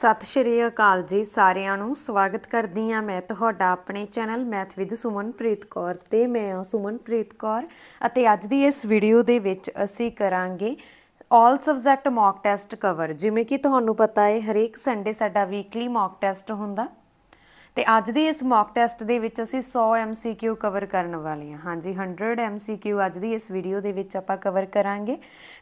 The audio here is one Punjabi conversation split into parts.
ਸਤਿ ਸ਼੍ਰੀ ਅਕਾਲ ਜੀ ਸਾਰਿਆਂ ਨੂੰ ਸਵਾਗਤ ਕਰਦੀ ਆ ਮੈਂ ਤੁਹਾਡਾ ਆਪਣੇ channel math with Sumanpreet Kaur ਤੇ ਮੈਂ ਹਾਂ ਸੁਮਨਪ੍ਰੀਤ ਕੌਰ ਅਤੇ ਅੱਜ ਦੀ ਇਸ ਵੀਡੀਓ ਦੇ ਵਿੱਚ ਅਸੀਂ ਕਰਾਂਗੇ all subject mock test cover ਜਿਵੇਂ ਕਿ ਤੁਹਾਨੂੰ ਪਤਾ ਹੈ ਹਰੇਕ ਸੰਡੇ ਸਾਡਾ ਵੀਕਲੀ ਮੌਕ ਟੈਸਟ ਹੁੰਦਾ ਤੇ ਅੱਜ ਦੇ ਇਸ ਮੌਕ ਟੈਸਟ ਦੇ ਵਿੱਚ ਅਸੀਂ 100 MCQ ਕਵਰ ਕਰਨ ਵਾਲੇ ਹਾਂ ਹਾਂਜੀ 100 MCQ ਅੱਜ ਦੀ ਇਸ ਵੀਡੀਓ ਦੇ ਵਿੱਚ ਆਪਾਂ ਕਵਰ ਕਰਾਂਗੇ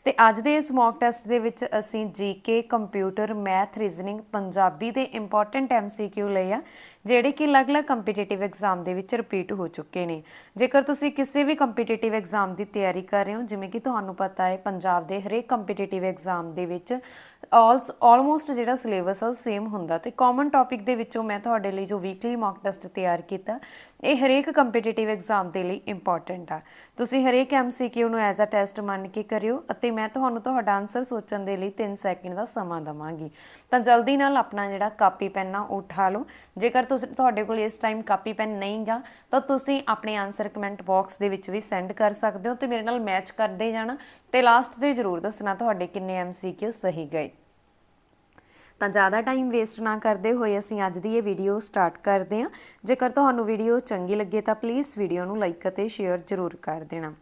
ਤੇ ਅੱਜ ਦੇ ਇਸ ਮੌਕ ਟੈਸਟ ਦੇ ਵਿੱਚ ਅਸੀਂ GK computer math reasoning Punjabi ਦੇ ਇੰਪੋਰਟੈਂਟ MCQ ਲਏ ਆ ਜਿਹੜੇ ਕਿ ਅਲੱਗ-ਅਲੱਗ ਕੰਪੀਟੀਟਿਵ ਐਗਜ਼ਾਮ ਦੇ ਵਿੱਚ ਰਿਪੀਟ ਹੋ ਚੁੱਕੇ ਨੇ ਜੇਕਰ ਤੁਸੀਂ ਕਿਸੇ ਵੀ ਕੰਪੀਟੀਟਿਵ ਐਗਜ਼ਾਮ ਦੀ ਤਿਆਰੀ ਕਰ ਰਹੇ ਹੋ ਜਿਵੇਂ ਕਿ ਤੁਹਾਨੂੰ ਪਤਾ ਹੈ ਪੰਜਾਬ ਦੇ ਹਰੇਕ ਕੰਪੀਟੀਟਿਵ ਐਗਜ਼ਾਮ ਦੇ ਵਿੱਚ ਆਲਸ ਆਲਮੋਸਟ ਜਿਹੜਾ ਸਿਲੇਬਸ ਆ ਉਹ ਸੇਮ ਹੁੰਦਾ ਤੇ ਕਾਮਨ ਟੌਪਿਕ ਦੇ ਵਿੱਚੋਂ ਮੈਂ ਤੁਹਾਡੇ ਲਈ ਜੋ ਵੀਕਲੀ ਮੌਕ ਟੈਸਟ ਤਿਆਰ ਕੀਤਾ ਇਹ ਹਰੇਕ ਕੰਪੀਟੀਟਿਵ ਐਗਜ਼ਾਮ ਦੇ ਲਈ ਇੰਪੋਰਟੈਂਟ ਆ ਤੁਸੀਂ ਹਰੇਕ ਐਮਸੀਕਿਊ ਨੂੰ ਐਜ਼ ਅ ਟੈਸਟ ਮੰਨ ਕੇ ਕਰਿਓ ਅਤੇ ਮੈਂ ਤੁਹਾਨੂੰ ਤੁਹਾਡਾ ਆਨਸਰ ਸੋਚਣ ਦੇ ਲਈ 3 ਸੈਕਿੰਡ ਦਾ ਸਮਾਂ ਦਵਾਂਗੀ ਤਾਂ ਜਲਦੀ ਨਾਲ ਆਪਣਾ ਜਿਹੜਾ ਕਾਪੀ ਪੈਨ ਆ ਉਠਾ ਲਓ ਜੇਕਰ ਤੁਸੀਂ ਤੁਹਾਡੇ ਕੋਲ ਇਸ ਟਾਈਮ ਕਾਪੀ ਪੈਨ ਨਹੀਂਗਾ ਤਾਂ ਤੁਸੀਂ ਆਪਣੇ ਆਨਸਰ ਕਮੈਂਟ ਬਾਕਸ ਦੇ ਵਿੱਚ ਵੀ ਸੈਂਡ ਕਰ ਸਕਦੇ ਹੋ ਤੇ ਮੇਰੇ ਨਾਲ ਮੈਚ ਕਰਦੇ ਜਾਣਾ ਤੇ ਲਾਸਟ ਤੇ ਜ਼ਰੂਰ ਦੱਸਣਾ ਤੁਹਾਡੇ ਕਿੰਨੇ ਐਮਸੀਕਿਊ ਸਹੀ ਗਏ ਤਾਂ ਜ਼ਿਆਦਾ ਟਾਈਮ ਵੇਸਟ ਨਾ ਕਰਦੇ ਹੋਏ ਅਸੀਂ ਅੱਜ ਦੀ ਇਹ ਵੀਡੀਓ ਸਟਾਰਟ ਕਰਦੇ ਹਾਂ ਜੇਕਰ ਤੁਹਾਨੂੰ ਵੀਡੀਓ ਚੰਗੀ ਲੱਗੇ ਤਾਂ ਪਲੀਜ਼ ਵੀਡੀਓ ਨੂੰ ਲਾਈਕ ਅਤੇ ਸ਼ੇਅਰ ਜ਼ਰੂਰ ਕਰ ਦੇਣਾ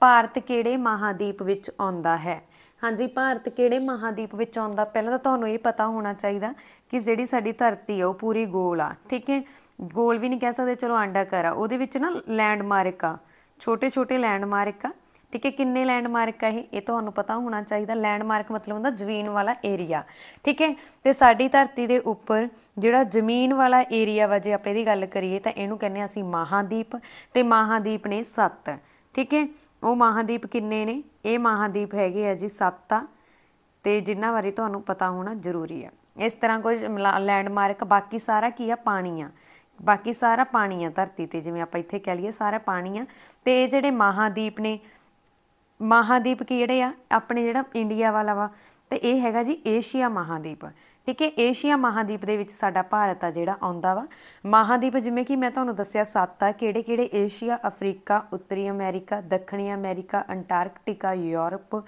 ਭਾਰਤ ਕਿਹੜੇ ਮਹਾਦੀਪ ਵਿੱਚ ਆਉਂਦਾ ਹੈ ਹਾਂਜੀ ਭਾਰਤ ਕਿਹੜੇ ਮਹਾਦੀਪ ਵਿੱਚ ਆਉਂਦਾ ਪਹਿਲਾਂ ਤਾਂ ਤੁਹਾਨੂੰ ਇਹ ਪਤਾ ਹੋਣਾ ਚਾਹੀਦਾ ਕਿ ਜਿਹੜੀ ਸਾਡੀ ਧਰਤੀ ਹੈ ਉਹ ਪੂਰੀ ਗੋਲ ਆ ਠੀਕ ਹੈ ਗੋਲ ਵੀ ਨਹੀਂ ਕਹਿ ਸਕਦੇ ਚਲੋ ਆਂਡਾ ਕਰਾ ਆ ਉਹਦੇ ਵਿੱਚ ਨਾ ਲੈਂਡਮਾਰਕ ਆ ਛੋਟੇ ਛੋਟੇ ਲੈਂਡਮਾਰਕ ਆ ਠੀਕ ਹੈ ਕਿੰਨੇ ਲੈਂਡਮਾਰਕ ਆ ਇਹ ਇਹ ਤੁਹਾਨੂੰ ਪਤਾ ਹੋਣਾ ਚਾਹੀਦਾ ਲੈਂਡਮਾਰਕ ਮਤਲਬ ਹੁੰਦਾ ਜ਼ਮੀਨ ਵਾਲਾ ਏਰੀਆ ਠੀਕ ਹੈ ਤੇ ਸਾਡੀ ਧਰਤੀ ਦੇ ਉੱਪਰ ਜਿਹੜਾ ਜ਼ਮੀਨ ਵਾਲਾ ਏਰੀਆ ਵਾ ਜੇ ਆਪਾਂ ਇਹਦੀ ਗੱਲ ਕਰੀਏ ਤਾਂ ਇਹਨੂੰ ਕਹਿੰਦੇ ਆ ਅਸੀਂ ਮਹਾਦੀਪ ਤੇ ਮਹਾਦੀਪ ਨੇ 7 ਠੀਕ ਹੈ ਉਹ ਮਹਾਦੀਪ ਕਿੰਨੇ ਨੇ ਇਹ ਮਹਾਦੀਪ ਹੈਗੇ ਆ ਜੀ 7 ਆ ਤੇ ਜਿੰਨਾ ਬਾਰੇ ਤੁਹਾਨੂੰ ਪਤਾ ਹੋਣਾ ਜ਼ਰੂਰੀ ਆ ਇਸ ਤਰ੍ਹਾਂ ਕੁਝ ਲੈਂਡਮਾਰਕ ਬਾਕੀ ਸਾਰਾ ਕੀ ਆ ਪਾਣੀ ਆ ਬਾਕੀ ਸਾਰਾ ਪਾਣੀ ਆ ਧਰਤੀ ਤੇ ਜਿਵੇਂ ਆਪਾਂ ਇੱਥੇ ਕਹਿ ਲਈਏ ਸਾਰਾ ਪਾਣੀ ਆ ਤੇ ਇਹ ਜਿਹੜੇ ਮਹਾਦੀਪ ਨੇ ਮਹਾਦੀਪ ਕਿਹੜੇ ਆ ਆਪਣੇ ਜਿਹੜਾ ਇੰਡੀਆ ਵਾਲਾ ਵਾ ਤੇ ਇਹ ਹੈਗਾ ਜੀ ਏਸ਼ੀਆ ਮਹਾਦੀਪ ਠੀਕ ਹੈ ਏਸ਼ੀਆ ਮਹਾਦੀਪ ਦੇ ਵਿੱਚ ਸਾਡਾ ਭਾਰਤ ਆ ਜਿਹੜਾ ਆਉਂਦਾ ਵਾ ਮਹਾਦੀਪ ਜਿਵੇਂ ਕਿ ਮੈਂ ਤੁਹਾਨੂੰ ਦੱਸਿਆ ਸੱਤ ਆ ਕਿਹੜੇ ਕਿਹੜੇ ਏਸ਼ੀਆ ਅਫਰੀਕਾ ਉੱਤਰੀ ਅਮਰੀਕਾ ਦੱਖਣੀ ਅਮਰੀਕਾ ਅੰਟਾਰਕਟਿਕਾ ਯੂਰਪ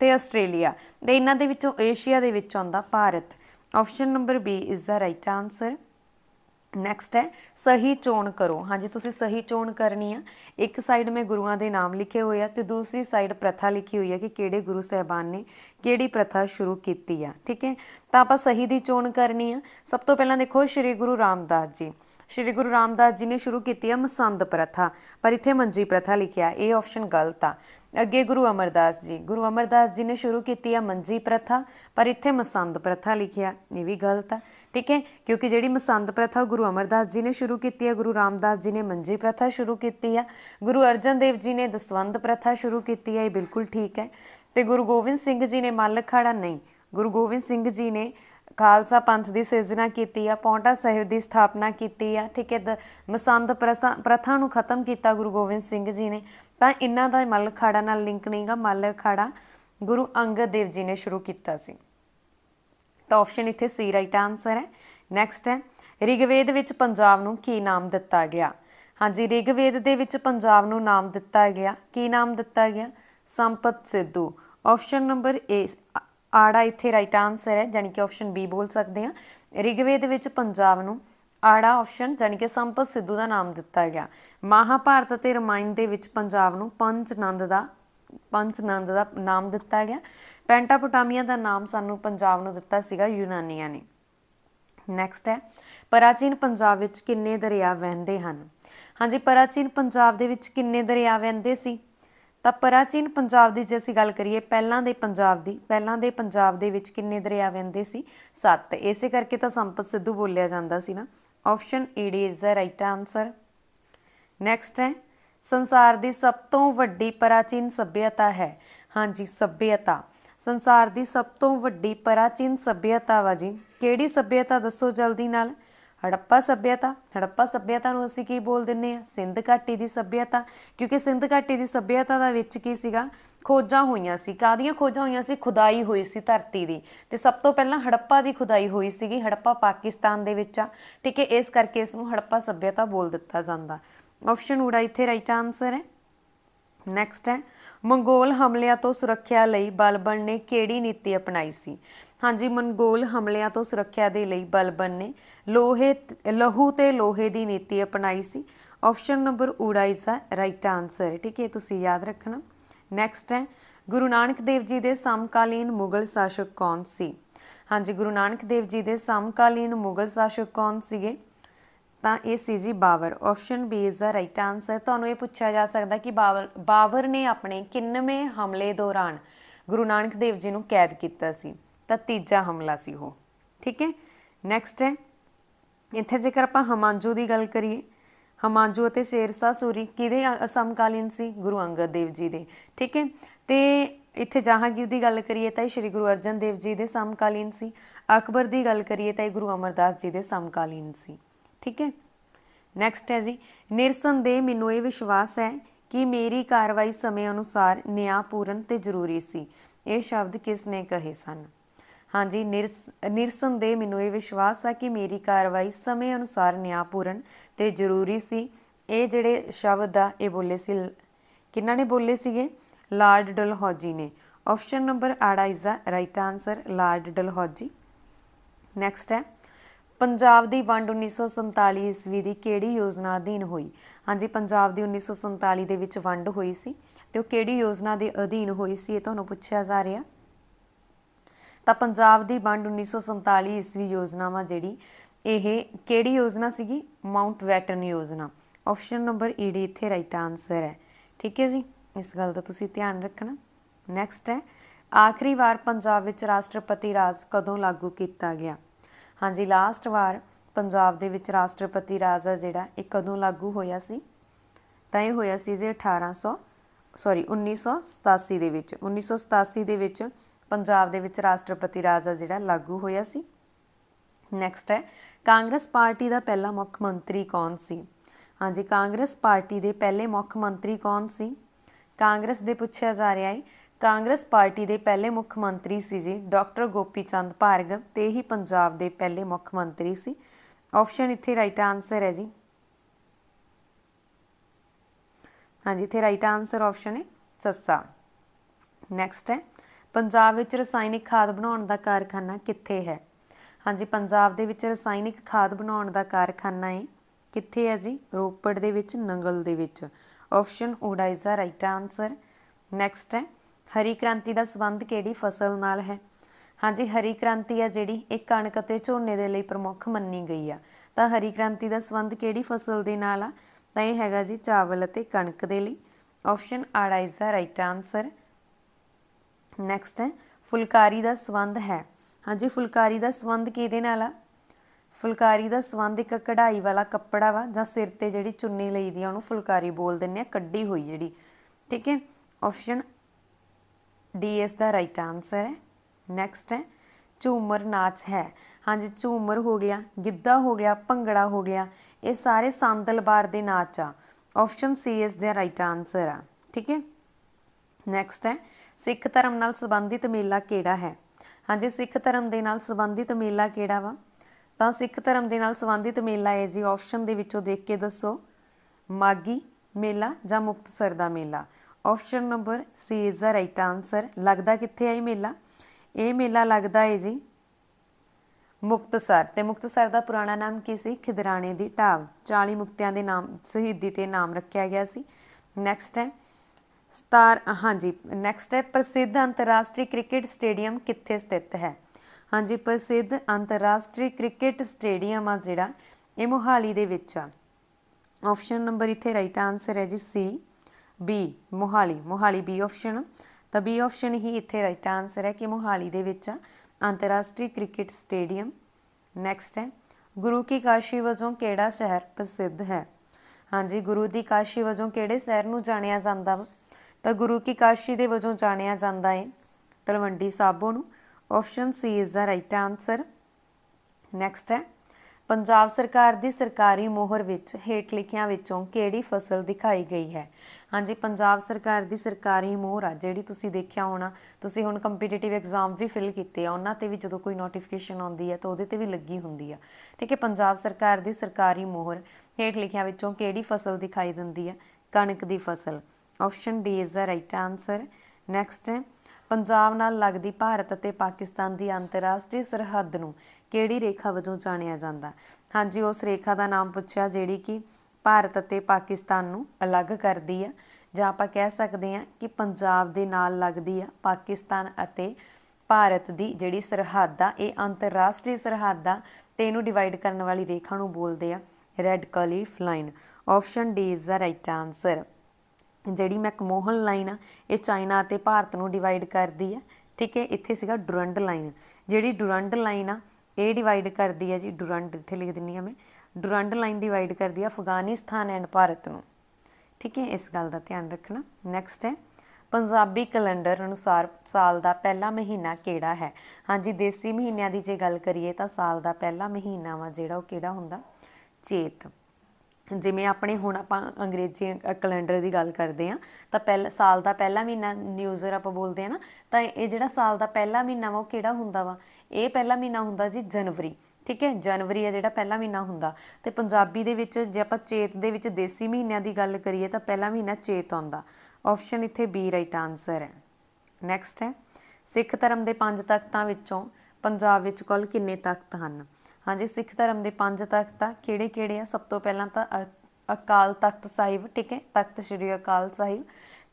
ਤੇ ਆਸਟ੍ਰੇਲੀਆ ਤੇ ਇਹਨਾਂ ਦੇ ਵਿੱਚੋਂ ਏਸ਼ੀਆ ਦੇ ਵਿੱਚ ਆਉਂਦਾ Bharat option number B is the right answer next ਹੈ ਸਹੀ ਚੋਣ ਕਰੋ ਹਾਂਜੀ ਤੁਸੀਂ ਸਹੀ ਚੋਣ ਕਰਨੀ ਆ ਇੱਕ ਸਾਈਡ ਮੇ ਗੁਰੂਆਂ ਦੇ ਨਾਮ ਲਿਖੇ ਹੋਏ ਆ ਤੇ ਦੂਸਰੀ ਸਾਈਡ ਪ੍ਰਥਾ ਲਿਖੀ ਹੋਈ ਆ ਕਿ ਕਿਹੜੇ ਗੁਰੂ ਸਹਿਬਾਨ ਨੇ ਕਿਹੜੀ ਪ੍ਰਥਾ ਸ਼ੁਰੂ ਕੀਤੀ ਆ ਠੀਕ ਹੈ ਤਾਂ ਆਪਾਂ ਸਹੀ ਦੀ ਚੋਣ ਕਰਨੀ ਆ ਸਭ ਤੋਂ ਪਹਿਲਾਂ ਦੇਖੋ ਸ੍ਰੀ ਗੁਰੂ ਰਾਮਦਾਸ ਜੀ ਸ਼੍ਰੀ ਗੁਰੂ ਰਾਮਦਾਸ ਜੀ ਨੇ ਸ਼ੁਰੂ ਕੀਤੀ ਆ ਮਸੰਦ ਪ੍ਰਥਾ ਪਰ ਇੱਥੇ ਮੰਜੀ ਪ੍ਰਥਾ ਲਿਖਿਆ ਇਹ ਆਪਸ਼ਨ ਗਲਤ ਆ ਅੱਗੇ ਗੁਰੂ ਅਮਰਦਾਸ ਜੀ ਗੁਰੂ ਅਮਰਦਾਸ ਜੀ ਨੇ ਸ਼ੁਰੂ ਕੀਤੀ ਆ ਮੰਜੀ ਪ੍ਰਥਾ ਪਰ ਇੱਥੇ ਮਸੰਦ ਪ੍ਰਥਾ ਲਿਖਿਆ ਇਹ ਵੀ ਗਲਤ ਆ ਠੀਕ ਹੈ ਕਿਉਂਕਿ ਜਿਹੜੀ ਮਸੰਦ ਪ੍ਰਥਾ ਗੁਰੂ ਅਮਰਦਾਸ ਜੀ ਨੇ ਸ਼ੁਰੂ ਕੀਤੀ ਹੈ ਗੁਰੂ ਰਾਮਦਾਸ ਜੀ ਨੇ ਮੰਜੀ ਪ੍ਰਥਾ ਸ਼ੁਰੂ ਕੀਤੀ ਹੈ ਗੁਰੂ ਅਰਜਨ ਦੇਵ ਜੀ ਨੇ ਦਸਵੰਦ ਪ੍ਰਥਾ ਸ਼ੁਰੂ ਕੀਤੀ ਹੈ ਇਹ ਬਿਲਕੁਲ ਠੀਕ ਹੈ ਤੇ ਗੁਰੂ ਗੋਬਿੰਦ ਸਿੰਘ ਜੀ ਨੇ ਮੱਲ ਖਾੜਾ ਨਹੀਂ ਗੁਰੂ ਗੋਬਿੰਦ ਸਿੰਘ ਜੀ ਨੇ ਖਾਲਸਾ ਪੰਥ ਦੀ ਸਿਰਜਣਾ ਕੀਤੀ ਆ ਪੌਂਟਾ ਸਾਹਿਬ ਦੀ ਸਥਾਪਨਾ ਕੀਤੀ ਆ ਠੀਕ ਹੈ ਮਸੰਦ ਪ੍ਰਥਾ ਨੂੰ ਖਤਮ ਕੀਤਾ ਗੁਰੂ ਗੋਬਿੰਦ ਸਿੰਘ ਜੀ ਨੇ ਤਾਂ ਇਹਨਾਂ ਦਾ ਮੱਲ ਖਾੜਾ ਨਾਲ ਲਿੰਕ ਨਹੀਂਗਾ ਮੱਲ ਖਾੜਾ ਗੁਰੂ ਅੰਗਦ ਦੇਵ ਜੀ ਨੇ ਸ਼ੁਰੂ ਕੀਤਾ ਸੀ ਤਾਂ ਆਪਸ਼ਨ ਇੱਥੇ ਸੀ ਰਾਈਟ ਆਨਸਰ ਹੈ ਨੈਕਸਟ ਹੈ ਰਿਗਵੇਦ ਵਿੱਚ ਪੰਜਾਬ ਨੂੰ ਕੀ ਨਾਮ ਦਿੱਤਾ ਗਿਆ ਹਾਂਜੀ ਰਿਗਵੇਦ ਦੇ ਵਿੱਚ ਪੰਜਾਬ ਨੂੰ ਨਾਮ ਦਿੱਤਾ ਗਿਆ ਕੀ ਨਾਮ ਦਿੱਤਾ ਗਿਆ Sampat Sidhu option number A ਆੜਾ ਇੱਥੇ ਰਾਈਟ ਆਨਸਰ ਹੈ ਜਾਨੀ ਕਿ ਆਪਸ਼ਨ ਬੀ ਬੋਲ ਸਕਦੇ ਹਾਂ ਰਿਗਵੇਦ ਵਿੱਚ ਪੰਜਾਬ ਨੂੰ ਆੜਾ ਆਪਸ਼ਨ ਜਾਨੀ ਕਿ ਸੰਪਤ ਸਿੱਧੂ ਦਾ ਨਾਮ ਦਿੱਤਾ ਗਿਆ ਮਹਾਭਾਰਤ ਅਤੇ ਰਮਾਇਣ ਦੇ ਵਿੱਚ ਪੰਜਾਬ ਨੂੰ ਪੰਚ ਨੰਦ ਦਾ ਪੰਚ ਨੰਦ ਦਾ ਨਾਮ ਦਿੱਤਾ ਗਿਆ ਪੈਂਟਾਪੋਟਾਮੀਆ ਦਾ ਨਾਮ ਸਾਨੂੰ ਪੰਜਾਬ ਨੂੰ ਦਿੱਤਾ ਸੀਗਾ ਯੂਨਾਨੀਆਂ ਨੇ ਨੈਕਸਟ ਹੈ ਪ੍ਰਾਚੀਨ ਪੰਜਾਬ ਵਿੱਚ ਕਿੰਨੇ ਦਰਿਆ ਵਹਿੰਦੇ ਹਨ ਹਾਂਜੀ ਪ੍ਰਾਚੀਨ ਪੰਜਾਬ ਦੇ ਵਿੱਚ ਕਿੰਨੇ ਦਰਿਆ ਵਹਿੰਦੇ ਸੀ ਤਾਂ ਪ੍ਰਾਚੀਨ ਪੰਜਾਬ ਦੀ ਜੇ ਅਸੀਂ ਗੱਲ ਕਰੀਏ ਪਹਿਲਾਂ ਦੇ ਪੰਜਾਬ ਦੀ ਪਹਿਲਾਂ ਦੇ ਪੰਜਾਬ ਦੇ ਵਿੱਚ ਕਿੰਨੇ ਦਰਿਆ ਵਹਿੰਦੇ ਸੀ ਸੱਤ ਇਸੇ ਕਰਕੇ ਤਾਂ ਸੰਪਤ ਸਿੱਧੂ ਬੋਲਿਆ ਜਾਂਦਾ ਸੀ ਨਾ option A D is the right answer next ਹੈ ਸੰਸਾਰ ਦੀ ਸਭ ਤੋਂ ਵੱਡੀ ਪ੍ਰਾਚੀਨ ਸਭਿਅਤਾ ਹੈ ਹਾਂਜੀ ਸਭਿਅਤਾ ਸੰਸਾਰ ਦੀ ਸਭ ਤੋਂ ਵੱਡੀ ਪ੍ਰਾਚੀਨ ਸਭਿਅਤਾ ਵਾ ਜੀ ਕਿਹੜੀ ਸਭਿਅਤਾ ਦੱਸੋ ਜਲਦੀ ਨਾਲ ਹੜੱਪਾ ਸਭਿਅਤਾ ਹੜੱਪਾ ਸਭਿਅਤਾ ਨੂੰ ਅਸੀਂ ਕੀ ਬੋਲ ਦਿੰਨੇ ਆ ਸਿੰਧ ਘਾਟੀ ਦੀ ਸਭਿਅਤਾ ਕਿਉਂਕਿ ਸਿੰਧ ਘਾਟੀ ਦੀ ਸਭਿਅਤਾ ਦਾ ਵਿੱਚ ਕੀ ਸੀਗਾ ਖੋਜਾਂ ਹੋਈਆਂ ਸੀ ਕਾਦੀਆਂ ਖੋਜਾਂ ਹੋਈਆਂ ਸੀ ਖੁਦਾਈ ਹੋਈ ਸੀ ਧਰਤੀ ਦੀ ਤੇ ਸਭ ਤੋਂ ਪਹਿਲਾਂ ਹੜੱਪਾ ਦੀ ਖੁਦਾਈ ਹੋਈ ਸੀਗੀ ਹੜੱਪਾ ਪਾਕਿਸਤਾਨ ਦੇ ਵਿੱਚ ਆ ਠੀਕ ਹੈ ਇਸ ਕਰਕੇ ਇਸ ਨੂੰ ਹੜੱਪਾ ਸਭਿਅਤਾ ਬੋਲ ਦਿੱਤਾ ਜਾਂਦਾ ਆਪਸ਼ਨ ਉੜਾ ਇੱਥੇ ਰਾਈਟ ਆਨਸਰ ਹੈ ਨੈਕਸਟ ਹੈ ਮੰਗੋਲ ਹਮਲਿਆਂ ਤੋਂ ਸੁਰੱਖਿਆ ਲਈ ਬਲਬਨ ਨੇ ਕਿਹੜੀ ਨੀਤੀ ਅਪਣਾਈ ਸੀ ਹਾਂਜੀ ਮੰਗੋਲ ਹਮਲਿਆਂ ਤੋਂ ਸੁਰੱਖਿਆ ਦੇ ਲਈ ਬਲਬਨ ਨੇ ਲੋਹੇ ਲਹੂ ਤੇ ਲੋਹੇ ਦੀ ਨੀਤੀ ਅਪਣਾਈ ਸੀ ਆਪਸ਼ਨ ਨੰਬਰ ਊੜਾ ਇਸ ਦਾ ਰਾਈਟ ਆਨਸਰ ਠੀਕ ਹੈ ਤੁਸੀਂ ਯਾਦ ਰੱਖਣਾ ਨੈਕਸਟ ਹੈ ਗੁਰੂ ਨਾਨਕ ਦੇਵ ਜੀ ਦੇ ਸਮਕਾਲੀਨ ਮੁਗਲ ਸ਼ਾਸਕ ਕੌਣ ਸੀ ਹਾਂਜੀ ਗੁਰੂ ਨਾਨਕ ਦੇਵ ਜੀ ਦੇ ਸਮਕਾਲੀਨ ਮੁਗਲ ਸ਼ਾਸਕ ਕੌਣ ਸੀਗੇ ਤਾਂ ਇਹ ਸੀ ਜੀ Babar option B is the right answer ਤੁਹਾਨੂੰ ਇਹ ਪੁੱਛਿਆ ਜਾ ਸਕਦਾ ਕਿ ਬਾਵਰ ਬਾਵਰ ਨੇ ਆਪਣੇ ਕਿੰਨਵੇਂ ਹਮਲੇ ਦੌਰਾਨ ਗੁਰੂ ਨਾਨਕ ਦੇਵ ਜੀ ਨੂੰ ਕੈਦ ਕੀਤਾ ਸੀ ਤਾਂ ਤੀਜਾ ਹਮਲਾ ਸੀ ਉਹ ਠੀਕ ਹੈ ਨੈਕਸਟ ਹੈ ਇੱਥੇ ਜੇਕਰ ਆਪਾਂ ਹਮਾਂਜੂ ਦੀ ਗੱਲ ਕਰੀਏ ਹਮਾਂਜੂ ਅਤੇ ਸ਼ੇਰਸ਼ਾ ਸੂਰੀ ਕਿਹਦੇ ਸਮਕਾਲੀਨ ਸੀ ਗੁਰੂ ਅੰਗਦ ਦੇਵ ਜੀ ਦੇ ਠੀਕ ਹੈ ਤੇ ਇੱਥੇ ਜਹਾਂਗੀਰ ਦੀ ਗੱਲ ਕਰੀਏ ਤਾਂ ਇਹ ਸ੍ਰੀ ਗੁਰੂ ਅਰਜਨ ਦੇਵ ਜੀ ਦੇ ਸਮਕਾਲੀਨ ਸੀ ਅਕਬਰ ਦੀ ਗੱਲ ਕਰੀਏ ਤਾਂ ਇਹ ਗੁਰੂ ਅਮਰਦਾਸ ਜੀ ਦੇ ਸਮਕਾਲੀਨ ਸੀ ਠੀਕ ਹੈ ਨੈਕਸਟ ਹੈ ਜੀ ਨਿਰਸੰਦੇਹ ਮੈਨੂੰ ਇਹ ਵਿਸ਼ਵਾਸ ਹੈ ਕਿ ਮੇਰੀ ਕਾਰਵਾਈ ਸਮੇਂ ਅਨੁਸਾਰ ਨਿਆਂਪੂਰਨ ਤੇ ਜ਼ਰੂਰੀ ਸੀ ਇਹ ਸ਼ਬਦ ਕਿਸ ਨੇ ਕਹੇ ਸਨ ਹਾਂਜੀ ਨਿਰਸੰਦੇਹ ਮੈਨੂੰ ਇਹ ਵਿਸ਼ਵਾਸ ਹੈ ਕਿ ਮੇਰੀ ਕਾਰਵਾਈ ਸਮੇਂ ਅਨੁਸਾਰ ਨਿਆਂਪੂਰਨ ਤੇ ਜ਼ਰੂਰੀ ਸੀ ਇਹ ਜਿਹੜੇ ਸ਼ਬਦ ਆ ਇਹ ਬੋਲੇ ਸੀ ਕਿੰਨਾਂ ਨੇ ਬੋਲੇ ਸੀਗੇ ਲਾਰਡ ਡਲਹੌਜੀ ਨੇ option number 8 is the right answer Lord Dalhousie next ਹੈ ਪੰਜਾਬ ਦੀ ਵੰਡ 1947 ਈਸਵੀ ਦੀ ਕਿਹੜੀ ਯੋਜਨਾ ਅਧੀਨ ਹੋਈ ਹਾਂਜੀ ਪੰਜਾਬ ਦੀ 1947 ਦੇ ਵਿੱਚ ਵੰਡ ਹੋਈ ਸੀ ਤੇ ਉਹ ਕਿਹੜੀ ਯੋਜਨਾ ਦੇ ਅਧੀਨ ਹੋਈ ਸੀ ਇਹ ਤੁਹਾਨੂੰ ਪੁੱਛਿਆ ਜਾ ਰਿਹਾ ਤਾਂ ਪੰਜਾਬ ਦੀ ਵੰਡ 1947 ਈਸਵੀ ਯੋਜਨਾਵਾਂ ਜਿਹੜੀ ਇਹ ਕਿਹੜੀ ਯੋਜਨਾ ਸੀਗੀ ਮਾਉਂਟ ਵੈਟਨ ਯੋਜਨਾ ਆਪਸ਼ਨ ਨੰਬਰ ਈ ਡੀ ਇੱਥੇ ਰਾਈਟ ਆਨਸਰ ਹੈ ਠੀਕ ਹੈ ਜੀ ਇਸ ਗੱਲ ਦਾ ਤੁਸੀਂ ਧਿਆਨ ਰੱਖਣਾ ਨੈਕਸਟ ਹੈ ਆਖਰੀ ਵਾਰ ਪੰਜਾਬ ਵਿੱਚ ਰਾਸ਼ਟਰਪਤੀ ਰਾਜ ਕਦੋਂ ਲਾਗੂ ਕੀਤਾ ਗਿਆ ਹਾਂਜੀ ਲਾਸਟ ਵਾਰ ਪੰਜਾਬ ਦੇ ਵਿੱਚ ਰਾਸ਼ਟਰਪਤੀ ਰਾਜ ਆ ਜਿਹੜਾ ਇਹ ਕਦੋਂ ਲਾਗੂ ਹੋਇਆ ਸੀ ਤਾਂ ਇਹ ਹੋਇਆ ਸੀ ਜੇ 1800 ਸੌਰੀ 1987 ਦੇ ਵਿੱਚ 1987 ਦੇ ਵਿੱਚ ਪੰਜਾਬ ਦੇ ਵਿੱਚ ਰਾਸ਼ਟਰਪਤੀ ਰਾਜ ਆ ਜਿਹੜਾ ਲਾਗੂ ਹੋਇਆ ਸੀ ਨੈਕਸਟ ਹੈ ਕਾਂਗਰਸ ਪਾਰਟੀ ਦਾ ਪਹਿਲਾ ਮੁੱਖ ਮੰਤਰੀ ਕੌਣ ਸੀ ਹਾਂਜੀ ਕਾਂਗਰਸ ਪਾਰਟੀ ਦੇ ਪਹਿਲੇ ਮੁੱਖ ਮੰਤਰੀ ਕੌਣ ਸੀ ਕਾਂਗਰਸ ਦੇ ਪੁੱਛਿਆ ਜਾ ਰਿਹਾ ਹੈ ਕਾਂਗਰਸ ਪਾਰਟੀ ਦੇ ਪਹਿਲੇ ਮੁੱਖ ਮੰਤਰੀ ਸੀ ਜੀ ਡਾਕਟਰ ਗੋਪੀ ਚੰਦ ਭਾਰਗਵ ਤੇ ਹੀ ਪੰਜਾਬ ਦੇ ਪਹਿਲੇ ਮੁੱਖ ਮੰਤਰੀ ਸੀ ਆਪਸ਼ਨ ਇੱਥੇ ਰਾਈਟ ਆਨਸਰ ਹੈ ਜੀ ਹਾਂਜੀ ਇੱਥੇ ਰਾਈਟ ਆਨਸਰ ਆਪਸ਼ਨ ਹੈ ਸੱਸਾ ਨੈਕਸਟ ਹੈ ਪੰਜਾਬ ਵਿੱਚ ਰਸਾਇਣਿਕ ਖਾਦ ਬਣਾਉਣ ਦਾ ਕਾਰਖਾਨਾ ਕਿੱਥੇ ਹੈ ਹਾਂਜੀ ਪੰਜਾਬ ਦੇ ਵਿੱਚ ਰਸਾਇਣਿਕ ਖਾਦ ਬਣਾਉਣ ਦਾ ਕਾਰਖਾਨਾ ਹੈ ਕਿੱਥੇ ਹੈ ਜੀ ਰੋਪੜ ਦੇ ਵਿੱਚ ਨੰਗਲ ਦੇ ਵਿੱਚ ਆਪਸ਼ਨ ਓਡਾਈਜ਼ਾ ਰਾਈਟ ਆਨਸਰ ਨੈਕਸਟ ਹੈ ਹਰੀ ਕ੍ਰਾਂਤੀ ਦਾ ਸਬੰਧ ਕਿਹੜੀ ਫਸਲ ਨਾਲ ਹੈ ਹਾਂਜੀ ਹਰੀ ਕ੍ਰਾਂਤੀ ਆ ਜਿਹੜੀ ਇਹ ਕਣਕ ਅਤੇ ਝੋਨੇ ਦੇ ਲਈ ਪ੍ਰਮੁੱਖ ਮੰਨੀ ਗਈ ਆ ਤਾਂ ਹਰੀ ਕ੍ਰਾਂਤੀ ਦਾ ਸਬੰਧ ਕਿਹੜੀ ਫਸਲ ਦੇ ਨਾਲ ਆ ਤਾਂ ਇਹ ਹੈਗਾ ਜੀ ਚਾਵਲ ਅਤੇ ਕਣਕ ਦੇ ਲਈ ਆਪਸ਼ਨ ਆੜਾ is the right answer next ਹੈ ਫੁਲਕਾਰੀ ਦਾ ਸਬੰਧ ਹੈ ਹਾਂਜੀ ਫੁਲਕਾਰੀ ਦਾ ਸਬੰਧ ਕਿਹਦੇ ਨਾਲ ਆ ਫੁਲਕਾਰੀ ਦਾ ਸਬੰਧ ਇੱਕ ਕਢਾਈ ਵਾਲਾ ਕੱਪੜਾ ਵਾ ਜਾਂ ਸਿਰ ਤੇ ਜਿਹੜੀ ਚੁੰਨੀ ਲਈਦੀ ਆ ਉਹਨੂੰ ਫੁਲਕਾਰੀ ਬੋਲ ਦਿੰਨੇ ਆ ਕੱਢੀ ਹੋਈ ਜਿਹੜੀ ਠੀਕ ਹੈ ਆਪਸ਼ਨ ਡੀ ਇਸ ਦਾ ਰਾਈਟ ਆਨਸਰ ਹੈ ਨੈਕਸਟ ਹੈ ਝੂਮਰ ਨਾਚ ਹੈ ਹਾਂਜੀ ਝੂਮਰ ਹੋ ਗਿਆ ਗਿੱਧਾ ਹੋ ਗਿਆ ਭੰਗੜਾ ਹੋ ਗਿਆ ਇਹ ਸਾਰੇ ਸੰਦਲਬਾਰ ਦੇ ਨਾਚ ਆ ਆਪਸ਼ਨ ਸੀ ਇਸ ਦਾ ਰਾਈਟ ਆਨਸਰ ਆ ਠੀਕ ਹੈ ਨੈਕਸਟ ਹੈ ਸਿੱਖ ਧਰਮ ਨਾਲ ਸੰਬੰਧਿਤ ਮੇਲਾ ਕਿਹੜਾ ਹੈ ਹਾਂਜੀ ਸਿੱਖ ਧਰਮ ਦੇ ਨਾਲ ਸੰਬੰਧਿਤ ਮੇਲਾ ਕਿਹੜਾ ਵਾ ਤਾਂ ਸਿੱਖ ਧਰਮ ਦੇ ਨਾਲ ਸੰਬੰਧਿਤ ਮੇਲਾ ਹੈ ਜੀ ਆਪਸ਼ਨ ਦੇ ਵਿੱਚੋਂ ਦੇਖ ਕੇ ਦੱਸੋ ਮਾਗੀ ਮੇਲਾ ਜਾਂ ਮੁਕਤਸਰ ਦਾ ਮੇਲਾ option number C is the right answer ਲੱਗਦਾ ਕਿੱਥੇ ਹੈ ਇਹ ਮੇਲਾ ਇਹ ਮੇਲਾ ਲੱਗਦਾ ਹੈ ਜੀ ਮੁਕਤਸਰ ਤੇ ਮੁਕਤਸਰ ਦਾ ਪੁਰਾਣਾ ਨਾਮ ਕੀ ਸੀ ਖਿਦਰਾਣੇ ਦੀ ਢਾਬ 40 ਮੁਕਤਿਆਂ ਦੇ ਨਾਮ ਸ਼ਹੀਦੀ ਤੇ ਨਾਮ ਰੱਖਿਆ ਗਿਆ ਸੀ ਨੈਕਸਟ ਹੈ ਸਤਾਰ ਹਾਂਜੀ ਨੈਕਸਟ ਹੈ ਪ੍ਰਸਿੱਧ ਅੰਤਰਰਾਸ਼ਟਰੀ ਕ੍ਰਿਕਟ ਸਟੇਡੀਅਮ ਕਿੱਥੇ ਸਥਿਤ ਹੈ ਹਾਂਜੀ ਪ੍ਰਸਿੱਧ ਅੰਤਰਰਾਸ਼ਟਰੀ ਕ੍ਰਿਕਟ ਸਟੇਡੀਅਮ ਆ ਜਿਹੜਾ ਇਹ ਮੋਹਾਲੀ ਦੇ ਵਿੱਚ ਆ ਆਪਸ਼ਨ ਨੰਬਰ ਇੱਥੇ ਰਾਈਟ ਆਨਸਰ ਹੈ ਜੀ ਸੀ B Mohali Mohali B option ਤਾਂ ਬੀ ਆਪਸ਼ਨ ਹੀ ਇੱਥੇ ਰਾਈਟ ਆਨਸਰ ਹੈ ਕਿ ਮੋਹਾਲੀ ਦੇ ਵਿੱਚ ਅੰਤਰਰਾਸ਼ਟਰੀ ਕ੍ਰਿਕਟ ਸਟੇਡੀਅਮ ਨੈਕਸਟ ਹੈ ਗੁਰੂ ਕੀ ਕਾਸ਼ੀ ਵਜੋਂ ਕਿਹੜਾ ਸ਼ਹਿਰ ਪ੍ਰਸਿੱਧ ਹੈ ਹਾਂਜੀ ਗੁਰੂ ਦੀ ਕਾਸ਼ੀ ਵਜੋਂ ਕਿਹੜੇ ਸ਼ਹਿਰ ਨੂੰ ਜਾਣਿਆ ਜਾਂਦਾ ਤਾਂ ਗੁਰੂ ਕੀ ਕਾਸ਼ੀ ਦੇ ਵਜੋਂ ਜਾਣਿਆ ਜਾਂਦਾ ਹੈ ਤਲਵੰਡੀ ਸਾਬੋ ਨੂੰ option C is the right answer next ਹੈ ਪੰਜਾਬ ਸਰਕਾਰ ਦੀ ਸਰਕਾਰੀ ਮੋਹਰ ਵਿੱਚ ਹੇਠ ਲਿਖਿਆਂ ਵਿੱਚੋਂ ਕਿਹੜੀ ਫਸਲ ਦਿਖਾਈ ਗਈ ਹੈ ਹਾਂਜੀ ਪੰਜਾਬ ਸਰਕਾਰ ਦੀ ਸਰਕਾਰੀ ਮੋਹਰ ਆ ਜਿਹੜੀ ਤੁਸੀਂ ਦੇਖਿਆ ਹੋਣਾ ਤੁਸੀਂ ਹੁਣ ਕੰਪੀਟੀਟਿਵ ਐਗਜ਼ਾਮ ਵੀ ਫਿਲ ਕੀਤੇ ਆ ਉਹਨਾਂ ਤੇ ਵੀ ਜਦੋਂ ਕੋਈ ਨੋਟੀਫਿਕੇਸ਼ਨ ਆਉਂਦੀ ਹੈ ਤਾਂ ਉਹਦੇ ਤੇ ਵੀ ਲੱਗੀ ਹੁੰਦੀ ਆ ਠੀਕ ਹੈ ਪੰਜਾਬ ਸਰਕਾਰ ਦੀ ਸਰਕਾਰੀ ਮੋਹਰ ਹੇਠ ਲਿਖਿਆਂ ਵਿੱਚੋਂ ਕਿਹੜੀ ਫਸਲ ਦਿਖਾਈ ਦਿੰਦੀ ਹੈ ਕਣਕ ਦੀ ਫਸਲ option D is the right answer next Punjab ਨਾਲ ਲੱਗਦੀ ਭਾਰਤ ਅਤੇ ਪਾਕਿਸਤਾਨ ਦੀ ਅੰਤਰਰਾਸ਼ਟਰੀ ਸਰਹੱਦ ਨੂੰ ਕਿਹੜੀ ਰੇਖਾ ਵਜੋਂ ਜਾਣਿਆ ਜਾਂਦਾ ਹਾਂਜੀ ਉਸ ਰੇਖਾ ਦਾ ਨਾਮ ਪੁੱਛਿਆ ਜਿਹੜੀ ਕਿ ਭਾਰਤ ਅਤੇ ਪਾਕਿਸਤਾਨ ਨੂੰ ਅਲੱਗ ਕਰਦੀ ਆ ਜਾਂ ਆਪਾਂ ਕਹਿ ਸਕਦੇ ਆ ਕਿ ਪੰਜਾਬ ਦੇ ਨਾਲ ਲੱਗਦੀ ਆ ਪਾਕਿਸਤਾਨ ਅਤੇ ਭਾਰਤ ਦੀ ਜਿਹੜੀ ਸਰਹੱਦ ਆ ਇਹ ਅੰਤਰਰਾਸ਼ਟਰੀ ਸਰਹੱਦ ਆ ਤੇ ਇਹਨੂੰ ਡਿਵਾਈਡ ਕਰਨ ਵਾਲੀ ਰੇਖਾ ਨੂੰ ਬੋਲਦੇ ਆ Radcliffe line option D is the right answer ਜਿਹੜੀ ਮੈਕਮੋਹਨ ਲਾਈਨ ਆ ਇਹ ਚਾਈਨਾ ਅਤੇ ਭਾਰਤ ਨੂੰ ਡਿਵਾਈਡ ਕਰਦੀ ਆ ਠੀਕ ਹੈ ਇੱਥੇ ਸੀਗਾ ਡੁਰੰਡ ਲਾਈਨ ਜਿਹੜੀ ਡੁਰੰਡ ਲਾਈਨ ਆ ਇਹ ਡਿਵਾਈਡ ਕਰਦੀ ਹੈ ਜੀ ਡੁਰੰਡ ਇੱਥੇ ਲਿਖ ਦਿੰਨੀ ਆ ਮੈਂ ਡੁਰੰਡ ਲਾਈਨ ਡਿਵਾਈਡ ਕਰਦੀ ਹੈ ਅਫਗਾਨਿਸਤਾਨ ਐਂਡ ਭਾਰਤ ਨੂੰ ਠੀਕ ਹੈ ਇਸ ਗੱਲ ਦਾ ਧਿਆਨ ਰੱਖਣਾ ਨੈਕਸਟ ਹੈ ਪੰਜਾਬੀ ਕੈਲੰਡਰ ਅਨੁਸਾਰ ਸਾਲ ਦਾ ਪਹਿਲਾ ਮਹੀਨਾ ਕਿਹੜਾ ਹੈ ਹਾਂਜੀ ਦੇਸੀ ਮਹੀਨਿਆਂ ਦੀ ਜੇ ਗੱਲ ਕਰੀਏ ਤਾਂ ਸਾਲ ਦਾ ਪਹਿਲਾ ਮਹੀਨਾ ਵਾ ਜਿਹੜਾ ਉਹ ਕਿਹੜਾ ਹੁੰਦਾ ਚੇਤ ਜਿਵੇਂ ਆਪਣੇ ਹੁਣ ਆਪਾਂ ਅੰਗਰੇਜ਼ੀ ਕੈਲੰਡਰ ਦੀ ਗੱਲ ਕਰਦੇ ਆ ਤਾਂ ਪਹਿਲਾ ਸਾਲ ਦਾ ਪਹਿਲਾ ਮਹੀਨਾ ਨਿਊਜ਼ਰ ਆਪਾਂ ਬੋਲਦੇ ਆ ਨਾ ਤਾਂ ਇਹ ਜਿਹੜਾ ਸਾਲ ਦਾ ਪਹਿਲਾ ਮਹੀਨਾ ਉਹ ਕਿਹੜਾ ਹੁੰਦਾ ਵਾ ਇਹ ਪਹਿਲਾ ਮਹੀਨਾ ਹੁੰਦਾ ਜੀ ਜਨਵਰੀ ਠੀਕ ਹੈ ਜਨਵਰੀ ਹੈ ਜਿਹੜਾ ਪਹਿਲਾ ਮਹੀਨਾ ਹੁੰਦਾ ਤੇ ਪੰਜਾਬੀ ਦੇ ਵਿੱਚ ਜੇ ਆਪਾਂ ਚੇਤ ਦੇ ਵਿੱਚ ਦੇਸੀ ਮਹੀਨਿਆਂ ਦੀ ਗੱਲ ਕਰੀਏ ਤਾਂ ਪਹਿਲਾ ਮਹੀਨਾ ਚੇਤ ਆਉਂਦਾ ਆਪਸ਼ਨ ਇੱਥੇ ਬੀ ਰਾਈਟ ਆਨਸਰ ਹੈ ਨੈਕਸਟ ਹੈ ਸਿੱਖ ਧਰਮ ਦੇ ਪੰਜ ਤਖਤਾਂ ਵਿੱਚੋਂ ਪੰਜਾਬ ਵਿੱਚ ਕੁੱਲ ਕਿੰਨੇ ਤਖਤ ਹਨ ਹਾਂਜੀ ਸਿੱਖ ਧਰਮ ਦੇ ਪੰਜ ਤਖਤ ਆ ਕਿਹੜੇ ਕਿਹੜੇ ਆ ਸਭ ਤੋਂ ਪਹਿਲਾਂ ਤਾਂ ਅਕਾਲ ਤਖਤ ਸਾਹਿਬ ਠੀਕ ਹੈ ਤਖਤ ਸ੍ਰੀ ਅਕਾਲ ਸਾਹਿਬ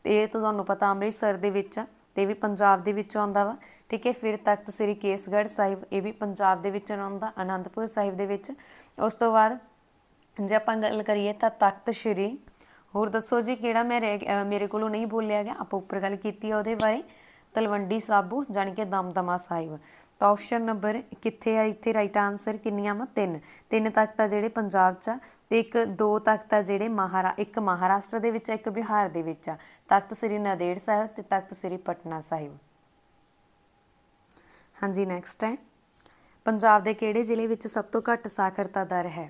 ਤੇ ਇਹ ਤੁਹਾਨੂੰ ਪਤਾ ਅੰਮ੍ਰਿਤਸਰ ਦੇ ਵਿੱਚ ਆ ਤੇ ਵੀ ਪੰਜਾਬ ਦੇ ਵਿੱਚ ਆਉਂਦਾ ਵਾ ਠੀਕ ਹੈ ਫਿਰ ਤਖਤ ਸ੍ਰੀ ਕੇਸਗੜ੍ਹ ਸਾਹਿਬ ਇਹ ਵੀ ਪੰਜਾਬ ਦੇ ਵਿੱਚ ਆਉਂਦਾ ਆਨੰਦਪੁਰ ਸਾਹਿਬ ਦੇ ਵਿੱਚ ਉਸ ਤੋਂ ਬਾਅਦ ਜੇ ਆਪਾਂ ਗੱਲ ਕਰੀਏ ਤਾਂ ਤਖਤ ਸ੍ਰੀ ਹੋਰ ਦੱਸੋ ਜੀ ਕਿਹੜਾ ਮੈਂ ਮੇਰੇ ਕੋਲੋਂ ਨਹੀਂ ਬੋਲਿਆ ਗਿਆ ਆਪਾਂ ਉੱਪਰ ਗੱਲ ਕੀਤੀ ਆ ਉਹਦੇ ਬਾਰੇ ਤਲਵੰਡੀ ਸਾਬੂ ਜਾਨ ਦਮਦਮਾ ਸਾਹਿਬ ਤਾਂ ਆਪਸ਼ਨ ਨੰਬਰ ਕਿੱਥੇ ਹੈ ਇੱਥੇ ਰਾਈਟ ਆਨਸਰ ਕਿੰਨੀਆਂ ਵਾ ਤਿੰਨ ਤਿੰਨ ਤੱਕ ਤਾਂ ਜਿਹੜੇ ਪੰਜਾਬ 'ਚ ਆ ਤੇ ਇੱਕ ਦੋ ਤੱਕ ਤਾਂ ਜਿਹੜੇ ਮਹਾਰਾ ਇੱਕ ਮਹਾਰਾਸ਼ਟਰ ਦੇ ਵਿੱਚ ਆ ਇੱਕ ਬਿਹਾਰ ਦੇ ਵਿੱਚ ਆ ਤਖਤ ਸ੍ਰੀ ਨਾਦੇੜ ਸਾਹਿਬ ਤੇ ਤਖਤ ਸ੍ਰੀ ਪਟਨਾ ਸਾਹਿਬ ਹਾਂਜੀ ਨੈਕਸਟ ਹੈ ਪੰਜਾਬ ਦੇ ਕਿਹੜੇ ਜ਼ਿਲ੍ਹੇ ਵਿੱਚ ਸਭ ਤੋਂ ਘੱਟ ਸਾਖਰਤਾ ਦਰ ਹੈ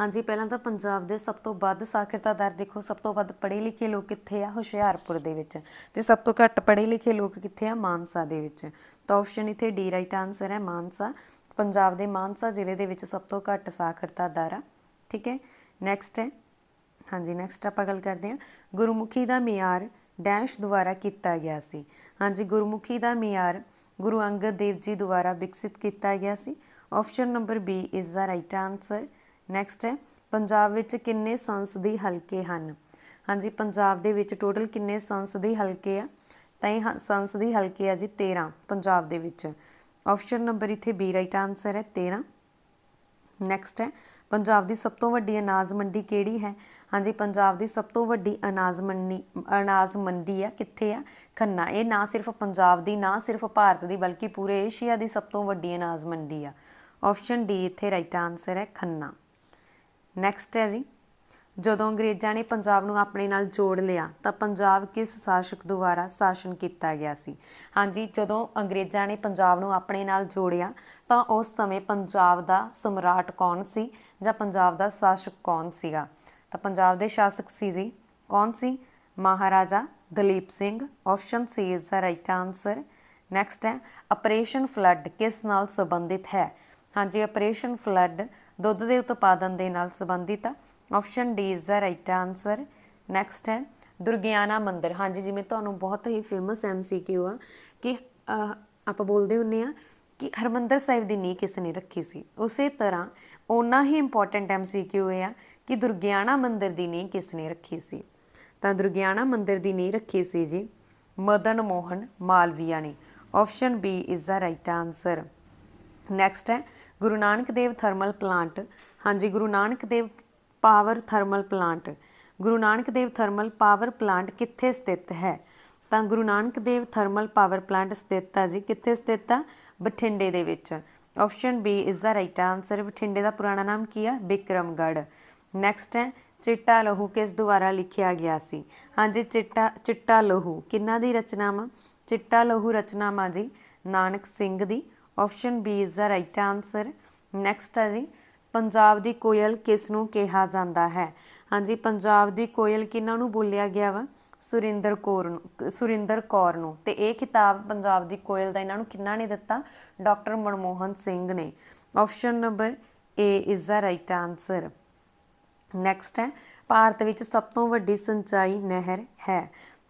ਹਾਂਜੀ ਪਹਿਲਾਂ ਤਾਂ ਪੰਜਾਬ ਦੇ ਸਭ ਤੋਂ ਵੱਧ ਸਾਖਰਤਾ ਦਰ ਦੇਖੋ ਸਭ ਤੋਂ ਵੱਧ ਪੜ੍ਹੇ ਲਿਖੇ ਲੋਕ ਕਿੱਥੇ ਆ ਹੁਸ਼ਿਆਰਪੁਰ ਦੇ ਵਿੱਚ ਤੇ ਸਭ ਤੋਂ ਘੱਟ ਪੜ੍ਹੇ ਲਿਖੇ ਲੋਕ ਕਿੱਥੇ ਆ ਮਾਨਸਾ ਦੇ ਵਿੱਚ ਤਾਂ ਆਪਸ਼ਨ ਇੱਥੇ ਡੀ ਰਾਈਟ ਆਨਸਰ ਹੈ ਮਾਨਸਾ ਪੰਜਾਬ ਦੇ ਮਾਨਸਾ ਜ਼ਿਲ੍ਹੇ ਦੇ ਵਿੱਚ ਸਭ ਤੋਂ ਘੱਟ ਸਾਖਰਤਾ ਦਰ ਆ ਠੀਕ ਹੈ ਨੈਕਸਟ ਹੈ ਹਾਂਜੀ ਨੈਕਸਟ ਆਪਾਂ ਗੱਲ ਕਰਦੇ ਹਾਂ ਗੁਰਮੁਖੀ ਦਾ ਮਿਆਰ ਡੈਸ਼ ਦੁਆਰਾ ਕੀਤਾ ਗਿਆ ਸੀ ਹਾਂਜੀ ਗੁਰਮੁਖੀ ਦਾ ਮਿਆਰ ਗੁਰੂ ਅੰਗਦ ਦੇਵ ਜੀ ਦੁਆਰਾ ਵਿਕਸਿਤ ਕੀਤਾ ਗਿਆ ਸੀ option number B is the right answer next ਹੈ ਪੰਜਾਬ ਵਿੱਚ ਕਿੰਨੇ ਸੰਸਦੀ ਹਲਕੇ ਹਨ ਹਾਂਜੀ ਪੰਜਾਬ ਦੇ ਵਿੱਚ ਟੋਟਲ ਕਿੰਨੇ ਸੰਸਦੀ ਹਲਕੇ ਆ ਤਾਂ ਇਹ ਸੰਸਦੀ ਹਲਕੇ ਆ ਜੀ 13 ਪੰਜਾਬ ਦੇ ਵਿੱਚ ਆਪਸ਼ਨ ਨੰਬਰ ਇੱਥੇ ਬੀ ਰਾਈਟ ਆਨਸਰ ਹੈ 13 ਨੈਕਸਟ ਹੈ ਪੰਜਾਬ ਦੀ ਸਭ ਤੋਂ ਵੱਡੀ ਅਨਾਜ ਮੰਡੀ ਕਿਹੜੀ ਹੈ ਹਾਂਜੀ ਪੰਜਾਬ ਦੀ ਸਭ ਤੋਂ ਵੱਡੀ ਅਨਾਜ ਮੰਡੀ ਅਨਾਜ ਮੰਡੀ ਆ ਕਿੱਥੇ ਆ ਖੰਨਾ ਇਹ ਨਾ ਸਿਰਫ ਪੰਜਾਬ ਦੀ ਨਾ ਸਿਰਫ ਭਾਰਤ ਦੀ ਬਲਕਿ ਪੂਰੇ ਏਸ਼ੀਆ ਦੀ ਸਭ ਤੋਂ ਵੱਡੀ ਅਨਾਜ ਮੰਡੀ ਆ ਆਪਸ਼ਨ ਡੀ ਇੱਥੇ ਰਾਈਟ ਆਨਸਰ ਹੈ ਖੰਨਾ ਨੈਕਸਟ ਹੈ ਜੀ ਜਦੋਂ ਅੰਗਰੇਜ਼ਾਂ ਨੇ ਪੰਜਾਬ ਨੂੰ ਆਪਣੇ ਨਾਲ ਜੋੜ ਲਿਆ ਤਾਂ ਪੰਜਾਬ ਕਿਸ ਸ਼ਾਸਕ ਦੁਆਰਾ ਸ਼ਾਸਨ ਕੀਤਾ ਗਿਆ ਸੀ ਹਾਂਜੀ ਜਦੋਂ ਅੰਗਰੇਜ਼ਾਂ ਨੇ ਪੰਜਾਬ ਨੂੰ ਆਪਣੇ ਨਾਲ ਜੋੜਿਆ ਤਾਂ ਉਸ ਸਮੇਂ ਪੰਜਾਬ ਦਾ ਸਮਰਾਟ ਕੌਣ ਸੀ ਜਾਂ ਪੰਜਾਬ ਦਾ ਸ਼ਾਸਕ ਕੌਣ ਸੀਗਾ ਤਾਂ ਪੰਜਾਬ ਦੇ ਸ਼ਾਸਕ ਸੀ ਜੀ ਕੌਣ ਸੀ Maharaja Duleep Singh option C is the right answer next ਹੈ ਆਪਰੇਸ਼ਨ ਫਲੱਡ ਕਿਸ ਨਾਲ ਸੰਬੰਧਿਤ ਹੈ ਹਾਂਜੀ ਆਪਰੇਸ਼ਨ ਫਲੱਡ ਦੁੱਧ ਦੇ ਉਤਪਾਦਨ ਦੇ ਨਾਲ ਸੰਬੰਧਿਤ ਆ option D is the right answer next ਹੈ ਦੁਰਗਿਆਨਾ ਮੰਦਿਰ ਹਾਂਜੀ ਜਿਵੇਂ ਤੁਹਾਨੂੰ ਬਹੁਤ ਹੀ ਫੇਮਸ ਐਮਸੀਕਿਊ ਆ ਕਿ ਆਪਾਂ ਬੋਲਦੇ ਹੁੰਨੇ ਆ ਕਿ ਹਰਮੰਦਰ ਸਾਹਿਬ ਦੀ ਨੀਂਹ ਕਿਸ ਨੇ ਰੱਖੀ ਸੀ ਉਸੇ ਤਰ੍ਹਾਂ ਓਨਾ ਹੀ ਇੰਪੋਰਟੈਂਟ ਐਮਸੀਕਿਊ ਹੈ ਆ ਕਿ ਦੁਰਗਿਆਨਾ ਮੰਦਿਰ ਦੀ ਨੀਂਹ ਕਿਸ ਨੇ ਰੱਖੀ ਸੀ ਤਾਂ ਦੁਰਗਿਆਨਾ ਮੰਦਿਰ ਦੀ ਨੀਂਹ ਰੱਖੀ ਸੀ ਜੀ ਮਦਨ ਮੋਹਨ ਮਾਲਵੀਆ ਨੇ option B is the right answer next ਹੈ ਗੁਰੂ ਨਾਨਕ ਦੇਵ ਥਰਮਲ ਪਲਾਂਟ ਹਾਂਜੀ Guru Nanak Dev power thermal plant Guru Nanak Dev thermal power plant ਕਿੱਥੇ ਸਥਿਤ ਹੈ ਤਾਂ Guru Nanak Dev thermal power plant ਸਥਿਤ ਹੈ ਜੀ ਕਿੱਥੇ ਸਥਿਤ ਹੈ ਬਠਿੰਡੇ ਦੇ ਵਿੱਚ option B is the right answer ਬਠਿੰਡੇ ਦਾ ਪੁਰਾਣਾ ਨਾਮ ਕੀ ਹੈ ਬਿਕਰਮਗੜ ਨੈਕਸਟ ਹੈ ਚਿੱਟਾ ਲਹੂ ਕਿਸ ਦੁਆਰਾ ਲਿਖਿਆ ਗਿਆ ਸੀ ਹਾਂਜੀ ਚਿੱਟਾ ਚਿੱਟਾ ਲਹੂ ਕਿੰਨਾ ਦੀ ਰਚਨਾ ਮਾ ਚਿੱਟਾ ਲਹੂ ਰਚਨਾ ਮਾ ਜੀ ਨਾਨਕ ਸਿੰਘ ਦੀ option B is the right answer next ਹੈ ਜੀ ਪੰਜਾਬ ਦੀ ਕੋਇਲ ਕਿਸ ਨੂੰ ਕਿਹਾ ਜਾਂਦਾ ਹੈ ਹਾਂਜੀ ਪੰਜਾਬ ਦੀ ਕੋਇਲ ਕਿਹਨਾਂ ਨੂੰ ਬੋਲਿਆ ਗਿਆ ਵਾ ਸੁਰਿੰਦਰ ਕੌਰ ਨੂੰ ਸੁਰਿੰਦਰ ਕੌਰ ਨੂੰ ਤੇ ਇਹ ਕਿਤਾਬ ਪੰਜਾਬ ਦੀ ਕੋਇਲ ਦਾ ਇਹਨਾਂ ਨੂੰ ਕਿੰਨਾ ਨੇ ਦਿੱਤਾ ਡਾਕਟਰ ਮਨਮੋਹਨ ਸਿੰਘ ਨੇ option number A is the right answer next ਹੈ ਭਾਰਤ ਵਿੱਚ ਸਭ ਤੋਂ ਵੱਡੀ ਸਿੰਚਾਈ ਨਹਿਰ ਹੈ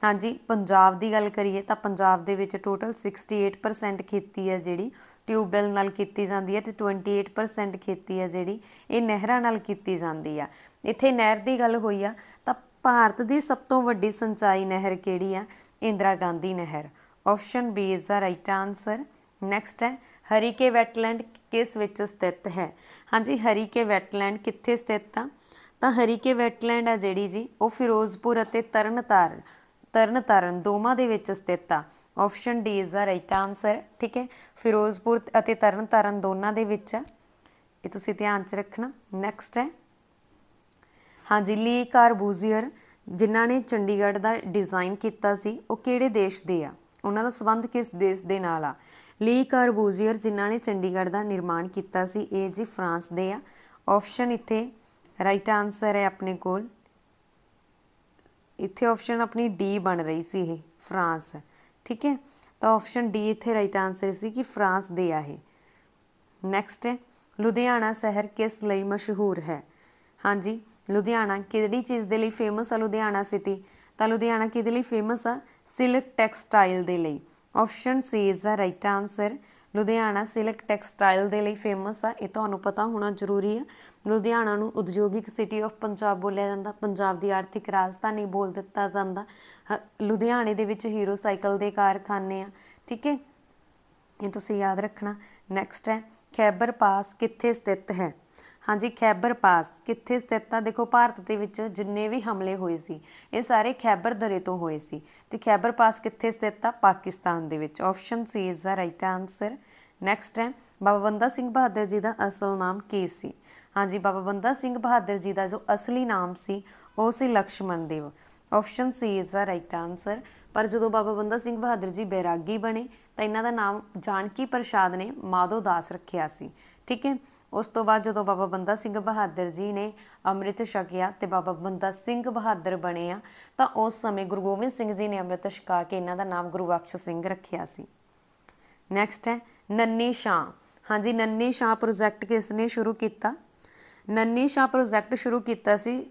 ਹਾਂਜੀ ਪੰਜਾਬ ਦੀ ਗੱਲ ਕਰੀਏ ਤਾਂ ਪੰਜਾਬ ਦੇ ਵਿੱਚ ਟੋਟਲ 68% ਖੇਤੀ ਹੈ ਜਿਹੜੀ ਟਿਊਬਵੈਲ ਨਾਲ ਕੀਤੀ ਜਾਂਦੀ ਹੈ ਤੇ 28% ਖੇਤੀ ਹੈ ਜਿਹੜੀ ਇਹ ਨਹਿਰਾਂ ਨਾਲ ਕੀਤੀ ਜਾਂਦੀ ਆ ਇੱਥੇ ਨਹਿਰ ਦੀ ਗੱਲ ਹੋਈ ਆ ਤਾਂ ਭਾਰਤ ਦੀ ਸਭ ਤੋਂ ਵੱਡੀ ਸਿੰਚਾਈ ਨਹਿਰ ਕਿਹੜੀ ਆ ਇੰਦਰਾ ਗਾਂਧੀ ਨਹਿਰ option B is the right answer next ਹੈ ਹਰੀਕੇ ਵੈਟਲੈਂਡ ਕਿਸ ਵਿੱਚ ਸਥਿਤ ਹੈ ਹਾਂਜੀ ਹਰੀਕੇ ਵੈਟਲੈਂਡ ਕਿੱਥੇ ਸਥਿਤ ਆ ਤਾਂ ਹਰੀਕੇ ਵੈਟਲੈਂਡ ਆ ਜਿਹੜੀ ਜੀ ਉਹ ਫਿਰੋਜ਼ਪੁਰ ਅਤੇ ਤਰਨਤਾਰਨ ਤਰਨਤਾਰਨ ਦੋਵਾਂ ਦੇ ਵਿੱਚ ਸਥਿਤ ਆ option D is the right answer ਠੀਕ ਹੈ ਫਿਰੋਜ਼ਪੁਰ ਅਤੇ ਤਰਨਤਾਰਨ ਦੋਨਾਂ ਦੇ ਵਿੱਚ ਇਹ ਤੁਸੀਂ ਧਿਆਨ 'ਚ ਰੱਖਣਾ ਨੈਕਸਟ ਹੈ ਹਾਂਜੀ ਲੀ ਕਾਰਬੂਜ਼ੀਅਰ ਜਿਨ੍ਹਾਂ ਨੇ ਚੰਡੀਗੜ੍ਹ ਦਾ ਡਿਜ਼ਾਈਨ ਕੀਤਾ ਸੀ ਉਹ ਕਿਹੜੇ ਦੇਸ਼ ਦੇ ਆ ਉਹਨਾਂ ਦਾ ਸਬੰਧ ਕਿਸ ਦੇਸ਼ ਦੇ ਨਾਲ ਆ ਲੀ ਕਾਰਬੂਜ਼ੀਅਰ ਜਿਨ੍ਹਾਂ ਨੇ ਚੰਡੀਗੜ੍ਹ ਦਾ ਨਿਰਮਾਣ ਕੀਤਾ ਸੀ ਇਹ ਜੀ ਫਰਾਂਸ ਦੇ ਆ ਆਪਸ਼ਨ ਇੱਥੇ ਰਾਈਟ ਆਨਸਰ ਹੈ ਆਪਣੇ ਕੋਲ ਇੱਥੇ ਆਪਸ਼ਨ ਆਪਣੀ ਡੀ ਬਣ ਰਹੀ ਸੀ ਇਹ ਫਰਾਂਸ ਹੈ ਠੀਕ ਹੈ ਤਾਂ ਆਪਸ਼ਨ ਡੀ ਇੱਥੇ ਰਾਈਟ ਆਨਸਰ ਸੀ ਕਿ ਫਰਾਂਸ ਦੇ ਆ ਇਹ ਨੈਕਸਟ ਹੈ ਲੁਧਿਆਣਾ ਸ਼ਹਿਰ ਕਿਸ ਲਈ ਮਸ਼ਹੂਰ ਹੈ ਹਾਂਜੀ ਲੁਧਿਆਣਾ ਕਿਹੜੀ ਚੀਜ਼ ਦੇ ਲਈ ਫੇਮਸ ਆ ਲੁਧਿਆਣਾ ਸਿਟੀ ਤਾਂ ਲੁਧਿਆਣਾ ਕਿਹਦੇ ਲਈ ਫੇਮਸ ਆ ਸਿਲਕ ਟੈਕਸਟਾਈਲ ਦੇ ਲਈ option C is the right answer Ludhiana silk textile ਦੇ ਲਈ ਫੇਮਸ ਆ ਇਹ ਤੁਹਾਨੂੰ ਪਤਾ ਹੋਣਾ ਜ਼ਰੂਰੀ ਆ ਲੁਧਿਆਣਾ ਨੂੰ ਉਦਯੋਗਿਕ ਸਿਟੀ ਆਫ ਪੰਜਾਬ ਬੋਲਿਆ ਜਾਂਦਾ ਪੰਜਾਬ ਦੀ ਆਰਥਿਕ ਰਾਜਧਾਨੀ ਬੋਲ ਦਿੱਤਾ ਜਾਂਦਾ ਲੁਧਿਆਣੇ ਦੇ ਵਿੱਚ ਹੀਰੋ ਸਾਈਕਲ ਦੇ ਕਾਰਖਾਨੇ ਆ ਠੀਕ ਹੈ ਇਹ ਤੁਸੀਂ ਯਾਦ ਰੱਖਣਾ ਨੈਕਸਟ ਹੈ ਖੈਬਰ ਪਾਸ ਕਿੱਥੇ ਸਥਿਤ ਹੈ ਹਾਂਜੀ ਖੈਬਰ ਪਾਸ ਕਿੱਥੇ ਸਥਿਤ ਆ ਦੇਖੋ ਭਾਰਤ ਦੇ ਵਿੱਚ ਜਿੰਨੇ ਵੀ ਹਮਲੇ ਹੋਏ ਸੀ ਇਹ ਸਾਰੇ ਖੈਬਰ ਦਰੇ ਤੋਂ ਹੋਏ ਸੀ ਤੇ ਖੈਬਰ ਪਾਸ ਕਿੱਥੇ ਸਥਿਤ ਆ ਪਾਕਿਸਤਾਨ ਦੇ ਵਿੱਚ option C is the right answer next ਹੈ ਬਾਬਾ ਬੰਦਾ ਸਿੰਘ ਬਹਾਦਰ ਜੀ ਦਾ ਅਸਲ ਨਾਮ ਕੀ ਸੀ ਹਾਂਜੀ ਬਾਬਾ ਬੰਦਾ ਸਿੰਘ ਬਹਾਦਰ ਜੀ ਦਾ ਜੋ ਅਸਲੀ ਨਾਮ ਸੀ ਉਹ ਸੀ Lakshman Dev option C is the right answer ਪਰ ਜਦੋਂ ਬਾਬਾ ਬੰਦਾ ਸਿੰਘ ਬਹਾਦਰ ਜੀ ਬੈਰਾਗੀ ਬਣੇ ਤਾਂ ਇਹਨਾਂ ਦਾ ਨਾਮ ਜਾਨਕੀ ਪ੍ਰਸ਼ਾਦ ਨੇ ਮਾਧੋ ਦਾਸ ਰੱਖਿਆ ਸੀ ਠੀਕ ਹੈ ਉਸ ਤੋਂ ਬਾਅਦ ਜਦੋਂ ਬਾਬਾ ਬੰਦਾ ਸਿੰਘ ਬਹਾਦਰ ਜੀ ਨੇ ਅੰਮ੍ਰਿਤ ਛਕਿਆ ਤੇ ਬਾਬਾ ਬੰਦਾ ਸਿੰਘ ਬਹਾਦਰ ਬਣੇ ਆ ਤਾਂ ਉਸ ਸਮੇਂ ਗੁਰੂ ਗੋਬਿੰਦ ਸਿੰਘ ਜੀ ਨੇ ਅੰਮ੍ਰਿਤ ਛਕਾ ਕੇ ਇਹਨਾਂ ਦਾ ਨਾਮ ਗੁਰੂ ਬਖਸ਼ ਸਿੰਘ ਰੱਖਿਆ ਸੀ ਨੈਕਸਟ ਹੈ ਨੰਨੀ ਸ਼ਾਹ ਹਾਂਜੀ ਨੰਨੀ ਸ਼ਾਹ ਪ੍ਰੋਜੈਕਟ ਕਿਸ ਨੇ ਸ਼ੁਰੂ ਕੀਤਾ ਨੰਨੀ ਸ਼ਾ ਪ੍ਰੋਜੈਕਟ ਸ਼ੁਰੂ ਕੀਤਾ ਸੀ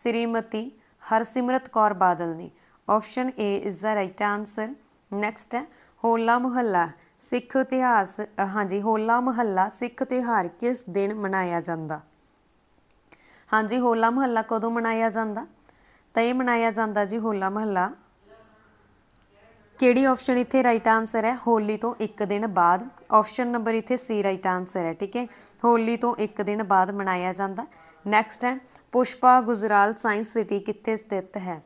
ਸ੍ਰੀਮਤੀ ਹਰਸਿਮਰਤ ਕੌਰ ਬਾਦਲ ਨੇ option A is the right answer next ਹੈ ਹੋਲਾ ਮੁਹੱਲਾ ਸਿੱਖ ਇਤਿਹਾਸ ਹਾਂਜੀ ਹੋਲਾ ਮੁਹੱਲਾ ਸਿੱਖ ਤਿਹਾਰ ਕਿਸ ਦਿਨ ਮਨਾਇਆ ਜਾਂਦਾ ਹਾਂਜੀ ਹੋਲਾ ਮੁਹੱਲਾ ਕਦੋਂ ਮਨਾਇਆ ਜਾਂਦਾ ਤਾਂ ਇਹ ਮਨਾਇਆ ਜਾਂਦਾ ਜੀ ਹੋਲਾ ਮਹੱਲਾ ਕਿਹੜੀ ਆਪਸ਼ਨ ਇੱਥੇ ਰਾਈਟ ਆਨਸਰ ਹੈ ਹੋਲੀ ਤੋਂ ਇੱਕ ਦਿਨ ਬਾਅਦ ਆਪਸ਼ਨ ਨੰਬਰ ਇੱਥੇ ਸੀ ਰਾਈਟ ਆਨਸਰ ਹੈ ਠੀਕ ਹੈ ਹੋਲੀ ਤੋਂ ਇੱਕ ਦਿਨ ਬਾਅਦ ਮਨਾਇਆ ਜਾਂਦਾ ਨੈਕਸਟ ਹੈ ਪੁਸ਼ਪਾ ਗੁਜਰਾਲ ਸਾਇੰਸ ਸਿਟੀ ਕਿੱਥੇ ਸਥਿਤ ਹੈ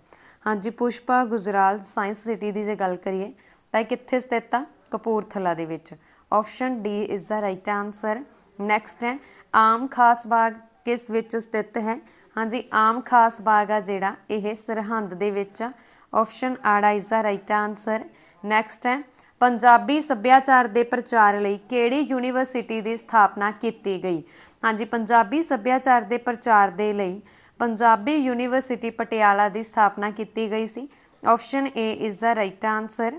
ਹਾਂਜੀ ਪੁਸ਼ਪਾ ਗੁਜਰਾਲ ਸਾਇੰਸ ਸਿਟੀ ਦੀ ਜੇ ਗੱਲ ਕਰੀਏ ਤਾਂ ਕਿੱਥੇ ਸਥਿਤ ਆ ਕਪੂਰਥਲਾ ਦੇ ਵਿੱਚ option D is the right answer next ਹੈ ਆਮ ਖਾਸ ਬਾਗ ਕਿਸ ਵਿੱਚ ਸਥਿਤ ਹੈ ਹਾਂਜੀ ਆਮ ਖਾਸ ਬਾਗ ਆ ਜਿਹੜਾ ਇਹ ਸਰਹੰਦ ਦੇ ਵਿੱਚ ਆ ਆਪਸ਼ਨ ਆੜਾ is the right answer next ਹੈ ਪੰਜਾਬੀ ਸੱਭਿਆਚਾਰ ਦੇ ਪ੍ਰਚਾਰ ਲਈ ਕਿਹੜੀ ਯੂਨੀਵਰਸਿਟੀ ਦੀ ਸਥਾਪਨਾ ਕੀਤੀ ਗਈ ਹਾਂਜੀ ਪੰਜਾਬੀ ਸੱਭਿਆਚਾਰ ਦੇ ਪ੍ਰਚਾਰ ਦੇ ਲਈ ਪੰਜਾਬੀ ਯੂਨੀਵਰਸਿਟੀ ਪਟਿਆਲਾ ਦੀ ਸਥਾਪਨਾ ਕੀਤੀ ਗਈ ਸੀ option A is the right answer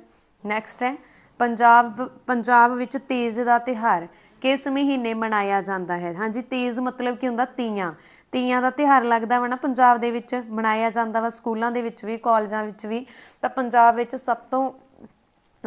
next ਹੈ ਪੰਜਾਬ ਪੰਜਾਬ ਵਿੱਚ ਤੀਜ ਦਾ ਤਿਹਾਰ ਕਿਸ ਮਹੀਨੇ ਮਨਾਇਆ ਜਾਂਦਾ ਹੈ ਹਾਂਜੀ ਤੀਜ ਮਤਲਬ ਕੀ ਹੁੰਦਾ ਤੀਆਂ ਤੀਆਂ ਦਾ ਤਿਹਾਰ ਲੱਗਦਾ ਵਾ ਨਾ ਪੰਜਾਬ ਦੇ ਵਿੱਚ ਮਨਾਇਆ ਜਾਂਦਾ ਵਾ ਸਕੂਲਾਂ ਦੇ ਵਿੱਚ ਵੀ ਕਾਲਜਾਂ ਵਿੱਚ ਵੀ ਤਾਂ ਪੰਜਾਬ ਵਿੱਚ ਸਭ ਤੋਂ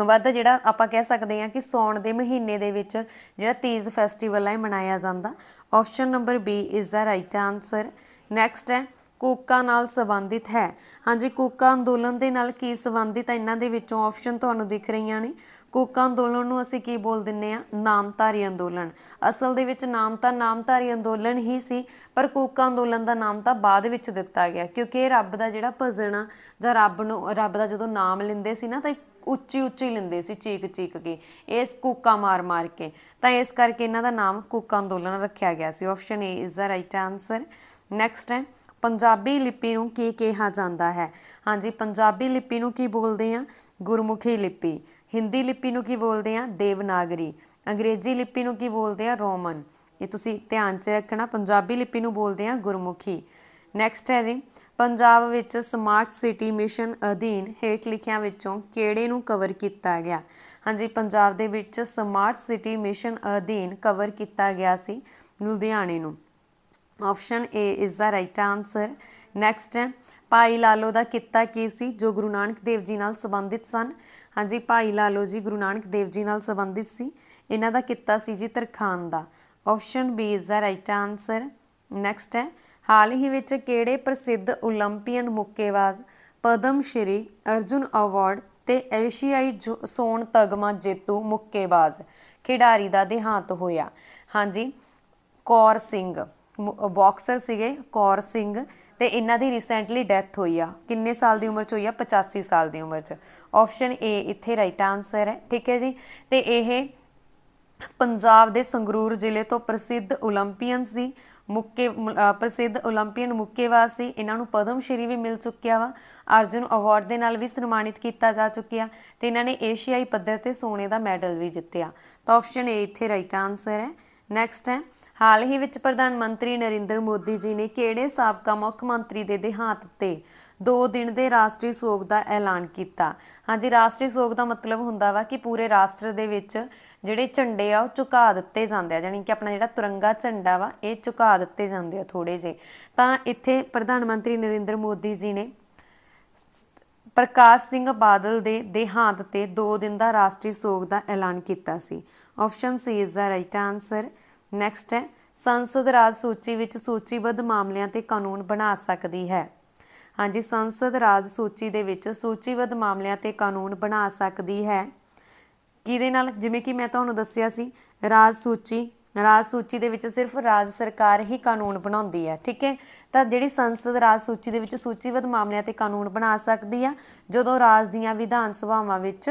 ਵੱਧ ਜਿਹੜਾ ਆਪਾਂ ਕਹਿ ਸਕਦੇ ਹਾਂ ਕਿ ਸੌਣ ਦੇ ਮਹੀਨੇ ਦੇ ਵਿੱਚ ਜਿਹੜਾ ਤੀਜ ਫੈਸਟੀਵਲ ਹੈ ਮਨਾਇਆ ਜਾਂਦਾ option number B is the right answer next ਹੈ ਕੂਕਾ ਨਾਲ ਸੰਬੰਧਿਤ ਹੈ ਹਾਂਜੀ ਕੂਕਾ ਅੰਦੋਲਨ ਦੇ ਨਾਲ ਕੀ ਸੰਬੰਧਿਤ ਹੈ ਇਹਨਾਂ ਦੇ ਵਿੱਚੋਂ ਆਪਸ਼ਨ ਤੁਹਾਨੂੰ ਦਿਖ ਰਹੀਆਂ ਨੇ ਕੂਕਾ ਅੰਦੋਲਨ ਨੂੰ ਅਸੀਂ ਕੀ ਬੋਲ ਦਿੰਨੇ ਆ ਨਾਮਧਾਰੀ ਅੰਦੋਲਨ ਅਸਲ ਦੇ ਵਿੱਚ ਨਾਮ ਤਾਂ ਨਾਮਧਾਰੀ ਅੰਦੋਲਨ ਹੀ ਸੀ ਪਰ ਕੂਕਾ ਅੰਦੋਲਨ ਦਾ ਨਾਮ ਤਾਂ ਬਾਅਦ ਵਿੱਚ ਦਿੱਤਾ ਗਿਆ ਕਿਉਂਕਿ ਇਹ ਰੱਬ ਦਾ ਜਿਹੜਾ ਭਜਨ ਆ ਜਾਂ ਰੱਬ ਨੂੰ ਰੱਬ ਦਾ ਜਦੋਂ ਨਾਮ ਲੈਂਦੇ ਸੀ ਨਾ ਤਾਂ ਉੱਚੀ ਉੱਚੀ ਲੈਂਦੇ ਸੀ ਚੀਕ ਚੀਕ ਕੇ ਇਸ ਕੂਕਾ ਮਾਰ ਮਾਰ ਕੇ ਤਾਂ ਇਸ ਕਰਕੇ ਇਹਨਾਂ ਦਾ ਨਾਮ ਕੂਕਾ ਅੰਦੋਲਨ ਰੱਖਿਆ ਗਿਆ ਸੀ option A is the right answer next ਹੈ ਪੰਜਾਬੀ ਲਿਪੀ ਨੂੰ ਕੀ ਕਿਹਾ ਜਾਂਦਾ ਹੈ ਹਾਂਜੀ ਪੰਜਾਬੀ ਲਿਪੀ ਨੂੰ ਕੀ ਬੋਲਦੇ ਆ ਗੁਰਮੁਖੀ ਲਿਪੀ ਹਿੰਦੀ ਲਿਪੀ ਨੂੰ ਕੀ ਬੋਲਦੇ ਆ ਦੇਵਨਾਗਰੀ ਅੰਗਰੇਜ਼ੀ ਲਿਪੀ ਨੂੰ ਕੀ ਬੋਲਦੇ ਆ ਰੋਮਨ ਇਹ ਤੁਸੀਂ ਧਿਆਨ 'ਚ ਰੱਖਣਾ ਪੰਜਾਬੀ ਲਿਪੀ ਨੂੰ ਬੋਲਦੇ ਆ ਗੁਰਮੁਖੀ ਨੈਕਸਟ ਹੈ ਜੀ ਪੰਜਾਬ ਵਿੱਚ ਸਮਾਰਟ ਸਿਟੀ ਮਿਸ਼ਨ ਅਧੀਨ ਹੇਠ ਲਿਖਿਆਂ ਵਿੱਚੋਂ ਕਿਹੜੇ ਨੂੰ ਕਵਰ ਕੀਤਾ ਗਿਆ ਹਾਂਜੀ ਪੰਜਾਬ ਦੇ ਵਿੱਚ ਸਮਾਰਟ ਸਿਟੀ ਮਿਸ਼ਨ ਅਧੀਨ ਕਵਰ ਕੀਤਾ ਗਿਆ ਸੀ ਲੁਧਿਆਣੇ ਨੂੰ option A is the right answer next ਹੈ ਪਾਈ ਲਾਲੋ ਦਾ ਕਿੱਤਾ ਕੀ ਸੀ ਜੋ ਗੁਰੂ ਨਾਨਕ ਦੇਵ ਜੀ ਨਾਲ ਸੰਬੰਧਿਤ ਸਨ ਹਾਂਜੀ ਭਾਈ ਲਾਲੋ ਜੀ ਗੁਰੂ ਨਾਨਕ ਦੇਵ ਜੀ ਨਾਲ ਸੰਬੰਧਿਤ ਸੀ ਇਹਨਾਂ ਦਾ ਕਿੱਤਾ ਸੀ ਜੀ ਤਰਖਾਨ ਦਾ option B is the right answer next ਹੈ ਹਾਲ ਹੀ ਵਿੱਚ ਕਿਹੜੇ ਪ੍ਰਸਿੱਧ 올림픽ੀਅਨ ਮੁੱਕੇਬਾਜ਼ ਪਦਮ ਸ਼੍ਰੀ ਅਰਜੁਨ ਅਵਾਰਡ ਤੇ ਏਸ਼ੀਆਈ ਸੋਨ ਤਗਮਾ ਜੇਤੂ ਮੁੱਕੇਬਾਜ਼ ਖਿਡਾਰੀ ਦਾ ਦੇਹਾਂਤ ਹੋਇਆ ਹਾਂਜੀ ਕੌਰ ਸਿੰਘ ਬਾਕਸਰ ਸੀਗੇ ਕੌਰ ਸਿੰਘ ਤੇ ਇਹਨਾਂ ਦੀ ਰੀਸੈਂਟਲੀ ਡੈਥ ਹੋਈ ਆ ਕਿੰਨੇ ਸਾਲ ਦੀ ਉਮਰ ਚ ਹੋਈ ਆ 85 ਸਾਲ ਦੀ ਉਮਰ ਚ ਆਪਸ਼ਨ A ਇੱਥੇ ਰਾਈਟ ਆਨਸਰ ਹੈ ਠੀਕ ਹੈ ਜੀ ਤੇ ਇਹ ਪੰਜਾਬ ਦੇ ਸੰਗਰੂਰ ਜ਼ਿਲ੍ਹੇ ਤੋਂ ਪ੍ਰਸਿੱਧ 올림ਪੀਅਨ ਸੀ ਮੁੱਕੇ ਪ੍ਰਸਿੱਧ 올림ਪੀਅਨ ਮੁੱਕੇਬਾਜ਼ ਸੀ ਇਹਨਾਂ ਨੂੰ ਪਦਮ ਸ਼੍ਰੀ ਵੀ ਮਿਲ ਚੁੱਕਿਆ ਵਾ ਅਰਜੁਨ ਅਵਾਰਡ ਦੇ ਨਾਲ ਵੀ ਸਨਮਾਨਿਤ ਕੀਤਾ ਜਾ ਚੁੱਕਿਆ ਤੇ ਇਹਨਾਂ ਨੇ ਏਸ਼ੀਆਈ ਪੱਧਰ ਤੇ ਸੋਨੇ ਦਾ ਮੈਡਲ ਵੀ ਜਿੱਤਿਆ ਤਾਂ ਆਪਸ਼ਨ A ਇੱਥੇ ਰਾਈਟ ਆਨਸਰ ਹੈ ਨੈਕਸਟ ਹੈ ਹਾਲ ਹੀ ਵਿੱਚ ਪ੍ਰਧਾਨ ਮੰਤਰੀ ਨਰਿੰਦਰ ਮੋਦੀ ਜੀ ਨੇ ਕਿਹੜੇ ਸਾਬਕਾ ਮੁੱਖ ਮੰਤਰੀ ਦੇ ਦੇਹਾਂਤ ਤੇ 2 ਦਿਨ ਦੇ ਰਾਸ਼ਟਰੀ ਸੋਗ ਦਾ ਐਲਾਨ ਕੀਤਾ ਹਾਂਜੀ ਰਾਸ਼ਟਰੀ ਸੋਗ ਦਾ ਮਤਲਬ ਹੁੰਦਾ ਵਾ ਕਿ ਪੂਰੇ ਰਾਸ਼ਟਰ ਦੇ ਵਿੱਚ ਜਿਹੜੇ ਝੰਡੇ ਆ ਉਹ ਝੁਕਾ ਦਿੱਤੇ ਜਾਂਦੇ ਆ ਜਾਨੀ ਕਿ ਆਪਣਾ ਜਿਹੜਾ ਤਿਰੰਗਾ ਝੰਡਾ ਵਾ ਇਹ ਝੁਕਾ ਦਿੱਤੇ ਜਾਂਦੇ ਆ ਥੋੜੇ ਜੇ ਤਾਂ ਇੱਥੇ ਪ੍ਰਧਾਨ ਮੰਤਰੀ ਨਰਿੰਦਰ ਮੋਦੀ ਜੀ ਨੇ ਪ੍ਰਕਾਸ਼ ਸਿੰਘ ਬਾਦਲ ਦੇ ਦੇਹਾਂਤ ਤੇ 2 ਦਿਨ ਦਾ ਰਾਸ਼ਟਰੀ ਸੋਗ ਦਾ ਐਲਾਨ ਕੀਤਾ ਸੀ option C is the right answer next ਹੈ ਸੰਸਦ ਰਾਜ ਸੂਚੀ ਵਿੱਚ ਸੂਚੀਬੱਧ ਮਾਮਲਿਆਂ ਤੇ ਕਾਨੂੰਨ ਬਣਾ ਸਕਦੀ ਹੈ ਹਾਂਜੀ ਸੰਸਦ ਰਾਜ ਸੂਚੀ ਦੇ ਵਿੱਚ ਸੂਚੀਬੱਧ ਮਾਮਲਿਆਂ ਤੇ ਕਾਨੂੰਨ ਬਣਾ ਸਕਦੀ ਹੈ ਕਿਹਦੇ ਨਾਲ ਜਿਵੇਂ ਕਿ ਮੈਂ ਤੁਹਾਨੂੰ ਦੱਸਿਆ ਸੀ ਰਾਜ ਸੂਚੀ ਰਾਜ ਸੂਚੀ ਦੇ ਵਿੱਚ ਸਿਰਫ ਰਾਜ ਸਰਕਾਰ ਹੀ ਕਾਨੂੰਨ ਬਣਾਉਂਦੀ ਹੈ ਠੀਕ ਹੈ ਤਾਂ ਜਿਹੜੀ ਸੰਸਦ ਰਾਜ ਸੂਚੀ ਦੇ ਵਿੱਚ ਸੂਚੀਬੱਧ ਮਾਮਲਿਆਂ ਤੇ ਕਾਨੂੰਨ ਬਣਾ ਸਕਦੀ ਆ ਜਦੋਂ ਰਾਜ ਦੀਆਂ ਵਿਧਾਨ ਸਭਾਵਾਂ ਵਿੱਚ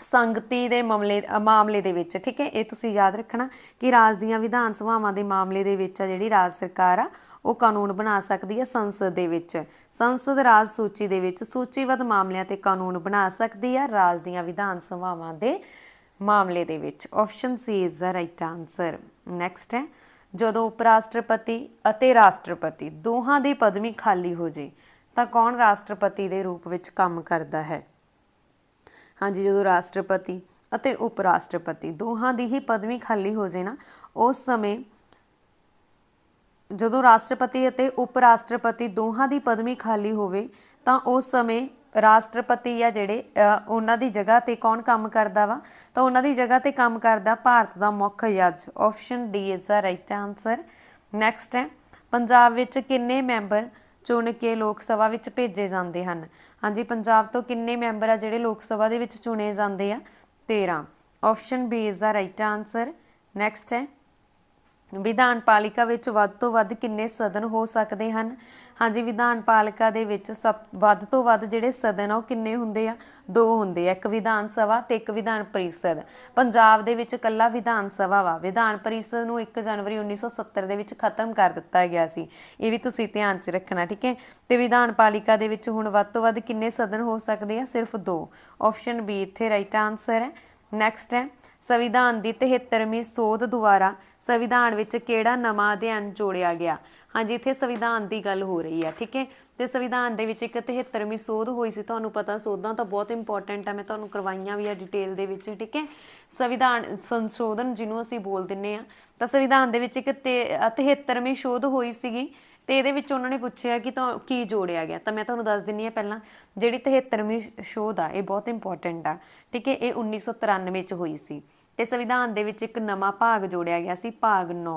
ਸੰਗਤੀ ਦੇ ਮਾਮਲੇ ਮਾਮਲੇ ਦੇ ਵਿੱਚ ਠੀਕ ਹੈ ਇਹ ਤੁਸੀਂ ਯਾਦ ਰੱਖਣਾ ਕਿ ਰਾਜ ਦੀਆਂ ਵਿਧਾਨ ਸਭਾਵਾਂ ਦੇ ਮਾਮਲੇ ਦੇ ਵਿੱਚ ਆ ਜਿਹੜੀ ਰਾਜ ਸਰਕਾਰ ਆ ਉਹ ਕਾਨੂੰਨ ਬਣਾ ਸਕਦੀ ਹੈ ਸੰਸਦ ਦੇ ਵਿੱਚ ਸੰਸਦ ਰਾਜ ਸੂਚੀ ਦੇ ਵਿੱਚ ਸੂਚੀਬੱਧ ਮਾਮਲਿਆਂ ਤੇ ਕਾਨੂੰਨ ਬਣਾ ਸਕਦੀ ਆ ਰਾਜ ਦੀਆਂ ਵਿਧਾਨ ਸਭਾਵਾਂ ਦੇ ਮਾਮਲੇ ਦੇ ਵਿੱਚ option C is the right answer next ਹੈ ਜਦੋਂ ਉਪ ਰਾਸ਼ਟਰਪਤੀ ਅਤੇ ਰਾਸ਼ਟਰਪਤੀ ਦੋਹਾਂ ਦੀ ਪਦਵੀ ਖਾਲੀ ਹੋ ਜੇ ਤਾਂ ਕੌਣ ਰਾਸ਼ਟਰਪਤੀ ਦੇ ਰੂਪ ਵਿੱਚ ਕੰਮ ਕਰਦਾ ਹੈ ਹਾਂਜੀ ਜਦੋਂ ਰਾਸ਼ਟਰਪਤੀ ਅਤੇ ਉਪ ਰਾਸ਼ਟਰਪਤੀ ਦੋਹਾਂ ਦੀ ਹੀ ਪਦਵੀ ਖਾਲੀ ਹੋ ਜੇ ਨਾ ਉਸ ਸਮੇਂ ਜਦੋਂ ਰਾਸ਼ਟਰਪਤੀ ਅਤੇ ਉਪ ਰਾਸ਼ਟਰਪਤੀ ਦੋਹਾਂ ਦੀ ਪਦਵੀ ਖਾਲੀ ਹੋਵੇ ਤਾਂ ਉਸ ਸਮੇਂ ਰਾਸ਼ਟਰਪਤੀ ਆ ਜਿਹੜੇ ਉਹਨਾਂ ਦੀ ਜਗ੍ਹਾ ਤੇ ਕੌਣ ਕੰਮ ਕਰਦਾ ਵਾ ਤਾਂ ਉਹਨਾਂ ਦੀ ਜਗ੍ਹਾ ਤੇ ਕੰਮ ਕਰਦਾ ਭਾਰਤ ਦਾ ਮੁੱਖ ਜੱਜ option D is the right answer next ਹੈ ਪੰਜਾਬ ਵਿੱਚ ਕਿੰਨੇ ਮੈਂਬਰ ਚੁਣ ਕੇ ਲੋਕ ਸਭਾ ਵਿੱਚ ਭੇਜੇ ਜਾਂਦੇ ਹਨ ਹਾਂਜੀ ਪੰਜਾਬ ਤੋਂ ਕਿੰਨੇ ਮੈਂਬਰ ਆ ਜਿਹੜੇ ਲੋਕ ਸਭਾ ਦੇ ਵਿੱਚ ਚੁਣੇ ਜਾਂਦੇ ਆ 13 option B is the right answer next ਹੈ ਵਿਧਾਨ ਪਾਲਿਕਾ ਵਿੱਚ ਵੱਧ ਤੋਂ ਵੱਧ ਕਿੰਨੇ ਸਦਨ ਹੋ ਸਕਦੇ ਹਨ ਹਾਂਜੀ ਵਿਧਾਨ ਪਾਲਿਕਾ ਦੇ ਵਿੱਚ ਸਭ ਵੱਧ ਤੋਂ ਵੱਧ ਜਿਹੜੇ ਸਦਨ ਆ ਉਹ ਕਿੰਨੇ ਹੁੰਦੇ ਆ ਦੋ ਹੁੰਦੇ ਆ ਇੱਕ ਵਿਧਾਨ ਸਭਾ ਤੇ ਇੱਕ ਵਿਧਾਨ ਪਰਿਸ਼ਦ ਪੰਜਾਬ ਦੇ ਵਿੱਚ ਇਕੱਲਾ ਵਿਧਾਨ ਸਭਾ ਵਾ ਵਿਧਾਨ ਪਰਿਸ਼ਦ ਨੂੰ 1 ਜਨਵਰੀ 1970 ਦੇ ਵਿੱਚ ਖਤਮ ਕਰ ਦਿੱਤਾ ਗਿਆ ਸੀ ਇਹ ਵੀ ਤੁਸੀਂ ਧਿਆਨ 'ਚ ਰੱਖਣਾ ਠੀਕ ਹੈ ਤੇ ਵਿਧਾਨ ਪਾਲਿਕਾ ਦੇ ਵਿੱਚ ਹੁਣ ਵੱਧ ਤੋਂ ਵੱਧ ਕਿੰਨੇ ਸਦਨ ਹੋ ਸਕਦੇ ਆ ਸਿਰਫ ਦੋ ਆਪਸ਼ਨ ਬੀ ਇੱਥੇ ਰਾਈਟ ਆਨਸਰ ਹੈ ਨੈਕਸਟ ਹੈ ਸੰਵਿਧਾਨ ਦੀ 73ਵੀਂ ਸੋਧ ਦੁਆਰਾ ਸੰਵਿਧਾਨ ਵਿੱਚ ਕਿਹੜਾ ਨਵਾਂ ਅਧਿਐਨ ਜੋੜਿਆ ਗਿਆ ਹਾਂਜੀ ਇੱਥੇ ਸੰਵਿਧਾਨ ਦੀ ਗੱਲ ਹੋ ਰਹੀ ਹੈ ਠੀਕ ਹੈ ਤੇ ਸੰਵਿਧਾਨ ਦੇ ਵਿੱਚ ਇੱਕ 73ਵੀਂ ਸੋਧ ਹੋਈ ਸੀ ਤੁਹਾਨੂੰ ਪਤਾ ਸੋਧਾਂ ਤਾਂ ਬਹੁਤ ਇੰਪੋਰਟੈਂਟ ਆ ਮੈਂ ਤੁਹਾਨੂੰ ਕਰਵਾਈਆਂ ਵੀ ਆ ਡਿਟੇਲ ਦੇ ਵਿੱਚ ਠੀਕ ਹੈ ਸੰਵਿਧਾਨ ਸੰਸ਼ੋਧਨ ਜਿਹਨੂੰ ਅਸੀਂ ਬੋਲ ਦਿੰਨੇ ਆ ਤਾਂ ਸੰਵਿਧਾਨ ਦੇ ਵਿੱਚ ਇੱਕ 73ਵੀਂ ਸੋਧ ਹੋਈ ਸੀਗੀ ਤੇ ਇਹਦੇ ਵਿੱਚ ਉਹਨਾਂ ਨੇ ਪੁੱਛਿਆ ਕਿ ਤਾਂ ਕੀ ਜੋੜਿਆ ਗਿਆ ਤਾਂ ਮੈਂ ਤੁਹਾਨੂੰ ਦੱਸ ਦਿੰਨੀ ਆ ਪਹਿਲਾਂ ਜਿਹੜੀ 73ਵੀਂ ਸ਼ੋਧ ਆ ਇਹ ਬਹੁਤ ਇੰਪੋਰਟੈਂਟ ਆ ਠੀਕ ਹੈ ਇਹ 1993 ਚ ਹੋਈ ਸੀ ਤੇ ਸੰਵਿਧਾਨ ਦੇ ਵਿੱਚ ਇੱਕ ਨਵਾਂ ਭਾਗ ਜੋੜਿਆ ਗਿਆ ਸੀ ਭਾਗ 9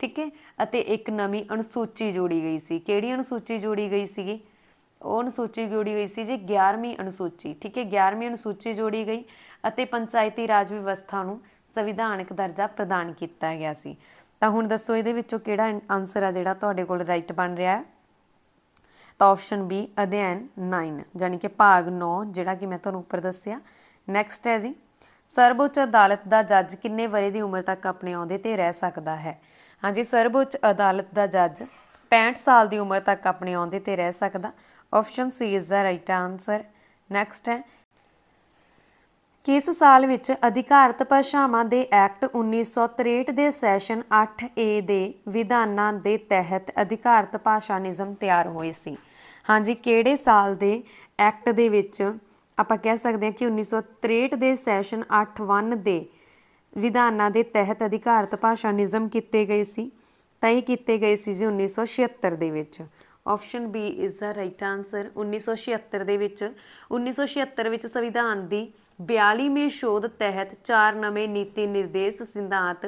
ਠੀਕ ਹੈ ਅਤੇ ਇੱਕ ਨਵੀਂ ਅਨੁਸੂਚੀ ਜੋੜੀ ਗਈ ਸੀ ਕਿਹੜੀ ਅਨੁਸੂਚੀ ਜੋੜੀ ਗਈ ਸੀਗੀ ਉਹ ਅਨੁਸੂਚੀ ਜੋੜੀ ਗਈ ਸੀ ਜੀ 11ਵੀਂ ਅਨੁਸੂਚੀ ਠੀਕ ਹੈ 11ਵੀਂ ਅਨੁਸੂਚੀ ਜੋੜੀ ਗਈ ਅਤੇ ਪੰਚਾਇਤੀ ਰਾਜ ਵਿਵਸਥਾ ਨੂੰ ਸੰਵਿਧਾਨਕ ਦਰਜਾ ਪ੍ਰਦਾਨ ਕੀਤਾ ਗਿਆ ਸੀ ਤਾਂ ਹੁਣ ਦੱਸੋ ਇਹਦੇ ਵਿੱਚੋਂ ਕਿਹੜਾ ਆਨਸਰ ਆ ਜਿਹੜਾ ਤੁਹਾਡੇ ਕੋਲ ਰਾਈਟ ਬਣ ਰਿਹਾ ਹੈ ਤਾਂ ਆਪਸ਼ਨ ਬੀ ਅਧਿਐਨ 9 ਜਾਨੀ ਕਿ ਭਾਗ 9 ਜਿਹੜਾ ਕਿ ਮੈਂ ਤੁਹਾਨੂੰ ਉੱਪਰ ਦੱਸਿਆ ਨੈਕਸਟ ਹੈ ਜੀ ਸਰਵਉੱਚ ਅਦਾਲਤ ਦਾ ਜੱਜ ਕਿੰਨੇ ਵਰੇ ਦੀ ਉਮਰ ਤੱਕ ਆਪਣੇ ਆਉਂਦੇ ਤੇ ਰਹਿ ਸਕਦਾ ਹੈ ਹਾਂਜੀ ਸਰਵਉੱਚ ਅਦਾਲਤ ਦਾ ਜੱਜ 65 ਸਾਲ ਦੀ ਉਮਰ ਤੱਕ ਆਪਣੇ ਆਉਂਦੇ ਤੇ ਰਹਿ ਸਕਦਾ option C is the right answer next ਹੈ ਕਿਸ ਸਾਲ ਵਿੱਚ ਅਧਿਕਾਰਤ ਭਾਸ਼ਾਵਾਂ ਦੇ ਐਕਟ 1963 ਦੇ ਸੈਸ਼ਨ 8A ਦੇ ਵਿਧਾਨਾਂ ਦੇ ਤਹਿਤ ਅਧਿਕਾਰਤ ਭਾਸ਼ਾ ਨਿਯਮ ਤਿਆਰ ਹੋਏ ਸੀ ਹਾਂਜੀ ਕਿਹੜੇ ਸਾਲ ਦੇ ਐਕਟ ਦੇ ਵਿੱਚ ਆਪਾਂ ਕਹਿ ਸਕਦੇ ਹਾਂ ਕਿ 1963 ਦੇ ਸੈਸ਼ਨ 81 ਦੇ ਵਿਧਾਨਾਂ ਦੇ ਤਹਿਤ ਅਧਿਕਾਰਤ ਭਾਸ਼ਾ ਨਿਯਮ ਕੀਤੇ ਗਏ ਸੀ ਤਾਂ ਇਹ ਕੀਤੇ ਗਏ ਸੀ ਜੀ 1976 ਦੇ ਵਿੱਚ option B is the right answer 1976 ਦੇ ਵਿੱਚ 1976 ਵਿੱਚ ਸੰਵਿਧਾਨ ਦੀ 42ਵੇਂ ਸ਼ੋਧ ਤਹਿਤ ਚਾਰ ਨਵੇਂ ਨੀਤੀ ਨਿਰਦੇਸ਼ ਸਿਧਾਂਤ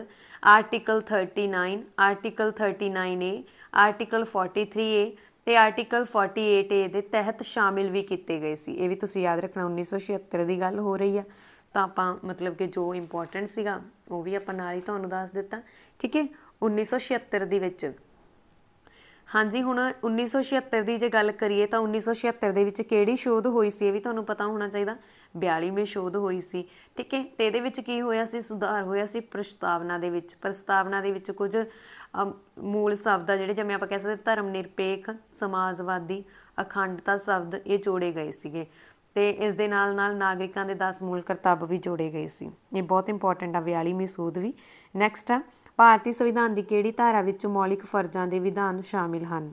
article 39 article 39A article 43A ਤੇ ਆਰਟੀਕਲ 48A ਦੇ ਤਹਿਤ ਸ਼ਾਮਿਲ ਵੀ ਕੀਤੇ ਗਏ ਸੀ ਇਹ ਵੀ ਤੁਸੀਂ ਯਾਦ ਰੱਖਣਾ 1976 ਦੀ ਗੱਲ ਹੋ ਰਹੀ ਆ ਤਾਂ ਆਪਾਂ ਮਤਲਬ ਕਿ ਜੋ ਇੰਪੋਰਟੈਂਟ ਸੀਗਾ ਉਹ ਵੀ ਆਪਾਂ ਨਾਲ ਹੀ ਤੁਹਾਨੂੰ ਦੱਸ ਦਿੱਤਾ ਠੀਕ ਹੈ 1976 ਦੇ ਵਿੱਚ ਹਾਂਜੀ ਹੁਣ 1976 ਦੀ ਜੇ ਗੱਲ ਕਰੀਏ ਤਾਂ 1976 ਦੇ ਵਿੱਚ ਕਿਹੜੀ ਸ਼ੋਧ ਹੋਈ ਸੀ ਇਹ ਵੀ ਤੁਹਾਨੂੰ ਪਤਾ ਹੋਣਾ ਚਾਹੀਦਾ 42ਵੇਂ ਸ਼ੋਧ ਹੋਈ ਸੀ ਠੀਕ ਹੈ ਤੇ ਇਹਦੇ ਵਿੱਚ ਕੀ ਹੋਇਆ ਸੀ ਸੁਧਾਰ ਹੋਇਆ ਸੀ ਪ੍ਰਸਤਾਵਨਾ ਦੇ ਵਿੱਚ ਪ੍ਰਸਤਾਵਨਾ ਦੇ ਵਿੱਚ ਕੁਝ ਮੂਲ ਸ਼ਬਦ ਆ ਜਿਹੜੇ ਜਿਵੇਂ ਆਪਾਂ ਕਹਿ ਸਕਦੇ ਧਰਮ ਨਿਰਪੇਖ ਸਮਾਜਵਾਦੀ ਅਖੰਡਤਾ ਸ਼ਬਦ ਇਹ ਜੋੜੇ ਗਏ ਸੀਗੇ ਤੇ ਇਸ ਦੇ ਨਾਲ ਨਾਲ ਨਾਗਰਿਕਾਂ ਦੇ 10 ਮੂਲ ਕਰਤੱਵ ਵੀ ਜੋੜੇ ਗਏ ਸੀ ਇਹ ਬਹੁਤ ਇੰਪੋਰਟੈਂਟ ਆ 42ਵੀਂ ਸੋਧ ਵੀ ਨੈਕਸਟ ਆ ਭਾਰਤੀ ਸੰਵਿਧਾਨ ਦੀ ਕਿਹੜੀ ਧਾਰਾ ਵਿੱਚ ਮੌਲਿਕ ਫਰਜ਼ਾਂ ਦੇ ਵਿਧਾਨ ਸ਼ਾਮਿਲ ਹਨ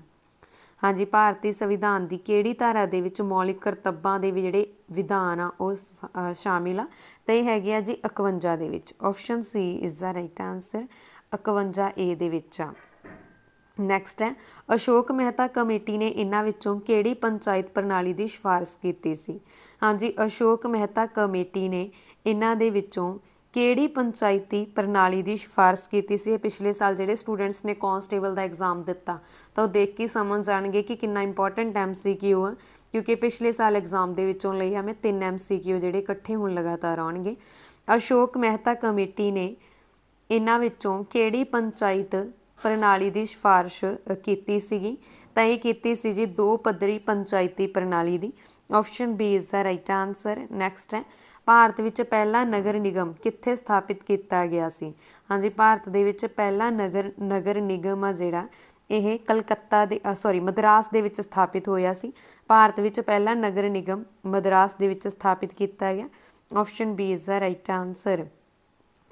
ਹਾਂਜੀ ਭਾਰਤੀ ਸੰਵਿਧਾਨ ਦੀ ਕਿਹੜੀ ਧਾਰਾ ਦੇ ਵਿੱਚ ਮੌਲਿਕ ਕਰਤੱਵਾਂ ਦੇ ਵੀ ਜਿਹੜੇ ਵਿਧਾਨ ਆ ਉਹ ਸ਼ਾਮਿਲ ਆ ਤੇ ਇਹ ਹੈਗੇ ਆ ਜੀ 51 ਦੇ ਵਿੱਚ option C is the right answer 51 A ਦੇ ਵਿੱਚ ਆ ਨੈਕਸਟ ਹੈ ਅਸ਼ੋਕ ਮਹਿਤਾ ਕਮੇਟੀ ਨੇ ਇਹਨਾਂ ਵਿੱਚੋਂ ਕਿਹੜੀ ਪੰਚਾਇਤ ਪ੍ਰਣਾਲੀ ਦੀ ਸਿਫਾਰਿਸ਼ ਕੀਤੀ ਸੀ ਹਾਂਜੀ ਅਸ਼ੋਕ ਮਹਿਤਾ ਕਮੇਟੀ ਨੇ ਇਹਨਾਂ ਦੇ ਵਿੱਚੋਂ ਕਿਹੜੀ ਪੰਚਾਇਤੀ ਪ੍ਰਣਾਲੀ ਦੀ ਸਿਫਾਰਿਸ਼ ਕੀਤੀ ਸੀ ਪਿਛਲੇ ਸਾਲ ਜਿਹੜੇ ਸਟੂਡੈਂਟਸ ਨੇ ਕਾਂਸਟੇਬਲ ਦਾ ਐਗਜ਼ਾਮ ਦਿੱਤਾ ਤਾਂ ਉਹ ਦੇਖ ਕੇ ਸਮਝ ਜਾਣਗੇ ਕਿ ਕਿੰਨਾ ਇੰਪੋਰਟੈਂਟ ਐਮਸੀਕਿਊ ਹੈ ਕਿਉਂਕਿ ਪਿਛਲੇ ਸਾਲ ਐਗਜ਼ਾਮ ਦੇ ਵਿੱਚੋਂ ਲਈ ਹਮੇ ਤਿੰਨ ਐਮਸੀਕਿਊ ਜਿਹੜੇ ਇਕੱਠੇ ਹੋਣ ਲਗਾਤਾਰ ਆਉਣਗੇ ਅਸ਼ੋਕ ਮਹਿਤਾ ਕਮੇਟੀ ਨੇ ਇਹਨਾਂ ਵਿੱਚੋਂ ਕਿਹੜੀ ਪੰਚਾਇਤ ਪ੍ਰਣਾਲੀ ਦੀ ਸਿਫਾਰਿਸ਼ ਕੀਤੀ ਸੀਗੀ ਤਾਂ ਇਹ ਕੀਤੀ ਸੀ ਜੀ ਦੋ ਪੱਧਰੀ ਪੰਚਾਇਤੀ ਪ੍ਰਣਾਲੀ ਦੀ option B is the right answer next ਹੈ ਭਾਰਤ ਵਿੱਚ ਪਹਿਲਾ ਨਗਰ ਨਿਗਮ ਕਿੱਥੇ ਸਥਾਪਿਤ ਕੀਤਾ ਗਿਆ ਸੀ ਹਾਂਜੀ ਭਾਰਤ ਦੇ ਵਿੱਚ ਪਹਿਲਾ ਨਗਰ ਨਗਰ ਨਿਗਮ ਆ ਜਿਹੜਾ ਇਹ ਕਲਕੱਤਾ ਦੇ ਸੌਰੀ ਮਦਰਾਸ ਦੇ ਵਿੱਚ ਸਥਾਪਿਤ ਹੋਇਆ ਸੀ ਭਾਰਤ ਵਿੱਚ ਪਹਿਲਾ ਨਗਰ ਨਿਗਮ ਮਦਰਾਸ ਦੇ ਵਿੱਚ ਸਥਾਪਿਤ ਕੀਤਾ ਗਿਆ option B is the right answer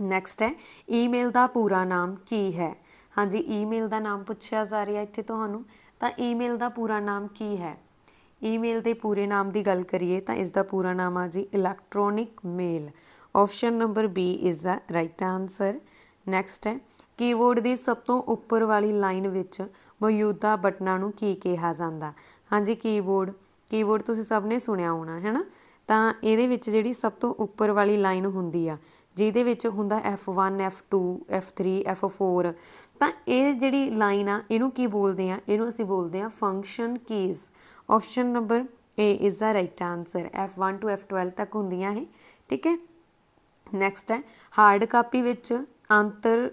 next ਹੈ ਈਮੇਲ ਦਾ ਪੂਰਾ ਨਾਮ ਕੀ ਹੈ ਹਾਂਜੀ ਈਮੇਲ ਦਾ ਨਾਮ ਪੁੱਛਿਆ ਜਾ ਰਿਹਾ ਇੱਥੇ ਤੁਹਾਨੂੰ ਤਾਂ ਈਮੇਲ ਦਾ ਪੂਰਾ ਨਾਮ ਕੀ ਹੈ ਈਮੇਲ ਦੇ ਪੂਰੇ ਨਾਮ ਦੀ ਗੱਲ ਕਰੀਏ ਤਾਂ ਇਸ ਦਾ ਪੂਰਾ ਨਾਮ ਆ ਜੀ electronic mail option number B is the right answer next ਹੈ ਕੀਬੋਰਡ ਦੀ ਸਭ ਤੋਂ ਉੱਪਰ ਵਾਲੀ ਲਾਈਨ ਵਿੱਚ ਮੌਜੂਦਾ ਬਟਨਾਂ ਨੂੰ ਕੀ ਕਿਹਾ ਜਾਂਦਾ ਹਾਂਜੀ ਕੀਬੋਰਡ ਕੀਬੋਰਡ ਤੁਸੀਂ ਸਭ ਨੇ ਸੁਣਿਆ ਹੋਣਾ ਹੈ ਨਾ ਤਾਂ ਇਹਦੇ ਵਿੱਚ ਜਿਹੜੀ ਸਭ ਤੋਂ ਉੱਪਰ ਵਾਲੀ ਲਾਈਨ ਹੁੰਦੀ ਆ ਜਿਹਦੇ ਵਿੱਚ ਹੁੰਦਾ F1 F2 F3 F4 ਤਾਂ ਇਹ ਜਿਹੜੀ ਲਾਈਨ ਆ ਇਹਨੂੰ ਕੀ ਬੋਲਦੇ ਆ ਇਹਨੂੰ ਅਸੀਂ ਬੋਲਦੇ ਆ function keys option number A is the right answer F1 to F12 ਤੱਕ ਹੁੰਦੀਆਂ ਇਹ ਠੀਕ ਹੈ ਨੈਕਸਟ ਹੈ ਹਾਰਡ ਕਾਪੀ ਵਿੱਚ ਅੰਤਰ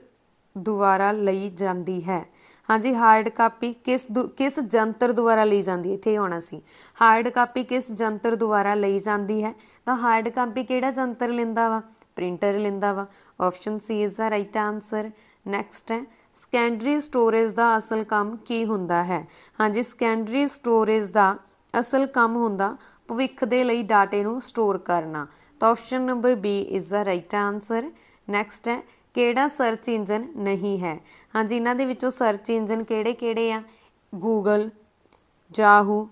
ਦੁਆਰਾ ਲਈ ਜਾਂਦੀ ਹੈ ਹਾਂਜੀ ਹਾਰਡ ਕਾਪੀ ਕਿਸ ਕਿਸ ਜੰਤਰ ਦੁਆਰਾ ਲਈ ਜਾਂਦੀ ਹੈ ਇੱਥੇ ਆਉਣਾ ਸੀ ਹਾਰਡ ਕਾਪੀ ਕਿਸ ਜੰਤਰ ਦੁਆਰਾ ਲਈ ਜਾਂਦੀ ਹੈ ਤਾਂ ਹਾਰਡ ਕਾਪੀ ਕਿਹੜਾ ਜੰਤਰ ਲੈਂਦਾ ਵਾ ਪ੍ਰਿੰਟਰ ਲਿੰਦਾ ਵਾ option C is the right answer next ਹੈ ਸਕੈਂਡਰੀ ਸਟੋਰੇਜ ਦਾ ਅਸਲ ਕੰਮ ਕੀ ਹੁੰਦਾ ਹੈ ਹਾਂਜੀ ਸਕੈਂਡਰੀ ਸਟੋਰੇਜ ਦਾ ਅਸਲ ਕੰਮ ਹੁੰਦਾ ਭਵਿੱਖ ਦੇ ਲਈ ਡਾਟੇ ਨੂੰ ਸਟੋਰ ਕਰਨਾ ਤਾਂ option number B is the right answer next ਹੈ ਕਿਹੜਾ ਸਰਚ ਇੰਜਨ ਨਹੀਂ ਹੈ ਹਾਂਜੀ ਇਹਨਾਂ ਦੇ ਵਿੱਚੋਂ ਸਰਚ ਇੰਜਨ ਕਿਹੜੇ-ਕਿਹੜੇ ਆ ਗੂਗਲ ਜਾਹੂ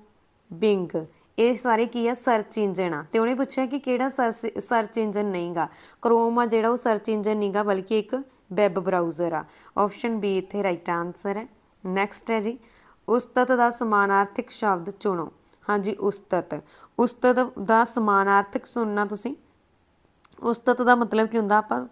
ਬਿੰਗ ਇਹ ਸਾਰੇ ਕੀ ਆ ਸਰਚ ਇੰਜਨ ਆ ਤੇ ਉਹਨੇ ਪੁੱਛਿਆ ਕਿ ਕਿਹੜਾ ਸਰਚ ਇੰਜਨ ਨਹੀਂਗਾ ਕ੍ਰੋਮ ਆ ਜਿਹੜਾ ਉਹ ਸਰਚ ਇੰਜਨ ਨਹੀਂਗਾ ਬਲਕਿ ਇੱਕ ਵੈਬ ਬਰਾਊਜ਼ਰ ਆ ਆਪਸ਼ਨ ਬੀ ਇੱਥੇ ਰਾਈਟ ਆਨਸਰ ਹੈ ਨੈਕਸਟ ਹੈ ਜੀ ਉਸਤਤ ਦਾ ਸਮਾਨਾਰਥਿਕ ਸ਼ਬਦ ਚੁਣੋ ਹਾਂਜੀ ਉਸਤਤ ਉਸਤਤ ਦਾ ਸਮਾਨਾਰਥਿਕ ਸੁਣਨਾ ਤੁਸੀਂ ਉਸਤਤ ਦਾ ਮਤਲਬ ਕੀ ਹੁੰਦਾ ਆਪਾਂ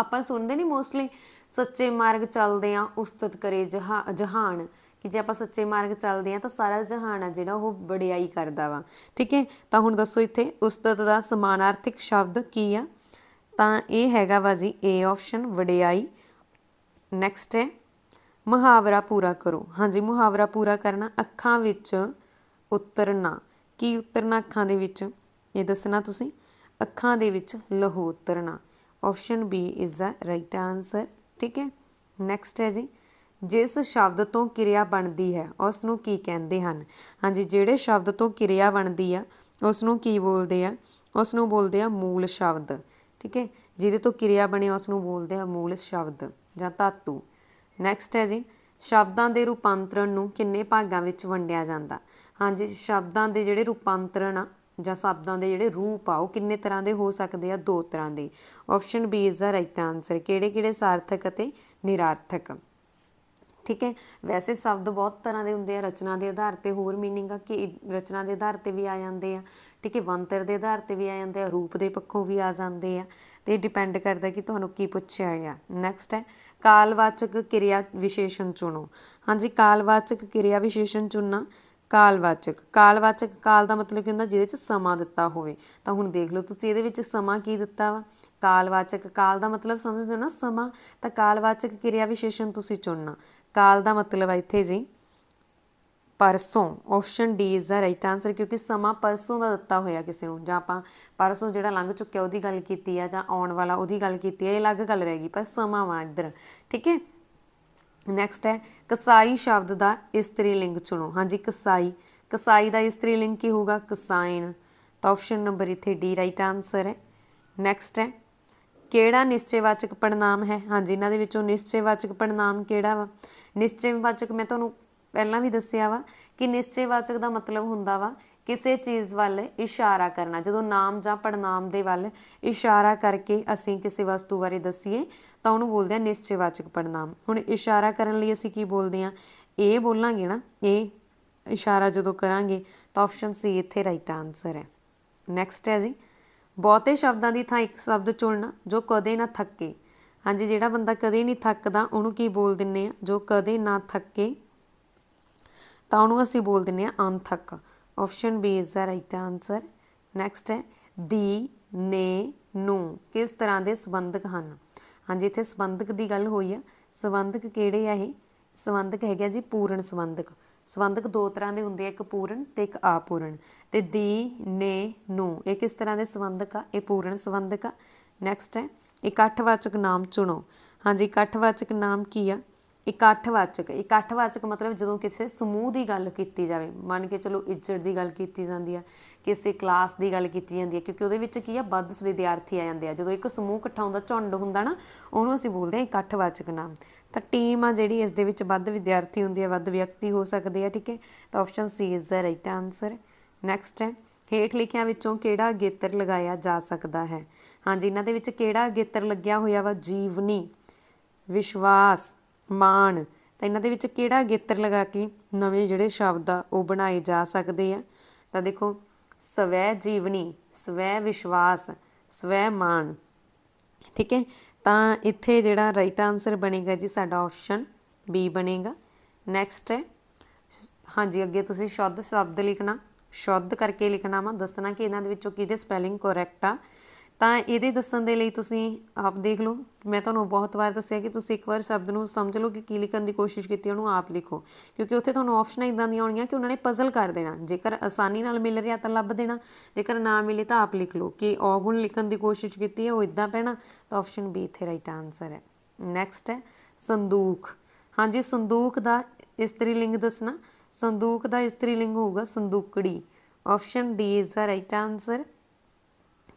ਆਪਾਂ ਸੁਣਦੇ ਨਹੀਂ ਮੋਸਟਲੀ ਸੱਚੇ ਮਾਰਗ ਚੱਲਦੇ ਆ ਉਸਤਤ ਕਰੇ ਜਹਾਨ ਕਿ ਜੇ ਆਪਾਂ ਸੱਚੇ ਮਾਰਗ ਚੱਲਦੇ ਆ ਤਾਂ ਸਾਰਾ ਜਹਾਨ ਆ ਜਿਹੜਾ ਉਹ ਬੜਿਆਈ ਕਰਦਾ ਵਾ ਠੀਕ ਹੈ ਤਾਂ ਹੁਣ ਦੱਸੋ ਇੱਥੇ ਉਸਤਤ ਦਾ ਸਮਾਨਾਰਥਿਕ ਸ਼ਬਦ ਕੀ ਆ ਤਾਂ ਇਹ ਹੈਗਾ ਵਾ ਜੀ A ਆਪਸ਼ਨ ਵਡਿਆਈ ਨੈਕਸਟ ਹੈ ਮੁਹਾਵਰਾ ਪੂਰਾ ਕਰੋ ਹਾਂਜੀ ਮੁਹਾਵਰਾ ਪੂਰਾ ਕਰਨਾ ਅੱਖਾਂ ਵਿੱਚ ਉਤਰਨਾ ਕੀ ਉਤਰਨਾ ਅੱਖਾਂ ਦੇ ਵਿੱਚ ਇਹ ਦੱਸਣਾ ਤੁਸੀਂ ਅੱਖਾਂ ਦੇ ਵਿੱਚ ਲਹੂ ਉਤਰਨਾ option B is the right answer ਠੀਕ ਹੈ ਨੈਕਸਟ ਹੈ ਜੀ ਜਿਸ ਸ਼ਬਦ ਤੋਂ ਕਿਰਿਆ ਬਣਦੀ ਹੈ ਉਸ ਨੂੰ ਕੀ ਕਹਿੰਦੇ ਹਨ ਹਾਂਜੀ ਜਿਹੜੇ ਸ਼ਬਦ ਤੋਂ ਕਿਰਿਆ ਬਣਦੀ ਆ ਉਸ ਨੂੰ ਕੀ ਬੋਲਦੇ ਆ ਉਸ ਨੂੰ ਬੋਲਦੇ ਆ ਮੂਲ ਸ਼ਬਦ ਠੀਕ ਹੈ ਜਿਹਦੇ ਤੋਂ ਕਿਰਿਆ ਬਣੇ ਉਸ ਨੂੰ ਬੋਲਦੇ ਆ ਮੂਲ ਸ਼ਬਦ ਜਾਂ ਧਾਤੂ ਨੈਕਸਟ ਹੈ ਜੀ ਸ਼ਬਦਾਂ ਦੇ ਰੂਪਾਂਤਰਣ ਨੂੰ ਕਿੰਨੇ ਭਾਗਾਂ ਵਿੱਚ ਵੰਡਿਆ ਜਾਂਦਾ ਹਾਂਜੀ ਸ਼ਬਦਾਂ ਦੇ ਜਿਹੜੇ ਰੂਪਾਂਤਰਣ ਆ ਜਾਂ ਸ਼ਬਦਾਂ ਦੇ ਜਿਹੜੇ ਰੂਪ ਆ ਉਹ ਕਿੰਨੇ ਤਰ੍ਹਾਂ ਦੇ ਹੋ ਸਕਦੇ ਆ ਦੋ ਤਰ੍ਹਾਂ ਦੇ option B is the right answer ਕਿਹੜੇ-ਕਿਹੜੇ ਸਾਰਥਕ ਅਤੇ ਨਿਰਾਰਥਕ ਠੀਕ ਹੈ ਵੈਸੇ ਸ਼ਬਦ ਬਹੁਤ ਤਰ੍ਹਾਂ ਦੇ ਹੁੰਦੇ ਆ ਰਚਨਾ ਦੇ ਆਧਾਰ ਤੇ ਹੋਰ ਮੀਨਿੰਗ ਆ ਕਿ ਰਚਨਾ ਦੇ ਆਧਾਰ ਤੇ ਵੀ ਆ ਜਾਂਦੇ ਆ ਠੀਕ ਹੈ ਵੰਤਰ ਦੇ ਆਧਾਰ ਤੇ ਵੀ ਆ ਜਾਂਦੇ ਆ ਰੂਪ ਦੇ ਪੱਖੋਂ ਵੀ ਆ ਜਾਂਦੇ ਆ ਤੇ ਡਿਪੈਂਡ ਕਰਦਾ ਕਿ ਤੁਹਾਨੂੰ ਕੀ ਪੁੱਛਿਆ ਗਿਆ ਨੈਕਸਟ ਹੈ ਕਾਲਵਾਚਕ ਕਿਰਿਆ ਵਿਸ਼ੇਸ਼ਣ ਚੁਣੋ ਹਾਂਜੀ ਕਾਲਵਾਚਕ ਕਿਰਿਆ ਵਿਸ਼ੇਸ਼ਣ ਚੁਣਨਾ ਕਾਲਵਾਚਕ ਕਾਲਵਾਚਕ ਕਾਲ ਦਾ ਮਤਲਬ ਕੀ ਹੁੰਦਾ ਜਿਹਦੇ ਚ ਸਮਾਂ ਦਿੱਤਾ ਹੋਵੇ ਤਾਂ ਹੁਣ ਦੇਖ ਲਓ ਤੁਸੀਂ ਇਹਦੇ ਵਿੱਚ ਸਮਾਂ ਕੀ ਦਿੱਤਾ ਵਾ ਕਾਲਵਾਚਕ ਕਾਲ ਦਾ ਮਤਲਬ ਸਮਝਦੇ ਹੋ ਨਾ ਸਮਾਂ ਤਾਂ ਕਾਲਵਾਚਕ ਕਿਰਿਆ ਵਿਸ਼ੇਸ਼ਣ ਤੁਸੀਂ ਚੁਣਨਾ ਕਾਲ ਦਾ ਮਤਲਬ ਹੈ ਇੱਥੇ ਜੀ ਪਰਸੋਂ option D is the right answer ਕਿਉਂਕਿ ਸਮਾਂ ਪਰਸੋਂ ਦਾ ਦਿੱਤਾ ਹੋਇਆ ਕਿਸੇ ਨੂੰ ਜਾਂ ਆਪਾਂ ਪਰਸੋਂ ਜਿਹੜਾ ਲੰਘ ਚੁੱਕਿਆ ਉਹਦੀ ਗੱਲ ਕੀਤੀ ਆ ਜਾਂ ਆਉਣ ਵਾਲਾ ਉਹਦੀ ਗੱਲ ਕੀਤੀ ਆ ਇਹ ਅਲੱਗ ਗੱਲ ਰਹੇਗੀ ਪਰ ਸਮਾਂ ਵਾ ਇੱਧਰ ਠੀਕ ਹੈ ਨੈਕਸਟ ਹੈ ਕਸਾਈ ਸ਼ਬਦ ਦਾ ਇਸਤਰੀ ਲਿੰਗ ਚੁਣੋ ਹਾਂਜੀ ਕਸਾਈ ਕਸਾਈ ਦਾ ਇਸਤਰੀ ਲਿੰਗ ਕੀ ਹੋਊਗਾ ਕਸਾਈਨ ਤਾਂ ਆਪਸ਼ਨ ਨੰਬਰ ਇੱਥੇ ਡੀ ਰਾਈਟ ਆਨਸਰ ਹੈ ਨੈਕਸਟ ਹੈ ਕਿਹੜਾ ਨਿਸ਼ਚੈਵਾਚਕ ਪੜਨਾਮ ਹੈ ਹਾਂਜੀ ਇਹਨਾਂ ਦੇ ਵਿੱਚੋਂ ਨਿਸ਼ਚੈਵਾਚਕ ਪੜਨਾਮ ਕਿਹੜਾ ਵਾ ਨਿਸ਼ਚੈਵਾਚਕ ਮੈਂ ਤੁਹਾਨੂੰ ਪਹਿਲਾਂ ਵੀ ਦੱਸਿਆ ਵਾ ਕਿ ਨਿਸ਼ਚੈਵਾਚਕ ਦਾ ਮਤਲਬ ਹੁੰਦਾ ਵਾ ਕਿਸੇ ਚੀਜ਼ ਵੱਲ ਇਸ਼ਾਰਾ ਕਰਨਾ ਜਦੋਂ ਨਾਮ ਜਾਂ ਪੜਨਾਮ ਦੇ ਵੱਲ ਇਸ਼ਾਰਾ ਕਰਕੇ ਅਸੀਂ ਕਿਸੇ ਵਸਤੂ ਬਾਰੇ ਦੱਸੀਏ ਤਾਂ ਉਹਨੂੰ ਬੋਲਦੇ ਆ ਨਿਸ਼ਚੈਵਾਚਕ ਪੜਨਾਮ ਹੁਣ ਇਸ਼ਾਰਾ ਕਰਨ ਲਈ ਅਸੀਂ ਕੀ ਬੋਲਦੇ ਆ ਇਹ ਬੋਲਾਂਗੇ ਨਾ ਇਹ ਇਸ਼ਾਰਾ ਜਦੋਂ ਕਰਾਂਗੇ ਤਾਂ ਆਪਸ਼ਨ ਸੀ ਇੱਥੇ ਰਾਈਟ ਆਨਸਰ ਹੈ ਨੈਕਸਟ ਹੈ ਜੀ ਬਹੁਤੇ ਸ਼ਬਦਾਂ ਦੀ ਥਾਂ ਇੱਕ ਸ਼ਬਦ ਚੁਣਨਾ ਜੋ ਕਦੇ ਨਾ ਥੱਕੇ ਹਾਂਜੀ ਜਿਹੜਾ ਬੰਦਾ ਕਦੇ ਨਹੀਂ ਥੱਕਦਾ ਉਹਨੂੰ ਕੀ ਬੋਲ ਦਿੰਨੇ ਆ ਜੋ ਕਦੇ ਨਾ ਥੱਕੇ ਤਾਂ ਉਹਨੂੰ ਅਸੀਂ ਬੋਲ ਦਿੰਨੇ ਆ ਅਨਥੱਕ option B is the right answer next ਹੈ ਦੀ ਨੇ ਨੂੰ ਕਿਸ ਤਰ੍ਹਾਂ ਦੇ ਸਬੰਧਕ ਹਨ ਹਾਂਜੀ ਇੱਥੇ ਸਬੰਧਕ ਦੀ ਗੱਲ ਹੋਈ ਆ ਸਬੰਧਕ ਕਿਹੜੇ ਆ ਇਹ ਸਬੰਧਕ ਹੈਗਾ ਜੀ ਪੂਰਨ ਸਬੰਧਕ ਸੰਬੰਧਕ ਦੋ ਤਰ੍ਹਾਂ ਦੇ ਹੁੰਦੇ ਆ ਇੱਕ ਪੂਰਨ ਤੇ ਇੱਕ ਆਪੂਰਨ ਤੇ ਦੀ ਨੇ ਨੂੰ ਇਹ ਕਿਸ ਤਰ੍ਹਾਂ ਦੇ ਸੰਬੰਧਕ ਆ ਇਹ ਪੂਰਨ ਸੰਬੰਧਕ ਆ ਨੈਕਸਟ ਹੈ ਇਕੱਠਵਾਚਕ ਨਾਮ ਚੁਣੋ ਹਾਂਜੀ ਇਕੱਠਵਾਚਕ ਨਾਮ ਕੀ ਆ ਇਕੱਠਵਾਚਕ ਇਕੱਠਵਾਚਕ ਮਤਲਬ ਜਦੋਂ ਕਿਸੇ ਸਮੂਹ ਦੀ ਗੱਲ ਕੀਤੀ ਜਾਵੇ ਮੰਨ ਕੇ ਚਲੋ ਇੱਜੜ ਦੀ ਗੱਲ ਕੀਤੀ ਜਾਂਦੀ ਆ ਕਿਸੇ ਕਲਾਸ ਦੀ ਗੱਲ ਕੀਤੀ ਜਾਂਦੀ ਆ ਕਿਉਂਕਿ ਉਹਦੇ ਵਿੱਚ ਕੀ ਆ ਵੱਧ ਵਿਦਿਆਰਥੀ ਆ ਜਾਂਦੇ ਆ ਜਦੋਂ ਇੱਕ ਸਮੂਹ ਇਕੱਠਾ ਹੁੰਦਾ ਝੁੰਡ ਹੁੰਦਾ ਨਾ ਉਹਨੂੰ ਅਸੀਂ ਬੋਲਦੇ ਆ ਇਕੱਠਵਾਚਕ ਨਾਮ ਤਾਂ ਟੀਮ ਆ ਜਿਹੜੀ ਇਸ ਦੇ ਵਿੱਚ ਵੱਧ ਵਿਦਿਆਰਥੀ ਹੁੰਦੀ ਆ ਵੱਧ ਵਿਅਕਤੀ ਹੋ ਸਕਦੇ ਆ ਠੀਕ ਹੈ ਤਾਂ option C is the right answer next ਹੈ ਹੇਠ ਲਿਖਿਆਂ ਵਿੱਚੋਂ ਕਿਹੜਾ ਅਗੇਤਰ ਲਗਾਇਆ ਜਾ ਸਕਦਾ ਹੈ ਹਾਂਜੀ ਇਹਨਾਂ ਦੇ ਵਿੱਚ ਕਿਹੜਾ ਅਗੇਤਰ ਲੱਗਿਆ ਹੋਇਆ ਵਾ ਜੀਵਨੀ ਵਿਸ਼ਵਾਸ ਮਾਣ ਤਾਂ ਇਹਨਾਂ ਦੇ ਵਿੱਚ ਕਿਹੜਾ ਗੇਤਰ ਲਗਾ ਕੇ ਨਵੇਂ ਜਿਹੜੇ ਸ਼ਬਦ ਆ ਉਹ ਬਣਾਏ ਜਾ ਸਕਦੇ ਆ ਤਾਂ ਦੇਖੋ ਸਵੈ ਜੀਵਨੀ ਸਵੈ ਵਿਸ਼ਵਾਸ ਸਵੈ ਮਾਣ ਠੀਕ ਹੈ ਤਾਂ ਇੱਥੇ ਜਿਹੜਾ ਰਾਈਟ ਆਨਸਰ ਬਣੇਗਾ ਜੀ ਸਾਡਾ ਆਪਸ਼ਨ ਬੀ ਬਣੇਗਾ ਨੈਕਸਟ ਹੈ ਹਾਂਜੀ ਅੱਗੇ ਤੁਸੀਂ ਸ਼ੁੱਧ ਸ਼ਬਦ ਲਿਖਣਾ ਸ਼ੁੱਧ ਕਰਕੇ ਲਿਖਣਾ ਵਾ ਦੱਸਣਾ ਕਿ ਇਹਨਾਂ ਦੇ ਵਿੱਚੋਂ ਕਿਹਦੇ ਸਪੈਲਿੰਗ ਕਰੈਕਟ ਆ ਤਾਂ ਇਹਦੇ ਦੱਸਣ ਦੇ ਲਈ ਤੁਸੀਂ ਆਪ ਦੇਖ ਲਓ ਮੈਂ ਤੁਹਾਨੂੰ ਬਹੁਤ ਵਾਰ ਦੱਸਿਆ ਕਿ ਤੁਸੀਂ ਇੱਕ ਵਾਰ ਸ਼ਬਦ ਨੂੰ ਸਮਝ ਲਓ ਕਿ ਕੀ ਲਿਖਣ ਦੀ ਕੋਸ਼ਿਸ਼ ਕੀਤੀ ਉਹਨੂੰ ਆਪ ਲਿਖੋ ਕਿਉਂਕਿ ਉੱਥੇ ਤੁਹਾਨੂੰ ਆਪਸ਼ਨਾਂ ਇਦਾਂ ਦੀਆਂ ਆਉਣੀਆਂ ਕਿ ਉਹਨਾਂ ਨੇ ਪਜ਼ਲ ਕਰ ਦੇਣਾ ਜੇਕਰ ਆਸਾਨੀ ਨਾਲ ਮਿਲ ਰਿਹਾ ਤਾਂ ਲੱਭ ਦੇਣਾ ਜੇਕਰ ਨਾ ਮਿਲੇ ਤਾਂ ਆਪ ਲਿਖ ਲਓ ਕਿ ਔਗੁਣ ਲਿਖਣ ਦੀ ਕੋਸ਼ਿਸ਼ ਕੀਤੀ ਹੈ ਉਹ ਇਦਾਂ ਪੈਣਾ ਤਾਂ ਆਪਸ਼ਨ ਬੀ ਇੱਥੇ ਰਾਈਟ ਆਨਸਰ ਹੈ ਨੈਕਸਟ ਹੈ ਸੰਦੂਕ ਹਾਂਜੀ ਸੰਦੂਕ ਦਾ ਇਸਤਰੀ ਲਿੰਗ ਦੱਸਣਾ ਸੰਦੂਕ ਦਾ ਇਸਤਰੀ ਲਿੰਗ ਹੋਊਗਾ ਸੰਦੂਕੜੀ option D is the right answer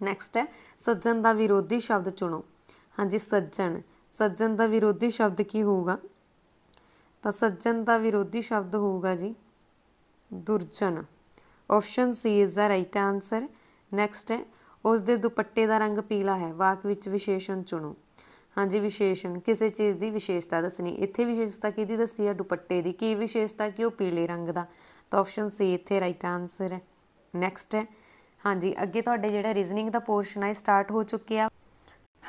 next ਹੈ ਸੱਜਣ ਦਾ ਵਿਰੋਧੀ ਸ਼ਬਦ ਚੁਣੋ ਹਾਂਜੀ ਸੱਜਣ ਸੱਜਣ ਦਾ ਵਿਰੋਧੀ ਸ਼ਬਦ ਕੀ ਹੋਊਗਾ ਤਾਂ ਸੱਜਣ ਦਾ ਵਿਰੋਧੀ ਸ਼ਬਦ ਹੋਊਗਾ ਜੀ ਦੁਰਜਨ option C is the right answer next ਹੈ ਉਸ ਦੇ ਦੁਪੱਟੇ ਦਾ ਰੰਗ ਪੀਲਾ ਹੈ ਵਾਕ ਵਿੱਚ ਵਿਸ਼ੇਸ਼ਣ ਚੁਣੋ ਹਾਂਜੀ ਵਿਸ਼ੇਸ਼ਣ ਕਿਸੇ ਚੀਜ਼ ਦੀ ਵਿਸ਼ੇਸ਼ਤਾ ਦੱਸਣੀ ਇੱਥੇ ਵਿਸ਼ੇਸ਼ਤਾ ਕਿਹਦੀ ਦੱਸੀ ਹੈ ਦੁਪੱਟੇ ਦੀ ਕੀ ਵਿਸ਼ੇਸ਼ਤਾ ਕਿ ਉਹ ਪੀਲੇ ਰੰਗ ਦਾ ਤਾਂ ਆਪਸ਼ਨ ਸੀ ਇੱਥੇ ਰਾਈਟ ਆਨਸਰ ਹੈ ਨੈਕਸਟ ਹੈ ਹਾਂਜੀ ਅੱਗੇ ਤੁਹਾਡੇ ਜਿਹੜਾ ਰੀਜ਼ਨਿੰਗ ਦਾ ਪੋਰਸ਼ਨ ਹੈ ਸਟਾਰਟ ਹੋ ਚੁੱਕਿਆ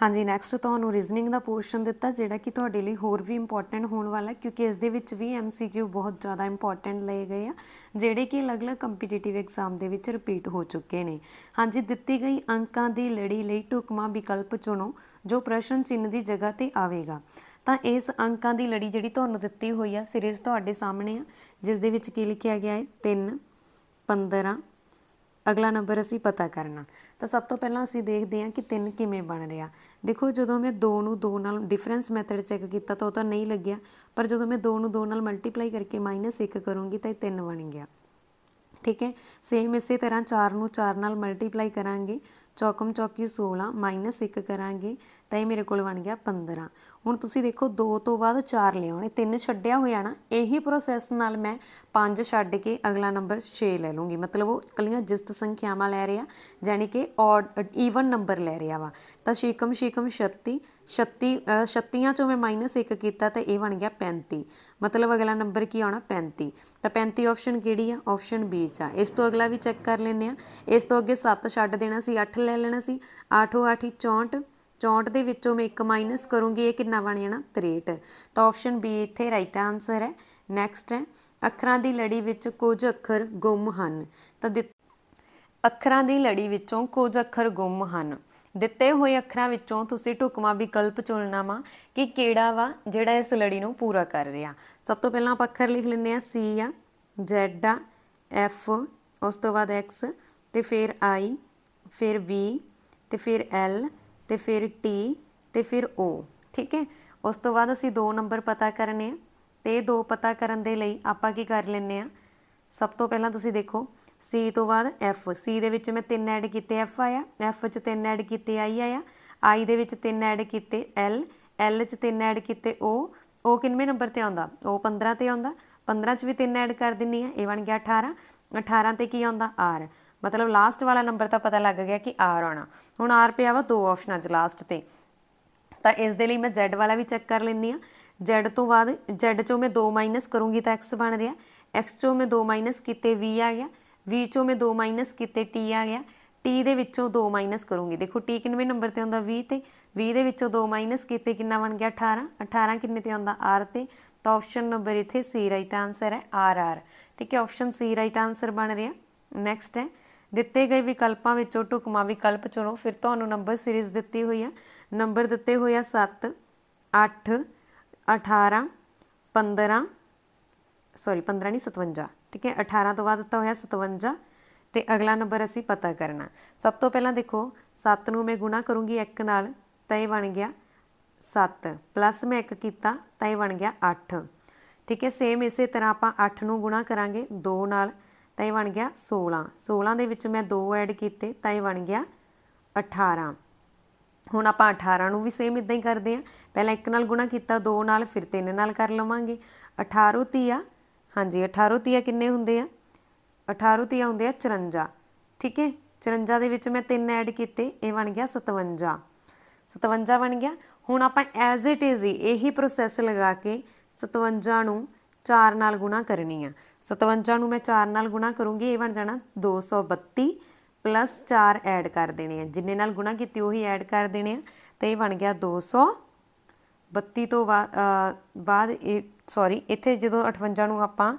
ਹਾਂਜੀ ਨੈਕਸਟ ਤੁਹਾਨੂੰ ਰੀਜ਼ਨਿੰਗ ਦਾ ਪੋਰਸ਼ਨ ਦਿੱਤਾ ਜਿਹੜਾ ਕਿ ਤੁਹਾਡੇ ਲਈ ਹੋਰ ਵੀ ਇੰਪੋਰਟੈਂਟ ਹੋਣ ਵਾਲਾ ਕਿਉਂਕਿ ਇਸ ਦੇ ਵਿੱਚ ਵੀ ਐਮਸੀਕਿਊ ਬਹੁਤ ਜ਼ਿਆਦਾ ਇੰਪੋਰਟੈਂਟ ਲਏ ਗਏ ਆ ਜਿਹੜੇ ਕਿ ਅਲੱਗ-ਅਲੱਗ ਕੰਪੀਟੀਟਿਵ ਐਗਜ਼ਾਮ ਦੇ ਵਿੱਚ ਰਿਪੀਟ ਹੋ ਚੁੱਕੇ ਨੇ ਹਾਂਜੀ ਦਿੱਤੀ ਗਈ ਅੰਕਾਂ ਦੀ ਲੜੀ ਲਈ ਟੁਕਮਾ ਵਿਕਲਪ ਚੁਣੋ ਜੋ ਪ੍ਰਸ਼ਨ ਚਿੰਨ੍ਹ ਦੀ ਜਗ੍ਹਾ ਤੇ ਆਵੇਗਾ ਤਾਂ ਇਸ ਅੰਕਾਂ ਦੀ ਲੜੀ ਜਿਹੜੀ ਤੁਹਾਨੂੰ ਦਿੱਤੀ ਹੋਈ ਆ ਸੀਰੀਜ਼ ਤੁਹਾਡੇ ਸਾਹਮਣੇ ਆ ਜਿਸ ਦੇ ਵਿੱਚ ਕੀ ਲਿਖਿਆ ਗਿਆ ਹੈ 3 15 ਅਗਲਾ ਨੰਬਰ ਅਸੀਂ ਪਤਾ ਕਰਨਾ ਤਾਂ ਸਭ ਤੋਂ ਪਹਿਲਾਂ ਅਸੀਂ ਦੇਖਦੇ ਹਾਂ ਕਿ 3 ਕਿਵੇਂ ਬਣ ਰਿਹਾ ਦੇਖੋ ਜਦੋਂ ਮੈਂ 2 ਨੂੰ 2 ਨਾਲ ਡਿਫਰੈਂਸ ਮੈਥਡ ਚੈੱਕ ਕੀਤਾ ਤਾਂ ਉਹ ਤਾਂ ਨਹੀਂ ਲੱਗਿਆ ਪਰ ਜਦੋਂ ਮੈਂ 2 ਨੂੰ 2 ਨਾਲ ਮਲਟੀਪਲਾਈ ਕਰਕੇ -1 ਕਰੂੰਗੀ ਤਾਂ ਇਹ 3 ਬਣ ਗਿਆ ਠੀਕ ਹੈ ਸੇਮ ਇਸੇ ਤਰ੍ਹਾਂ 4 ਨੂੰ 4 ਨਾਲ ਮਲਟੀਪਲਾਈ ਕਰਾਂਗੇ ਚੌਕਮ ਚੌਕੀ 16 -1 ਕਰਾਂਗੇ ਤਾਂ ਇਹ ਮੇਰੇ ਕੋਲ ਬਣ ਗਿਆ 15 ਹੁਣ ਤੁਸੀਂ ਦੇਖੋ 2 ਤੋਂ ਬਾਅਦ 4 ਲਿਆਉਣੇ 3 ਛੱਡਿਆ ਹੋਇਆ ਨਾ ਇਹੀ ਪ੍ਰੋਸੈਸ ਨਾਲ ਮੈਂ 5 ਛੱਡ ਕੇ ਅਗਲਾ ਨੰਬਰ 6 ਲੈ ਲੂੰਗੀ ਮਤਲਬ ਉਹ ਇਕੱਲੀਆਂ ਜਿਸਤ ਸੰਖਿਆਵਾਂ ਲੈ ਰਿਹਾ ਯਾਨੀ ਕਿ ਔਡ ਈਵਨ ਨੰਬਰ ਲੈ ਰਿਹਾ ਵਾ ਤਾਂ ਸ਼ੇਕਮ ਸ਼ੇਕਮ 36 36 36 ਚੋਂ ਮੈਂ ਮਾਈਨਸ 1 ਕੀਤਾ ਤਾਂ ਇਹ ਬਣ ਗਿਆ 35 ਮਤਲਬ ਅਗਲਾ ਨੰਬਰ ਕੀ ਆਉਣਾ 35 ਤਾਂ 35 ਆਪਸ਼ਨ ਕਿਹੜੀ ਆ ਆਪਸ਼ਨ ਬੀ ਚ ਆ ਇਸ ਤੋਂ ਅਗਲਾ ਵੀ ਚੈੱਕ ਕਰ ਲੈਣੇ ਆ ਇਸ ਤੋਂ ਅੱਗੇ 7 ਛੱਡ ਦੇਣਾ ਸੀ 8 ਲੈ ਲੈਣਾ ਸੀ 8 8 64 64 ਦੇ ਵਿੱਚੋਂ ਮੈਂ 1 ਮਾਈਨਸ ਕਰੂੰਗੀ ਇਹ ਕਿੰਨਾ ਬਣ ਜਾਣਾ 63 ਤਾਂ ਆਪਸ਼ਨ ਬੀ ਇੱਥੇ ਰਾਈਟ ਆਨਸਰ ਹੈ ਨੈਕਸਟ ਹੈ ਅੱਖਰਾਂ ਦੀ ਲੜੀ ਵਿੱਚ ਕੁਝ ਅੱਖਰ ਗੁੰਮ ਹਨ ਤਾਂ ਅੱਖਰਾਂ ਦੀ ਲੜੀ ਵਿੱਚੋਂ ਕੁਝ ਅੱਖਰ ਗੁੰਮ ਹਨ ਦਿੱਤੇ ਹੋਏ ਅੱਖਰਾਂ ਵਿੱਚੋਂ ਤੁਸੀਂ ਢੁਕਵਾਂ ਵਿਕਲਪ ਚੁਣਨਾ ਵਾ ਕਿ ਕਿਹੜਾ ਵਾ ਜਿਹੜਾ ਇਸ ਲੜੀ ਨੂੰ ਪੂਰਾ ਕਰ ਰਿਹਾ ਸਭ ਤੋਂ ਪਹਿਲਾਂ ਆਪਾਂ ਅੱਖਰ ਲਿਖ ਲੈਂਦੇ ਆ C ਆ Z ਆ F ਉਸ ਤੋਂ ਬਾਅਦ X ਤੇ ਫਿਰ I ਫਿਰ V ਤੇ ਫਿਰ L ਤੇ ਫਿਰ T ਤੇ ਫਿਰ O ਠੀਕ ਹੈ ਉਸ ਤੋਂ ਬਾਅਦ ਅਸੀਂ ਦੋ ਨੰਬਰ ਪਤਾ ਕਰਨੇ ਆ ਤੇ ਦੋ ਪਤਾ ਕਰਨ ਦੇ ਲਈ ਆਪਾਂ ਕੀ ਕਰ ਲੈਨੇ ਆ ਸਭ ਤੋਂ ਪਹਿਲਾਂ ਤੁਸੀਂ ਦੇਖੋ C ਤੋਂ ਬਾਅਦ F C ਦੇ ਵਿੱਚ ਮੈਂ ਤਿੰਨ ਐਡ ਕੀਤੇ F ਆਇਆ F 'ਚ ਤਿੰਨ ਐਡ ਕੀਤੇ I ਆਇਆ I ਦੇ ਵਿੱਚ ਤਿੰਨ ਐਡ ਕੀਤੇ L L 'ਚ ਤਿੰਨ ਐਡ ਕੀਤੇ O O ਕਿੰਨੇ ਨੰਬਰ ਤੇ ਆਉਂਦਾ O 15 ਤੇ ਆਉਂਦਾ 15 'ਚ ਵੀ ਤਿੰਨ ਐਡ ਕਰ ਦਿੰਨੀ ਆ ਇਹ ਬਣ ਗਿਆ 18 18 ਤੇ ਕੀ ਆਉਂਦਾ R मतलब लास्ट वाला नंबर तो पता लग गया कि आर आना हूँ आर पे वा दो ऑप्शन लास्ट से तो इस मैं जैड वाला भी चैक कर लें जैड हाँ। तो बाद जैड चो मैं दो माइनस करूँगी तो एक्स बन रहा एक्स चो मैं दो माइनस किए वी आ गया वी चो मैं दो माइनस किए टी आ गया टी के दो माइनस करूँगी देखो टी किनवे नंबर पर आता भी भी दे माइनस किए कि बन गया अठारह अठारह किन्ने आता आर से तो ऑप्शन नंबर इतने सी राइट आंसर है आर आर ठीक है ऑप्शन सी राइट आंसर बन रहा नैक्सट है ਦਿੱਤੇ ਗਏ ਵਿਕਲਪਾਂ ਵਿੱਚੋਂ ਟੁਕਮਾ ਵਿਕਲਪ ਚੁਣੋ ਫਿਰ ਤੁਹਾਨੂੰ ਨੰਬਰ ਸੀਰੀਜ਼ ਦਿੱਤੀ ਹੋਈ ਹੈ ਨੰਬਰ ਦਿੱਤੇ ਹੋਏ ਆ 7 8 18 15 ਸੌਰੀ 15 ਨਹੀਂ 57 ਠੀਕ ਹੈ 18 ਤੋਂ ਬਾਅਦ ਦਿੱਤਾ ਹੋਇਆ 57 ਤੇ ਅਗਲਾ ਨੰਬਰ ਅਸੀਂ ਪਤਾ ਕਰਨਾ ਸਭ ਤੋਂ ਪਹਿਲਾਂ ਦੇਖੋ 7 ਨੂੰ ਮੈਂ ਗੁਣਾ ਕਰੂੰਗੀ 1 ਨਾਲ ਤਾਂ ਇਹ ਬਣ ਗਿਆ 7 ਪਲੱਸ ਮੈਂ 1 ਕੀਤਾ ਤਾਂ ਇਹ ਬਣ ਗਿਆ 8 ਠੀਕ ਹੈ ਸੇਮ ਇਸੇ ਤਰ੍ਹਾਂ ਆਪਾਂ 8 ਨੂੰ ਗੁਣਾ ਕਰਾਂਗੇ 2 ਨਾਲ ਤਾਂ ਇਹ ਬਣ ਗਿਆ 16 16 ਦੇ ਵਿੱਚ ਮੈਂ 2 ਐਡ ਕੀਤੇ ਤਾਂ ਇਹ ਬਣ ਗਿਆ 18 ਹੁਣ ਆਪਾਂ 18 ਨੂੰ ਵੀ ਸੇਮ ਇਦਾਂ ਹੀ ਕਰਦੇ ਆ ਪਹਿਲਾਂ 1 ਨਾਲ ਗੁਣਾ ਕੀਤਾ 2 ਨਾਲ ਫਿਰ 3 ਨਾਲ ਕਰ ਲਵਾਂਗੇ 18 ਆ ਹਾਂਜੀ 18 3 ਕਿੰਨੇ ਹੁੰਦੇ ਆ 18 3 ਹੁੰਦੇ ਆ 54 ਠੀਕ ਹੈ 54 ਦੇ ਵਿੱਚ ਮੈਂ 3 ਐਡ ਕੀਤੇ ਇਹ ਬਣ ਗਿਆ 57 57 ਬਣ ਗਿਆ ਹੁਣ ਆਪਾਂ ਐਜ਼ ਇਟ ਇਜ਼ ਹੀ ਇਹੀ ਪ੍ਰੋਸੈਸ ਲਗਾ ਕੇ 57 ਨੂੰ 4 ਨਾਲ ਗੁਣਾ ਕਰਨੀ ਆ 57 ਨੂੰ ਮੈਂ 4 ਨਾਲ ਗੁਣਾ ਕਰੂੰਗੀ ਇਹ ਬਣ ਜਾਣਾ 232 ਪਲੱਸ 4 ਐਡ ਕਰ ਦੇਣੇ ਆ ਜਿੰਨੇ ਨਾਲ ਗੁਣਾ ਕੀਤੀ ਉਹੀ ਐਡ ਕਰ ਦੇਣੇ ਆ ਤੇ ਇਹ ਬਣ ਗਿਆ 232 ਤੋਂ ਬਾਅਦ ਇਹ ਸੌਰੀ ਇੱਥੇ ਜਦੋਂ 58 ਨੂੰ ਆਪਾਂ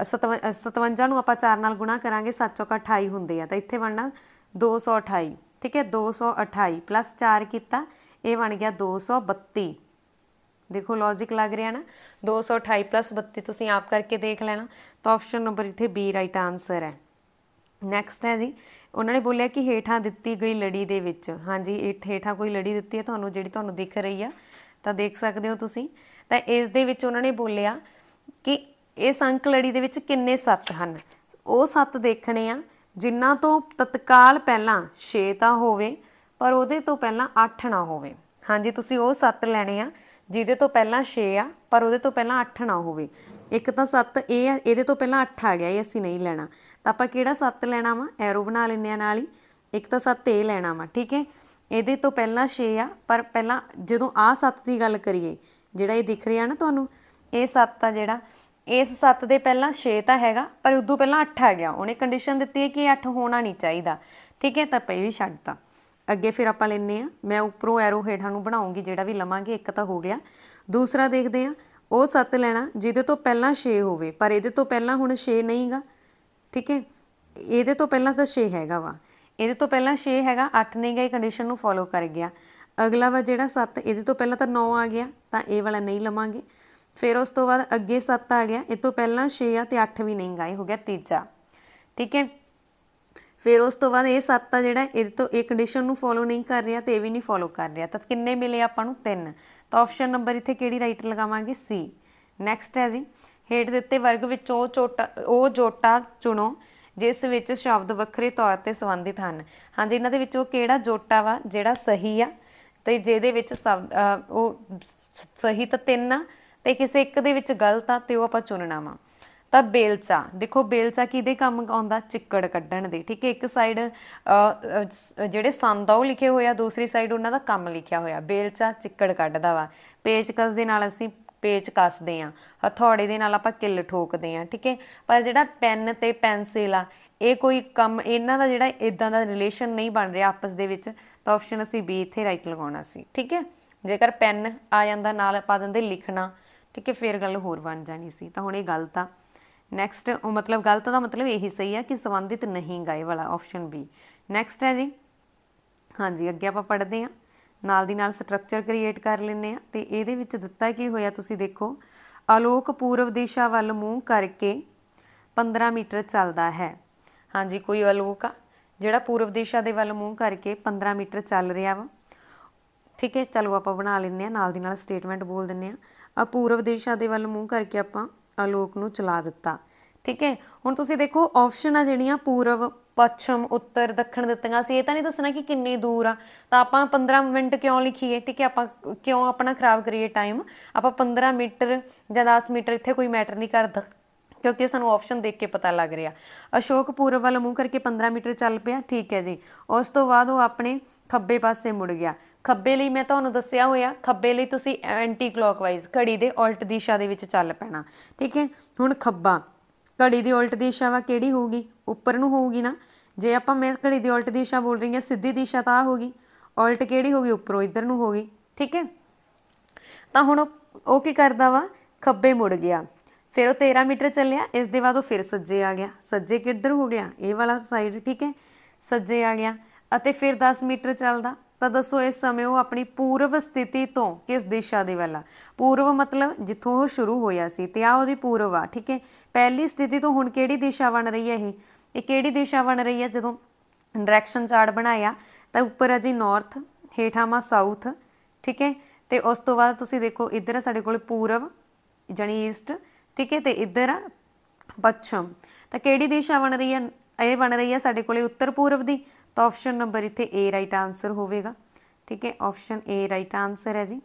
57 ਨੂੰ ਆਪਾਂ 4 ਨਾਲ ਗੁਣਾ ਕਰਾਂਗੇ 7 ਚੋਕਾ 28 ਹੁੰਦੇ ਆ ਤਾਂ ਇੱਥੇ ਬਣਨਾ 228 ਠੀਕ ਹੈ 228 ਪਲੱਸ 4 ਕੀਤਾ ਇਹ ਬਣ ਗਿਆ 232 ਦੇਖੋ ਲੌਜੀਕ ਲੱਗ ਰਿਹਾ ਨਾ 228 32 ਤੁਸੀਂ ਆਪ ਕਰਕੇ ਦੇਖ ਲੈਣਾ ਤਾਂ ਆਪਸ਼ਨ ਨੰਬਰ ਇੱਥੇ ਬੀ ਰਾਈਟ ਆਨਸਰ ਹੈ ਨੈਕਸਟ ਹੈ ਜੀ ਉਹਨਾਂ ਨੇ ਬੋਲਿਆ ਕਿ ਹੇਠਾਂ ਦਿੱਤੀ ਗਈ ਲੜੀ ਦੇ ਵਿੱਚ ਹਾਂਜੀ ਹੇਠਾਂ ਕੋਈ ਲੜੀ ਦਿੱਤੀ ਹੈ ਤੁਹਾਨੂੰ ਜਿਹੜੀ ਤੁਹਾਨੂੰ ਦਿਖ ਰਹੀ ਆ ਤਾਂ ਦੇਖ ਸਕਦੇ ਹੋ ਤੁਸੀਂ ਤਾਂ ਇਸ ਦੇ ਵਿੱਚ ਉਹਨਾਂ ਨੇ ਬੋਲਿਆ ਕਿ ਇਸ ਅੰਕ ਲੜੀ ਦੇ ਵਿੱਚ ਕਿੰਨੇ ਸੱਤ ਹਨ ਉਹ ਸੱਤ ਦੇਖਣੇ ਆ ਜਿਨ੍ਹਾਂ ਤੋਂ ਤਤਕਾਲ ਪਹਿਲਾਂ 6 ਤਾਂ ਹੋਵੇ ਪਰ ਉਹਦੇ ਤੋਂ ਪਹਿਲਾਂ 8 ਨਾ ਹੋਵੇ ਹਾਂਜੀ ਤੁਸੀਂ ਉਹ ਸੱਤ ਲੈਣੇ ਆ ਜਿਹਦੇ ਤੋਂ ਪਹਿਲਾਂ 6 ਆ ਪਰ ਉਹਦੇ ਤੋਂ ਪਹਿਲਾਂ 8 ਨਾ ਹੋਵੇ ਇੱਕ ਤਾਂ 7 ਇਹ ਆ ਇਹਦੇ ਤੋਂ ਪਹਿਲਾਂ 8 ਆ ਗਿਆ ਇਹ ਅਸੀਂ ਨਹੀਂ ਲੈਣਾ ਤਾਂ ਆਪਾਂ ਕਿਹੜਾ 7 ਲੈਣਾ ਵਾ ਐਰੋ ਬਣਾ ਲੈਂਦੇ ਆ ਨਾਲ ਹੀ ਇੱਕ ਤਾਂ 7 ਇਹ ਲੈਣਾ ਵਾ ਠੀਕ ਹੈ ਇਹਦੇ ਤੋਂ ਪਹਿਲਾਂ 6 ਆ ਪਰ ਪਹਿਲਾਂ ਜਦੋਂ ਆ 7 ਦੀ ਗੱਲ ਕਰੀਏ ਜਿਹੜਾ ਇਹ ਦਿਖ ਰਿਹਾ ਨਾ ਤੁਹਾਨੂੰ ਇਹ 7 ਆ ਜਿਹੜਾ ਇਸ 7 ਦੇ ਪਹਿਲਾਂ 6 ਤਾਂ ਹੈਗਾ ਪਰ ਉਦੋਂ ਪਹਿਲਾਂ 8 ਆ ਗਿਆ ਉਹਨੇ ਕੰਡੀਸ਼ਨ ਦਿੱਤੀ ਹੈ ਕਿ 8 ਹੋਣਾ ਨਹੀਂ ਚਾਹੀਦਾ ਠੀਕ ਹੈ ਤਾਂ ਪਈ ਵੀ ਛੱਡਤਾ ਅੱਗੇ ਫਿਰ ਆਪਾਂ ਲੈਨੇ ਆ ਮੈਂ ਉੱਪਰੋਂ ਐਰੋ ਹੇਠਾਂ ਨੂੰ ਬਣਾਉਂਗੀ ਜਿਹੜਾ ਵੀ ਲਵਾਂਗੇ ਇੱਕ ਤਾਂ ਹੋ ਗਿਆ ਦੂਸਰਾ ਦੇਖਦੇ ਆ ਉਹ 7 ਲੈਣਾ ਜਿਹਦੇ ਤੋਂ ਪਹਿਲਾਂ 6 ਹੋਵੇ ਪਰ ਇਹਦੇ ਤੋਂ ਪਹਿਲਾਂ ਹੁਣ 6 ਨਹੀਂਗਾ ਠੀਕ ਹੈ ਇਹਦੇ ਤੋਂ ਪਹਿਲਾਂ ਤਾਂ 6 ਹੈਗਾ ਵਾ ਇਹਦੇ ਤੋਂ ਪਹਿਲਾਂ 6 ਹੈਗਾ 8 ਨਹੀਂਗਾ ਇਹ ਕੰਡੀਸ਼ਨ ਨੂੰ ਫੋਲੋ ਕਰ ਗਿਆ ਅਗਲਾ ਵਾ ਜਿਹੜਾ 7 ਇਹਦੇ ਤੋਂ ਪਹਿਲਾਂ ਤਾਂ 9 ਆ ਗਿਆ ਤਾਂ ਇਹ ਵਾਲਾ ਨਹੀਂ ਲਵਾਂਗੇ ਫਿਰ ਉਸ ਤੋਂ ਬਾਅਦ ਅੱਗੇ 7 ਆ ਗਿਆ ਇਹ ਤੋਂ ਪਹਿਲਾਂ 6 ਆ ਤੇ 8 ਵੀ ਨਹੀਂਗਾ ਇਹ ਹੋ ਗਿਆ ਤੀਜਾ ਠੀਕ ਹੈ ਫਿਰ ਉਸ ਤੋਂ ਬਾਅਦ ਇਹ ਸੱਤ ਆ ਜਿਹੜਾ ਇਹਦੇ ਤੋਂ ਇਹ ਕੰਡੀਸ਼ਨ ਨੂੰ ਫੋਲੋ ਨਹੀਂ ਕਰ ਰਿਹਾ ਤੇ ਇਹ ਵੀ ਨਹੀਂ ਫੋਲੋ ਕਰ ਰਿਹਾ ਤਾਂ ਕਿੰਨੇ ਮਿਲੇ ਆਪਾਂ ਨੂੰ ਤਿੰਨ ਤਾਂ ਆਪਸ਼ਨ ਨੰਬਰ ਇੱਥੇ ਕਿਹੜੀ ਰਾਈਟ ਲਗਾਵਾਂਗੇ ਸੀ ਨੈਕਸਟ ਹੈ ਜੀ ਹੇਠ ਦਿੱਤੇ ਵਰਗ ਵਿੱਚ ਉਹ ਛੋਟਾ ਉਹ ਜੋਟਾ ਚੁਣੋ ਜਿਸ ਵਿੱਚ ਸ਼ਬਦ ਵੱਖਰੇ ਤੌਰ ਤੇ ਸੰਬੰਧਿਤ ਹਨ ਹਾਂਜੀ ਇਹਨਾਂ ਦੇ ਵਿੱਚ ਉਹ ਕਿਹੜਾ ਜੋਟਾ ਵਾ ਜਿਹੜਾ ਸਹੀ ਆ ਤੇ ਜਿਹਦੇ ਵਿੱਚ ਉਹ ਸਹੀ ਤਾਂ ਤਿੰਨ ਆ ਤੇ ਕਿਸੇ ਇੱਕ ਦੇ ਵਿੱਚ ਗਲਤ ਆ ਤੇ ਉਹ ਆਪਾਂ ਚੁਣਨਾ ਵਾ ਤਾਂ ਬੇਲਚਾ ਦੇਖੋ ਬੇਲਚਾ ਕਿਹਦੇ ਕੰਮ ਆਉਂਦਾ ਚਿੱਕੜ ਕੱਢਣ ਦੇ ਠੀਕ ਹੈ ਇੱਕ ਸਾਈਡ ਜਿਹੜੇ ਸੰਦ ਆ ਉਹ ਲਿਖੇ ਹੋਇਆ ਦੂਸਰੀ ਸਾਈਡ ਉਹਨਾਂ ਦਾ ਕੰਮ ਲਿਖਿਆ ਹੋਇਆ ਬੇਲਚਾ ਚਿੱਕੜ ਕੱਢਦਾ ਵਾ ਪੇਚਕਸ ਦੇ ਨਾਲ ਅਸੀਂ ਪੇਚ ਕੱਸਦੇ ਆ ਹਥੌੜੇ ਦੇ ਨਾਲ ਆਪਾਂ ਕਿੱਲ ਠੋਕਦੇ ਆ ਠੀਕ ਹੈ ਪਰ ਜਿਹੜਾ ਪੈਨ ਤੇ ਪੈਨਸਿਲ ਆ ਇਹ ਕੋਈ ਕੰਮ ਇਹਨਾਂ ਦਾ ਜਿਹੜਾ ਇਦਾਂ ਦਾ ਰਿਲੇਸ਼ਨ ਨਹੀਂ ਬਣ ਰਿਹਾ ਆਪਸ ਦੇ ਵਿੱਚ ਤਾਂ ਆਪਸ਼ਨ ਅਸੀਂ ਬੀ ਇੱਥੇ ਰਾਈਟ ਲਗਾਉਣਾ ਸੀ ਠੀਕ ਹੈ ਜੇਕਰ ਪੈਨ ਆ ਜਾਂਦਾ ਨਾਲ ਪਾ ਦਿੰਦੇ ਲਿਖਣਾ ਠੀਕ ਹੈ ਫੇਰ ਗੱਲ ਹੋਰ ਬਣ ਜਾਣੀ ਸੀ ਤਾਂ ਹੁਣ ਇਹ ਗਲਤ ਆ ਨੈਕਸਟ ਉਹ ਮਤਲਬ ਗਲਤ ਦਾ ਮਤਲਬ ਇਹੀ ਸਹੀ ਆ ਕਿ ਸੰਬੰਧਿਤ ਨਹੀਂ ਗਾਏ ਵਾਲਾ ਆਪਸ਼ਨ ਬੀ ਨੈਕਸਟ ਹੈ ਜੀ ਹਾਂਜੀ ਅੱਗੇ ਆਪਾਂ ਪੜ੍ਹਦੇ ਆ ਨਾਲ ਦੀ ਨਾਲ ਸਟਰਕਚਰ ਕ੍ਰੀਏਟ ਕਰ ਲੈਨੇ ਆ ਤੇ ਇਹਦੇ ਵਿੱਚ ਦਿੱਤਾ ਕੀ ਹੋਇਆ ਤੁਸੀਂ ਦੇਖੋ ਆਲੋਕ ਪੂਰਬ ਦਿਸ਼ਾ ਵੱਲ ਮੂੰਹ ਕਰਕੇ 15 ਮੀਟਰ ਚੱਲਦਾ ਹੈ ਹਾਂਜੀ ਕੋਈ ਆਲੋਕ ਆ ਜਿਹੜਾ ਪੂਰਬ ਦਿਸ਼ਾ ਦੇ ਵੱਲ ਮੂੰਹ ਕਰਕੇ 15 ਮੀਟਰ ਚੱਲ ਰਿਹਾ ਵਾ ਠੀਕ ਹੈ ਚਲੋ ਆਪਾਂ ਬਣਾ ਲੈਂਦੇ ਆ ਨਾਲ ਦੀ ਨਾਲ ਸਟੇਟਮੈਂਟ ਬੋਲ ਦਿੰਨੇ ਆ ਆ ਪੂਰਬ ਦਿਸ਼ਾ ਦੇ ਵੱਲ ਮੂੰਹ ਕਰਕੇ ਆਪਾਂ ਆਲੋਕ ਨੂੰ ਚਲਾ ਦਿੱਤਾ ਠੀਕ ਹੈ ਹੁਣ ਤੁਸੀਂ ਦੇਖੋ ਆਪਸ਼ਨ ਆ ਜਿਹੜੀਆਂ ਪੂਰਬ ਪੱਛਮ ਉੱਤਰ ਦੱਖਣ ਦਿੱਤੀਆਂ ਸੀ ਇਹ ਤਾਂ ਨਹੀਂ ਦੱਸਣਾ ਕਿ ਕਿੰਨੀ ਦੂਰ ਆ ਤਾਂ ਆਪਾਂ 15 ਮਿੰਟ ਕਿਉਂ ਲਿਖੀਏ ਠੀਕ ਹੈ ਆਪਾਂ ਕਿਉਂ ਆਪਣਾ ਖਰਾਬ ਕਰੀਏ ਟਾਈਮ ਆਪਾਂ 15 ਮੀਟਰ ਜਾਂ 10 ਮੀਟਰ ਇੱਥੇ ਕੋਈ ਮੈਟਰ ਨਹੀਂ ਕਰਦਾ ਕਿਉਂਕਿ ਸਾਨੂੰ ਆਪਸ਼ਨ ਦੇਖ ਕੇ ਪਤਾ ਲੱਗ ਰਿਹਾ ਅਸ਼ੋਕ ਪੂਰਬ ਵੱਲ ਮੂੰਹ ਕਰਕੇ 15 ਮੀਟਰ ਚੱਲ ਪਿਆ ਠੀਕ ਹੈ ਜੀ ਉਸ ਤੋਂ ਬਾਅਦ ਉਹ ਆਪਣੇ ਖੱਬੇ ਪਾਸੇ ਮੁੜ ਗਿਆ ਖੱਬੇ ਲਈ ਮੈਂ ਤੁਹਾਨੂੰ ਦੱਸਿਆ ਹੋਇਆ ਖੱਬੇ ਲਈ ਤੁਸੀਂ ਐਂਟੀ ਕਲੋਕਵਾਈਜ਼ ਘੜੀ ਦੇ ਉਲਟ ਦਿਸ਼ਾ ਦੇ ਵਿੱਚ ਚੱਲ ਪੈਣਾ ਠੀਕ ਹੈ ਹੁਣ ਖੱਬਾ ਘੜੀ ਦੀ ਉਲਟ ਦਿਸ਼ਾ ਵਾ ਕਿਹੜੀ ਹੋਊਗੀ ਉੱਪਰ ਨੂੰ ਹੋਊਗੀ ਨਾ ਜੇ ਆਪਾਂ ਮੈਂ ਘੜੀ ਦੀ ਉਲਟ ਦਿਸ਼ਾ ਬੋਲ ਰਹੀ ਹਾਂ ਸਿੱਧੀ ਦਿਸ਼ਾ ਤਾਂ ਹੋਗੀ ਉਲਟ ਕਿਹੜੀ ਹੋਗੀ ਉੱਪਰੋਂ ਇੱਧਰ ਨੂੰ ਹੋਗੀ ਠੀਕ ਹੈ ਤਾਂ ਹੁਣ ਉਹ ਕੀ ਕਰਦਾ ਵਾ ਖੱਬੇ ਮੁੜ ਗਿਆ ਫਿਰ ਉਹ 13 ਮੀਟਰ ਚੱਲਿਆ ਇਸ ਦੇ ਬਾਅਦ ਉਹ ਫਿਰ ਸੱਜੇ ਆ ਗਿਆ ਸੱਜੇ ਕਿੱਧਰ ਹੋ ਗਿਆ ਇਹ ਵਾਲਾ ਸਾਈਡ ਠੀਕ ਹੈ ਸੱਜੇ ਆ ਗਿਆ ਅਤੇ ਫਿਰ 10 ਮੀਟਰ ਚੱਲਦਾ ਤਾਂ ਦੱਸੋ ਇਸ ਸਮੇਂ ਉਹ ਆਪਣੀ ਪੂਰਵ ਸਥਿਤੀ ਤੋਂ ਕਿਸ ਦਿਸ਼ਾ ਦੇ ਵੱਲ ਆ ਪੂਰਵ ਮਤਲਬ ਜਿੱਥੋਂ ਉਹ ਸ਼ੁਰੂ ਹੋਇਆ ਸੀ ਤੇ ਆ ਉਹਦੀ ਪੂਰਵ ਆ ਠੀਕ ਹੈ ਪਹਿਲੀ ਸਥਿਤੀ ਤੋਂ ਹੁਣ ਕਿਹੜੀ ਦਿਸ਼ਾ ਬਣ ਰਹੀ ਹੈ ਇਹ ਇਹ ਕਿਹੜੀ ਦਿਸ਼ਾ ਬਣ ਰਹੀ ਹੈ ਜਦੋਂ ਡਾਇਰੈਕਸ਼ਨ ਚਾਰਟ ਬਣਾਇਆ ਤਾਂ ਉੱਪਰ ਆ ਜੀ ਨਾਰਥ ਹੇਠਾਂ ਮਾ ਸਾਊਥ ਠੀਕ ਹੈ ਤੇ ਉਸ ਤੋਂ ਬਾਅਦ ਤੁਸੀਂ ਦੇਖੋ ਇੱਧਰ ਸਾਡੇ ਕੋਲ ਪੂਰਵ ਜਾਨੀ ਈਸਟ ਠੀਕ ਹੈ ਤੇ ਇੱਧਰ ਪੱਛਮ ਤਾਂ ਕਿਹੜੀ ਦਿਸ਼ਾ ਬਣ ਰਹੀ ਹੈ ਇਹ ਬਣ ਰਹੀ ਹੈ ਸਾਡੇ ਕੋਲੇ ਉੱਤਰ ਪੂਰਬ ਦੀ ਤਾਂ ਆਪਸ਼ਨ ਨੰਬਰ ਇੱਥੇ A ਰਾਈਟ ਆਨਸਰ ਹੋਵੇਗਾ ਠੀਕ ਹੈ ਆਪਸ਼ਨ A ਰਾਈਟ ਆਨਸਰ ਹੈ ਜੀ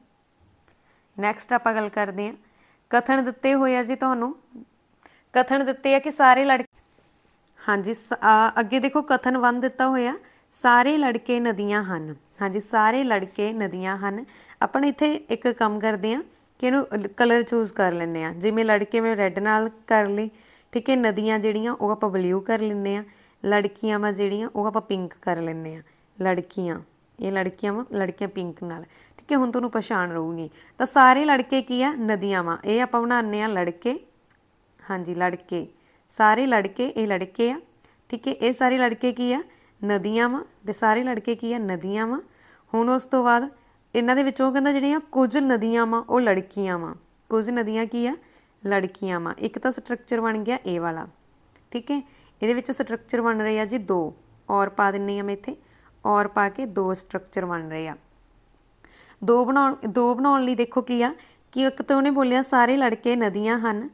ਨੈਕਸਟ ਆਪਾਂ ਗੱਲ ਕਰਦੇ ਹਾਂ ਕਥਨ ਦਿੱਤੇ ਹੋਏ ਆ ਜੀ ਤੁਹਾਨੂੰ ਕਥਨ ਦਿੱਤੇ ਆ ਕਿ ਸਾਰੇ ਲੜਕੇ ਹਾਂਜੀ ਅੱਗੇ ਦੇਖੋ ਕਥਨ ਵੰਨ ਦਿੱਤਾ ਹੋਇਆ ਸਾਰੇ ਲੜਕੇ ਨਦੀਆਂ ਹਨ ਹਾਂਜੀ ਸਾਰੇ ਲੜਕੇ ਨਦੀਆਂ ਹਨ ਆਪਾਂ ਇੱਥੇ ਇੱਕ ਕੰਮ ਕਰਦੇ ਆ ਕਿ ਇਹਨੂੰ ਕਲਰ ਚੂਜ਼ ਕਰ ਲੈਣੇ ਆ ਜਿਵੇਂ ਲੜਕੇ ਮੈਂ ਰੈੱਡ ਨਾਲ ਕਰ ਲਈ ਠੀਕ ਹੈ ਨਦੀਆਂ ਜਿਹੜੀਆਂ ਉਹ ਆਪਾਂ ਬਲੂ ਕਰ ਲੈਣੇ ਆ ਲੜਕੀਆਂ ਵਾ ਜਿਹੜੀਆਂ ਉਹ ਆਪਾਂ ਪਿੰਕ ਕਰ ਲੈਨੇ ਆ ਲੜਕੀਆਂ ਇਹ ਲੜਕੀਆਂ ਵਾ ਲੜਕੀਆਂ ਪਿੰਕ ਨਾਲ ਠੀਕ ਹੈ ਹੁਣ ਤੁਹਾਨੂੰ ਪਛਾਣ ਰਹੂਗੀ ਤਾਂ ਸਾਰੇ ਲੜਕੇ ਕੀ ਆ ਨਦੀਆਂ ਵਾ ਇਹ ਆਪਾਂ ਬਣਾਉਣੇ ਆ ਲੜਕੇ ਹਾਂਜੀ ਲੜਕੇ ਸਾਰੇ ਲੜਕੇ ਇਹ ਲੜਕੇ ਆ ਠੀਕ ਹੈ ਇਹ ਸਾਰੇ ਲੜਕੇ ਕੀ ਆ ਨਦੀਆਂ ਵਾ ਤੇ ਸਾਰੇ ਲੜਕੇ ਕੀ ਆ ਨਦੀਆਂ ਵਾ ਹੁਣ ਉਸ ਤੋਂ ਬਾਅਦ ਇਹਨਾਂ ਦੇ ਵਿੱਚੋਂ ਕਹਿੰਦਾ ਜਿਹੜੀਆਂ ਕੁਝ ਨਦੀਆਂ ਵਾ ਉਹ ਲੜਕੀਆਂ ਵਾ ਕੁਝ ਨਦੀਆਂ ਕੀ ਆ ਲੜਕੀਆਂ ਵਾ ਇੱਕ ਤਾਂ ਸਟਰਕਚਰ ਬਣ ਗਿਆ ਇਹ ਵਾਲਾ ਠੀਕ ਹੈ ਇਹਦੇ ਵਿੱਚ ਸਟਰਕਚਰ ਬਣ ਰਹੇ ਆ ਜੀ ਦੋ ਔਰ ਪਾ ਦਿੰਨੀ ਆ ਮੈਂ ਇੱਥੇ ਔਰ ਪਾ ਕੇ ਦੋ ਸਟਰਕਚਰ ਬਣ ਰਹੇ ਆ ਦੋ ਬਣਾਉਣ ਦੋ ਬਣਾਉਣ ਲਈ ਦੇਖੋ ਕੀ ਆ ਕਿ ਇੱਕ ਤਾਂ ਉਹਨੇ ਬੋਲਿਆ ਸਾਰੇ ਲੜਕੇ ਨਦੀਆਂ ਹਨ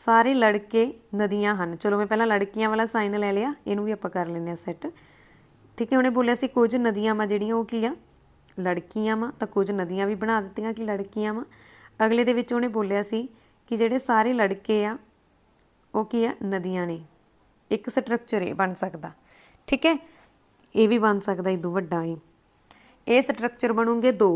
ਸਾਰੇ ਲੜਕੇ ਨਦੀਆਂ ਹਨ ਚਲੋ ਮੈਂ ਪਹਿਲਾਂ ਲੜਕੀਆਂ ਵਾਲਾ ਸਾਈਨ ਲੈ ਲਿਆ ਇਹਨੂੰ ਵੀ ਆਪਾਂ ਕਰ ਲੈਨੇ ਆ ਸੈੱਟ ਠੀਕ ਹੈ ਉਹਨੇ ਬੋਲਿਆ ਸੀ ਕੁਝ ਨਦੀਆਂ ਮਾ ਜਿਹੜੀਆਂ ਉਹ ਕੀ ਆ ਲੜਕੀਆਂ ਮਾ ਤਾਂ ਕੁਝ ਨਦੀਆਂ ਵੀ ਬਣਾ ਦਿੱਤੀਆਂ ਕਿ ਲੜਕੀਆਂ ਮਾ ਅਗਲੇ ਦੇ ਵਿੱਚ ਉਹਨੇ ਬੋਲਿਆ ਸੀ ਕਿ ਜਿਹੜੇ ਸਾਰੇ ਲੜਕੇ ਆ ਉਹ ਕੀ ਆ ਨਦੀਆਂ ਨੇ ਇੱਕ ਸਟਰਕਚਰ ਇਹ ਬਣ ਸਕਦਾ ਠੀਕ ਹੈ ਇਹ ਵੀ ਬਣ ਸਕਦਾ ਇਦੋਂ ਵੱਡਾ ਹੈ ਇਹ ਸਟਰਕਚਰ ਬਣੂਗੇ ਦੋ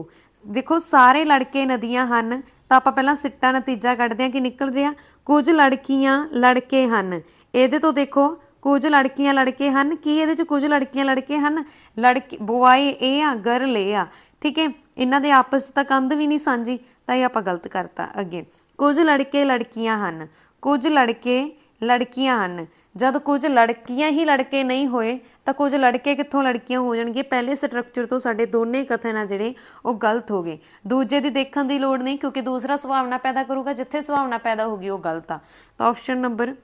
ਦੇਖੋ ਸਾਰੇ ਲੜਕੇ ਨਦੀਆਂ ਹਨ ਤਾਂ ਆਪਾਂ ਪਹਿਲਾਂ ਸਿੱਟਾ ਨਤੀਜਾ ਕੱਢਦੇ ਹਾਂ ਕਿ ਨਿਕਲ ਰਿਹਾ ਕੁਝ ਲੜਕੀਆਂ ਲੜਕੇ ਹਨ ਇਹਦੇ ਤੋਂ ਦੇਖੋ ਕੁਝ ਲੜਕੀਆਂ ਲੜਕੇ ਹਨ ਕੀ ਇਹਦੇ ਚ ਕੁਝ ਲੜਕੀਆਂ ਲੜਕੇ ਹਨ ਲੜਕੇ ਬੁਆਏ ਇਹ ਆ ਗਰਲ ਇਹ ਆ ਠੀਕ ਹੈ ਇਹਨਾਂ ਦੇ ਆਪਸ ਤਾਂ ਕੰਧ ਵੀ ਨਹੀਂ ਸਾਂਝੀ ਤਾਂ ਇਹ ਆਪਾਂ ਗਲਤ ਕਰਤਾ ਅੱਗੇ ਕੁਝ ਲੜਕੇ ਲੜਕੀਆਂ ਹਨ ਕੁਝ ਲੜਕੇ ਲੜਕੀਆਂ ਹਨ ਜਦ ਕੁਝ ਲੜਕੀਆਂ ਹੀ ਲੜਕੇ ਨਹੀਂ ਹੋਏ ਤਾਂ ਕੁਝ ਲੜਕੇ ਕਿੱਥੋਂ ਲੜਕੀਆਂ ਹੋ ਜਾਣਗੇ ਪਹਿਲੇ ਸਟਰਕਚਰ ਤੋਂ ਸਾਡੇ ਦੋਨੇ ਕਥਨ ਆ ਜਿਹੜੇ ਉਹ ਗਲਤ ਹੋ ਗਏ ਦੂਜੇ ਦੀ ਦੇਖਣ ਦੀ ਲੋੜ ਨਹੀਂ ਕਿਉਂਕਿ ਦੂਸਰਾ ਸੁਭਾਵਨਾ ਪੈਦਾ ਕਰੂਗਾ ਜਿੱਥੇ ਸੁਭਾਵਨਾ ਪੈਦਾ ਹੋਗੀ ਉਹ ਗਲਤ ਆ ਤਾਂ ਆਪਸ਼ਨ ਨੰਬਰ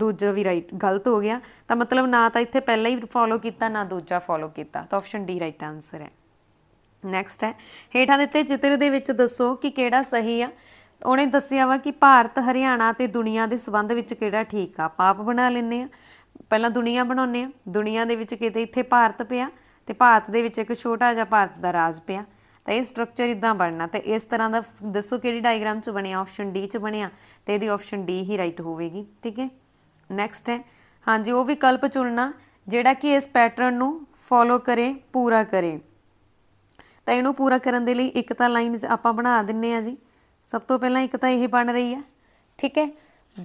ਦੂਜਾ ਵੀ ਰਾਈਟ ਗਲਤ ਹੋ ਗਿਆ ਤਾਂ ਮਤਲਬ ਨਾ ਤਾਂ ਇੱਥੇ ਪਹਿਲਾਂ ਹੀ ਫੋਲੋ ਕੀਤਾ ਨਾ ਦੂਜਾ ਫੋਲੋ ਕੀਤਾ ਤਾਂ ਆਪਸ਼ਨ ਡੀ ਰਾਈਟ ਆਨਸਰ ਹੈ ਨੈਕਸਟ ਹੈ ਹੇਠਾਂ ਦਿੱਤੇ ਚਿੱਤਰ ਦੇ ਵਿੱਚ ਦੱਸੋ ਕਿ ਕਿਹੜਾ ਸਹੀ ਆ ਉਹਨੇ ਦੱਸਿਆ ਵਾ ਕਿ ਭਾਰਤ ਹਰਿਆਣਾ ਤੇ ਦੁਨੀਆ ਦੇ ਸਬੰਧ ਵਿੱਚ ਕਿਹੜਾ ਠੀਕ ਆ ਪਾਪ ਬਣਾ ਲੈਨੇ ਆ ਪਹਿਲਾਂ ਦੁਨੀਆ ਬਣਾਉਨੇ ਆ ਦੁਨੀਆ ਦੇ ਵਿੱਚ ਕਿਤੇ ਇੱਥੇ ਭਾਰਤ ਪਿਆ ਤੇ ਭਾਰਤ ਦੇ ਵਿੱਚ ਇੱਕ ਛੋਟਾ ਜਿਹਾ ਭਾਰਤ ਦਾ ਰਾਜ ਪਿਆ ਤਾਂ ਇਹ ਸਟਰਕਚਰ ਇਦਾਂ ਬਣਨਾ ਤੇ ਇਸ ਤਰ੍ਹਾਂ ਦਾ ਦੱਸੋ ਕਿਹੜੀ ਡਾਇਗਰਾਮ 'ਚ ਬਣਿਆ ਆਪਸ਼ਨ ਡੀ 'ਚ ਬਣਿਆ ਤੇ ਇਹਦੀ ਆਪਸ਼ਨ ਡੀ ਹੀ ਰਾਈਟ ਹੋਵੇਗੀ ਠੀਕ ਹੈ ਨੈਕਸਟ ਹੈ ਹਾਂਜੀ ਉਹ ਵਿਕਲਪ ਚੁਣਨਾ ਜਿਹੜਾ ਕਿ ਇਸ ਪੈਟਰਨ ਨੂੰ ਫੋਲੋ ਕਰੇ ਪੂਰਾ ਕਰੇ ਤਾਂ ਇਹਨੂੰ ਪੂਰਾ ਕਰਨ ਦੇ ਲਈ ਇੱਕ ਤਾਂ ਲਾਈਨ ਆਪਾਂ ਬਣਾ ਦਿੰਨੇ ਆ ਜੀ ਸਭ ਤੋਂ ਪਹਿਲਾਂ ਇੱਕ ਤਾਂ ਇਹ ਬਣ ਰਹੀ ਹੈ ਠੀਕ ਹੈ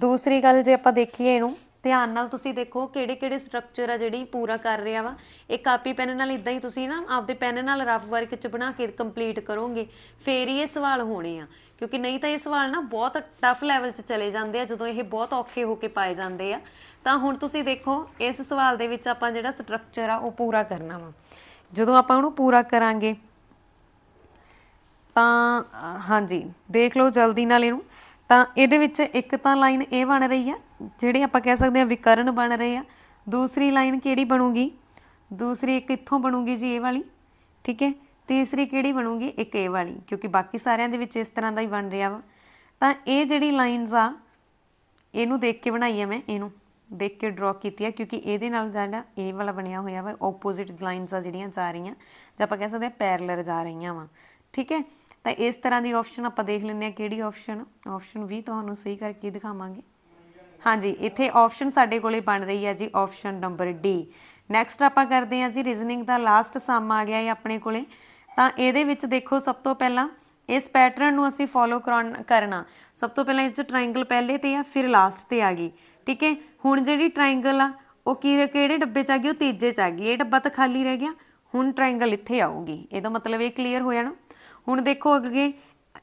ਦੂਸਰੀ ਗੱਲ ਜੇ ਆਪਾਂ ਦੇਖੀਏ ਇਹਨੂੰ ਧਿਆਨ ਨਾਲ ਤੁਸੀਂ ਦੇਖੋ ਕਿਹੜੇ ਕਿਹੜੇ ਸਟਰਕਚਰ ਆ ਜਿਹੜੀ ਪੂਰਾ ਕਰ ਰਿਹਾ ਵਾ ਇਹ ਕਾਪੀ ਪੈਨ ਨਾਲ ਇਦਾਂ ਹੀ ਤੁਸੀਂ ਨਾ ਆਪਦੇ ਪੈਨ ਨਾਲ ਰਫ ਵਰਕ ਚ ਬਣਾ ਕੇ ਕੰਪਲੀਟ ਕਰੋਗੇ ਫੇਰ ਹੀ ਇਹ ਸਵਾਲ ਹੋਣੇ ਆ ਕਿਉਂਕਿ ਨਹੀਂ ਤਾਂ ਇਹ ਸਵਾਲ ਨਾ ਬਹੁਤ ਟਫ ਲੈਵਲ 'ਚ ਚਲੇ ਜਾਂਦੇ ਆ ਜਦੋਂ ਇਹ ਬਹੁਤ ਔਖੇ ਹੋ ਕੇ ਪਾਏ ਜਾਂਦੇ ਆ ਤਾਂ ਹੁਣ ਤੁਸੀਂ ਦੇਖੋ ਇਸ ਸਵਾਲ ਦੇ ਵਿੱਚ ਆਪਾਂ ਜਿਹੜਾ ਸਟਰਕਚਰ ਆ ਉਹ ਪੂਰਾ ਕਰਨਾ ਵਾ ਜਦੋਂ ਆਪਾਂ ਉਹਨੂੰ ਪੂਰਾ ਕਰਾਂਗੇ ਤਾਂ ਹਾਂਜੀ ਦੇਖ ਲਓ ਜਲਦੀ ਨਾਲ ਇਹਨੂੰ ਤਾਂ ਇਹਦੇ ਵਿੱਚ ਇੱਕ ਤਾਂ ਲਾਈਨ ਇਹ ਬਣ ਰਹੀ ਆ ਜਿਹੜੀ ਆਪਾਂ ਕਹਿ ਸਕਦੇ ਆ ਵਿਕਰਨ ਬਣ ਰਹੇ ਆ ਦੂਸਰੀ ਲਾਈਨ ਕਿਹੜੀ ਬਣੂਗੀ ਦੂਸਰੀ ਇੱਕ ਇੱਥੋਂ ਬਣੂਗੀ ਜੀ ਇਹ ਵਾਲੀ ਠੀਕ ਹੈ ਤੀਸਰੀ ਕਿਹੜੀ ਬਣੂਗੀ ਇੱਕ ਇਹ ਵਾਲੀ ਕਿਉਂਕਿ ਬਾਕੀ ਸਾਰਿਆਂ ਦੇ ਵਿੱਚ ਇਸ ਤਰ੍ਹਾਂ ਦਾ ਹੀ ਬਣ ਰਿਹਾ ਵਾ ਤਾਂ ਇਹ ਜਿਹੜੀ ਲਾਈਨਸ ਆ ਇਹਨੂੰ ਦੇਖ ਕੇ ਬਣਾਈ ਆ ਮੈਂ ਇਹਨੂੰ ਦੇਖ ਕੇ ਡਰਾ ਕੀਤੀ ਆ ਕਿਉਂਕਿ ਇਹਦੇ ਨਾਲ ਜਿਹੜਾ ਇਹ ਵਾਲਾ ਬਣਿਆ ਹੋਇਆ ਵਾ ਆਪੋਜ਼ਿਟ ਲਾਈਨਸ ਆ ਜਿਹੜੀਆਂ ਜਾ ਰਹੀਆਂ ਜਾਂ ਆਪਾਂ ਕਹਿ ਸਕਦੇ ਆ ਪੈਰਲਰ ਜਾ ਰਹੀਆਂ ਵਾ ਠੀਕ ਹੈ ਤਾਂ ਇਸ ਤਰ੍ਹਾਂ ਦੀ ਆਪਸ਼ਨ ਆਪਾਂ ਦੇਖ ਲੈਂਦੇ ਆ ਕਿਹੜੀ ਆਪਸ਼ਨ ਆਪਸ਼ਨ ਵੀ ਤੁਹਾਨੂੰ ਸਹੀ ਕਰਕੇ ਦਿਖਾਵਾਂਗੇ ਹਾਂਜੀ ਇੱਥੇ ਆਪਸ਼ਨ ਸਾਡੇ ਕੋਲੇ ਬਣ ਰਹੀ ਹੈ ਜੀ ਆਪਸ਼ਨ ਨੰਬਰ ਡੀ ਨੈਕਸਟ ਆਪਾਂ ਕਰਦੇ ਆ ਜੀ ਰੀਜ਼ਨਿੰਗ ਦਾ ਲਾਸਟ ਸਮ ਆ ਗਿਆ ਹੈ ਆਪਣੇ ਕੋਲੇ ਤਾਂ ਇਹਦੇ ਵਿੱਚ ਦੇਖੋ ਸਭ ਤੋਂ ਪਹਿਲਾਂ ਇਸ ਪੈਟਰਨ ਨੂੰ ਅਸੀਂ ਫੋਲੋ ਕਰਨਾ ਸਭ ਤੋਂ ਪਹਿਲਾਂ ਇਹ ਟ੍ਰਾਇੰਗਲ ਪਹਿਲੇ ਤੇ ਆ ਫਿਰ ਲਾਸਟ ਤੇ ਆ ਗਈ ਠੀਕ ਹੈ ਹੁਣ ਜਿਹੜੀ ਟ੍ਰਾਇੰਗਲ ਆ ਉਹ ਕੀ ਕਿਹੜੇ ਡੱਬੇ ਚ ਆ ਗਈ ਉਹ ਤੀਜੇ ਚ ਆ ਗਈ ਇਹ ਡੱਬਾ ਤਾਂ ਖਾਲੀ ਰਹਿ ਗਿਆ ਹੁਣ ਟ੍ਰਾਇੰਗਲ ਇੱਥੇ ਆਊਗੀ ਇਹਦਾ ਮਤਲਬ ਇਹ ਕਲੀਅਰ ਹੋ ਜਾਣਾ ਹੁਣ ਦੇਖੋ ਅੱਗੇ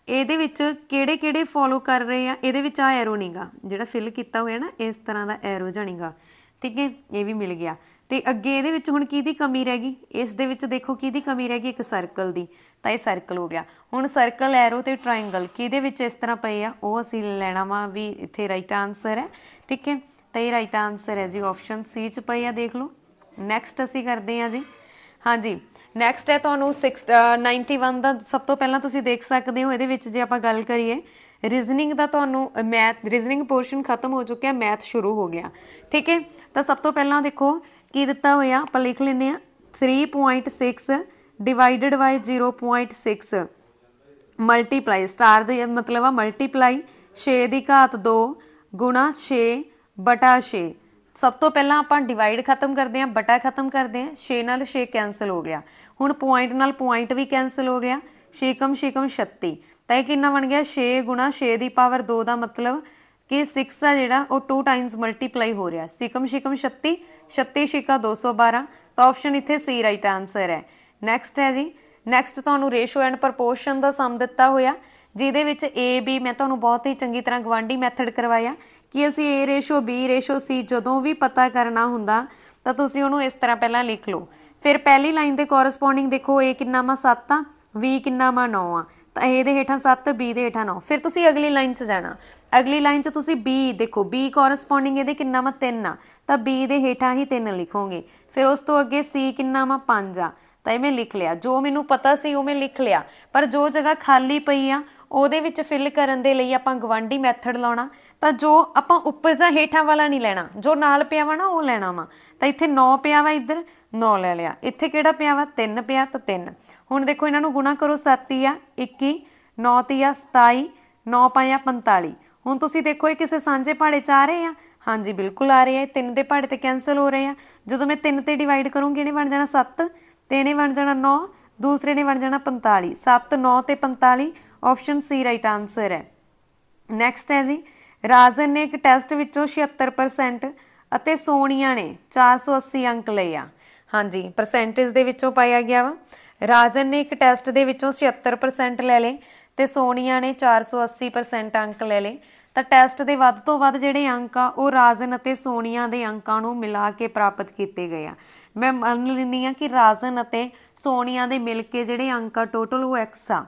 ਇਹਦੇ ਵਿੱਚ ਕਿਹੜੇ ਕਿਹੜੇ ਫੋਲੋ ਕਰ ਰਹੇ ਆ ਇਹਦੇ ਵਿੱਚ ਆ ਐਰੋ ਨਹੀਂਗਾ ਜਿਹੜਾ ਫਿਲ ਕੀਤਾ ਹੋਇਆ ਨਾ ਇਸ ਤਰ੍ਹਾਂ ਦਾ ਐਰੋ ਜਾਣੀਗਾ ਠੀਕ ਹੈ ਇਹ ਵੀ ਮਿਲ ਗਿਆ ਤੇ ਅੱਗੇ ਇਹਦੇ ਵਿੱਚ ਹੁਣ ਕੀ ਦੀ ਕਮੀ ਰਹਿ ਗਈ ਇਸ ਦੇ ਵਿੱਚ ਦੇਖੋ ਕੀ ਦੀ ਕਮੀ ਰਹਿ ਗਈ ਇੱਕ ਸਰਕਲ ਦੀ ਤਾਂ ਇਹ ਸਰਕਲ ਹੋ ਗਿਆ ਹੁਣ ਸਰਕਲ ਐਰੋ ਤੇ ਟ੍ਰਾਇੰਗਲ ਕਿਹਦੇ ਵਿੱਚ ਇਸ ਤਰ੍ਹਾਂ ਪਏ ਆ ਉਹ ਅਸੀਂ ਲੈਣਾ ਵਾ ਵੀ ਇੱਥੇ ਰਾਈਟ ਆਨਸਰ ਹੈ ਠੀਕ ਹੈ ਤਾਂ ਇਹ ਰਾਈਟ ਆਨਸਰ ਹੈ ਜੀ ਆਪਸ਼ਨ ਸੀ ਚ ਪਈ ਆ ਦੇਖ ਲਓ ਨੈਕਸਟ ਅਸੀਂ ਕਰਦੇ ਆ ਜੀ ਹਾਂਜੀ ਨੈਕਸਟ ਹੈ ਤੁਹਾਨੂੰ 691 ਦਾ ਸਭ ਤੋਂ ਪਹਿਲਾਂ ਤੁਸੀਂ ਦੇਖ ਸਕਦੇ ਹੋ ਇਹਦੇ ਵਿੱਚ ਜੇ ਆਪਾਂ ਗੱਲ ਕਰੀਏ ਰੀਜ਼ਨਿੰਗ ਦਾ ਤੁਹਾਨੂੰ ਮੈਥ ਰੀਜ਼ਨਿੰਗ ਪੋਰਸ਼ਨ ਖਤਮ ਹੋ ਚੁੱਕਿਆ ਮੈਥ ਸ਼ੁਰੂ ਹੋ ਗਿਆ ਠੀਕ ਹੈ ਤਾਂ ਸਭ ਤੋਂ ਪਹਿਲਾਂ ਦੇਖੋ ਕੀ ਦਿੱਤਾ ਹੋਇਆ ਆਪਾਂ ਲਿਖ ਲੈਂਦੇ ਆ 3.6 ਡਿਵਾਈਡਡ ਬਾਈ 0.6 ਮਲਟੀਪਲਾਈ ਸਟਾਰ ਦੇ ਮਤਲਬ ਆ ਮਲਟੀਪਲਾਈ 6 ਦੀ ਘਾਤ 2 6 6 ਸਭ ਤੋਂ ਪਹਿਲਾਂ ਆਪਾਂ ਡਿਵਾਈਡ ਖਤਮ ਕਰਦੇ ਹਾਂ ਬਟਾ ਖਤਮ ਕਰਦੇ ਹਾਂ 6 ਨਾਲ 6 ਕੈਨਸਲ ਹੋ ਗਿਆ ਹੁਣ ਪੁਆਇੰਟ ਨਾਲ ਪੁਆਇੰਟ ਵੀ ਕੈਨਸਲ ਹੋ ਗਿਆ 6 ਕਮ 6 ਕਮ 36 ਤਾਂ ਇਹ ਕਿੰਨਾ ਬਣ ਗਿਆ 6 ਗੁਣਾ 6 ਦੀ ਪਾਵਰ 2 ਦਾ ਮਤਲਬ ਕਿ 6 ਆ ਜਿਹੜਾ ਉਹ 2 ਟਾਈਮਸ ਮਲਟੀਪਲਾਈ ਹੋ ਰਿਹਾ 6 6 ਕਮ 36 36 ਸ਼ਿਕਾ 212 ਤਾਂ ਆਪਸ਼ਨ ਇੱਥੇ ਸੀ ਰਾਈਟ ਆਨਸਰ ਹੈ ਨੈਕਸਟ ਹੈ ਜੀ ਨੈਕਸਟ ਤੁਹਾਨੂੰ ਰੇਸ਼ੋ ਐਂਡ ਪ੍ਰੋਪੋਰਸ਼ਨ ਦਾ ਸਮ ਦਿੱਤਾ ਹੋਇਆ ਜਿਹਦੇ ਵਿੱਚ ਏ ਬੀ ਮੈਂ ਤੁਹਾਨੂੰ ਬਹੁਤ ਹੀ ਚੰਗੀ ਤਰ੍ਹਾਂ ਗਵਾਂਢੀ ਮੈਥਡ ਕਰਵਾਇਆ ਕਿ ਅਸੀਂ A ratio B ratio C ਜਦੋਂ ਵੀ ਪਤਾ ਕਰਨਾ ਹੁੰਦਾ ਤਾਂ ਤੁਸੀਂ ਉਹਨੂੰ ਇਸ ਤਰ੍ਹਾਂ ਪਹਿਲਾਂ ਲਿਖ ਲਓ ਫਿਰ ਪਹਿਲੀ ਲਾਈਨ ਦੇ ਕੋਰਸਪੋਂਡਿੰਗ ਦੇਖੋ ਏ ਕਿੰਨਾ ਮਾ 7 ਆ ਵੀ ਕਿੰਨਾ ਮਾ 9 ਆ ਤਾਂ ਏ ਦੇ ਹੇਠਾਂ 7 ਬੀ ਦੇ ਹੇਠਾਂ 9 ਫਿਰ ਤੁਸੀਂ ਅਗਲੀ ਲਾਈਨ 'ਚ ਜਾਣਾ ਅਗਲੀ ਲਾਈਨ 'ਚ ਤੁਸੀਂ ਬੀ ਦੇਖੋ ਬੀ ਕੋਰਸਪੋਂਡਿੰਗ ਇਹਦੇ ਕਿੰਨਾ ਮਾ 3 ਆ ਤਾਂ ਬੀ ਦੇ ਹੇਠਾਂ ਹੀ 3 ਲਿਖੋਗੇ ਫਿਰ ਉਸ ਤੋਂ ਅੱਗੇ ਸੀ ਕਿੰਨਾ ਮਾ 5 ਆ ਤਾਂ ਇਹ ਮੈਂ ਲਿਖ ਲਿਆ ਜੋ ਮੈਨੂੰ ਪਤਾ ਸੀ ਉਹ ਮੈਂ ਲਿਖ ਲਿਆ ਪਰ ਜੋ ਜਗ੍ਹਾ ਖਾਲੀ ਪਈ ਆ ਉਹਦੇ ਵਿੱਚ ਫਿਲ ਕਰਨ ਦੇ ਲਈ ਆਪਾਂ ਗਵਾਂਡੀ ਮੈਥਡ ਲਾਉਣਾ ਤਾਂ ਜੋ ਆਪਾਂ ਉੱਪਰ ਜਾਂ ਹੇਠਾਂ ਵਾਲਾ ਨਹੀਂ ਲੈਣਾ ਜੋ ਨਾਲ ਪਿਆ ਵਾ ਨਾ ਉਹ ਲੈਣਾ ਵਾ ਤਾਂ ਇੱਥੇ 9 ਪਿਆ ਵਾ ਇੱਧਰ 9 ਲੈ ਲਿਆ ਇੱਥੇ ਕਿਹੜਾ ਪਿਆ ਵਾ 3 ਪਿਆ ਤਾਂ 3 ਹੁਣ ਦੇਖੋ ਇਹਨਾਂ ਨੂੰ ਗੁਣਾ ਕਰੋ 7 ਆ 21 9 ਆ 27 9 ਪਾਇਆ 45 ਹੁਣ ਤੁਸੀਂ ਦੇਖੋ ਇਹ ਕਿਸੇ ਸਾਂਝੇ ਪਾੜੇ ਚ ਆ ਰਹੇ ਆ ਹਾਂਜੀ ਬਿਲਕੁਲ ਆ ਰਹੇ ਆ ਤਿੰਨ ਦੇ ਪਾੜੇ ਤੇ ਕੈਨਸਲ ਹੋ ਰਹੇ ਆ ਜਦੋਂ ਮੈਂ 3 ਤੇ ਡਿਵਾਈਡ ਕਰੂੰਗੀ ਇਹਨੇ ਬਣ ਜਾਣਾ 7 ਤੇ ਇਹਨੇ ਬਣ ਜਾਣਾ 9 ਦੂਸਰੇ ਨੇ ਬਣ ਜਾਣਾ 45 7 9 ਤੇ 45 ਆਪਸ਼ਨ ਸੀ ਰਾਈਟ ਆਨਸਰ ਹੈ ਨੈਕਸਟ ਹੈ ਜੀ ਰਾਜਨ ਨੇ ਇੱਕ ਟੈਸਟ ਵਿੱਚੋਂ 76% ਅਤੇ ਸੋਨੀਆ ਨੇ 480 ਅੰਕ ਲਏ ਆ ਹਾਂਜੀ ਪਰਸੈਂਟੇਜ ਦੇ ਵਿੱਚੋਂ ਪਾਇਆ ਗਿਆ ਵਾ ਰਾਜਨ ਨੇ ਇੱਕ ਟੈਸਟ ਦੇ ਵਿੱਚੋਂ 76% ਲੈ ਲਏ ਤੇ ਸੋਨੀਆ ਨੇ 480% ਅੰਕ ਲੈ ਲਏ ਤਾਂ ਟੈਸਟ ਦੇ ਵੱਧ ਤੋਂ ਵੱਧ ਜਿਹੜੇ ਅੰਕ ਆ ਉਹ ਰਾਜਨ ਅਤੇ ਸੋਨੀਆ ਦੇ ਅੰਕਾਂ ਨੂੰ ਮਿਲਾ ਕੇ ਪ੍ਰਾਪਤ ਕੀਤੇ ਗਏ ਆ ਮੈਂ ਮੰਨ ਲੈਂਦੀ ਆ ਕਿ ਰਾਜਨ ਅਤੇ ਸੋਨੀਆ ਦੇ ਮਿਲ ਕੇ ਜਿਹੜੇ ਅੰਕ ਆ ਟੋਟਲ ਉਹ x ਆ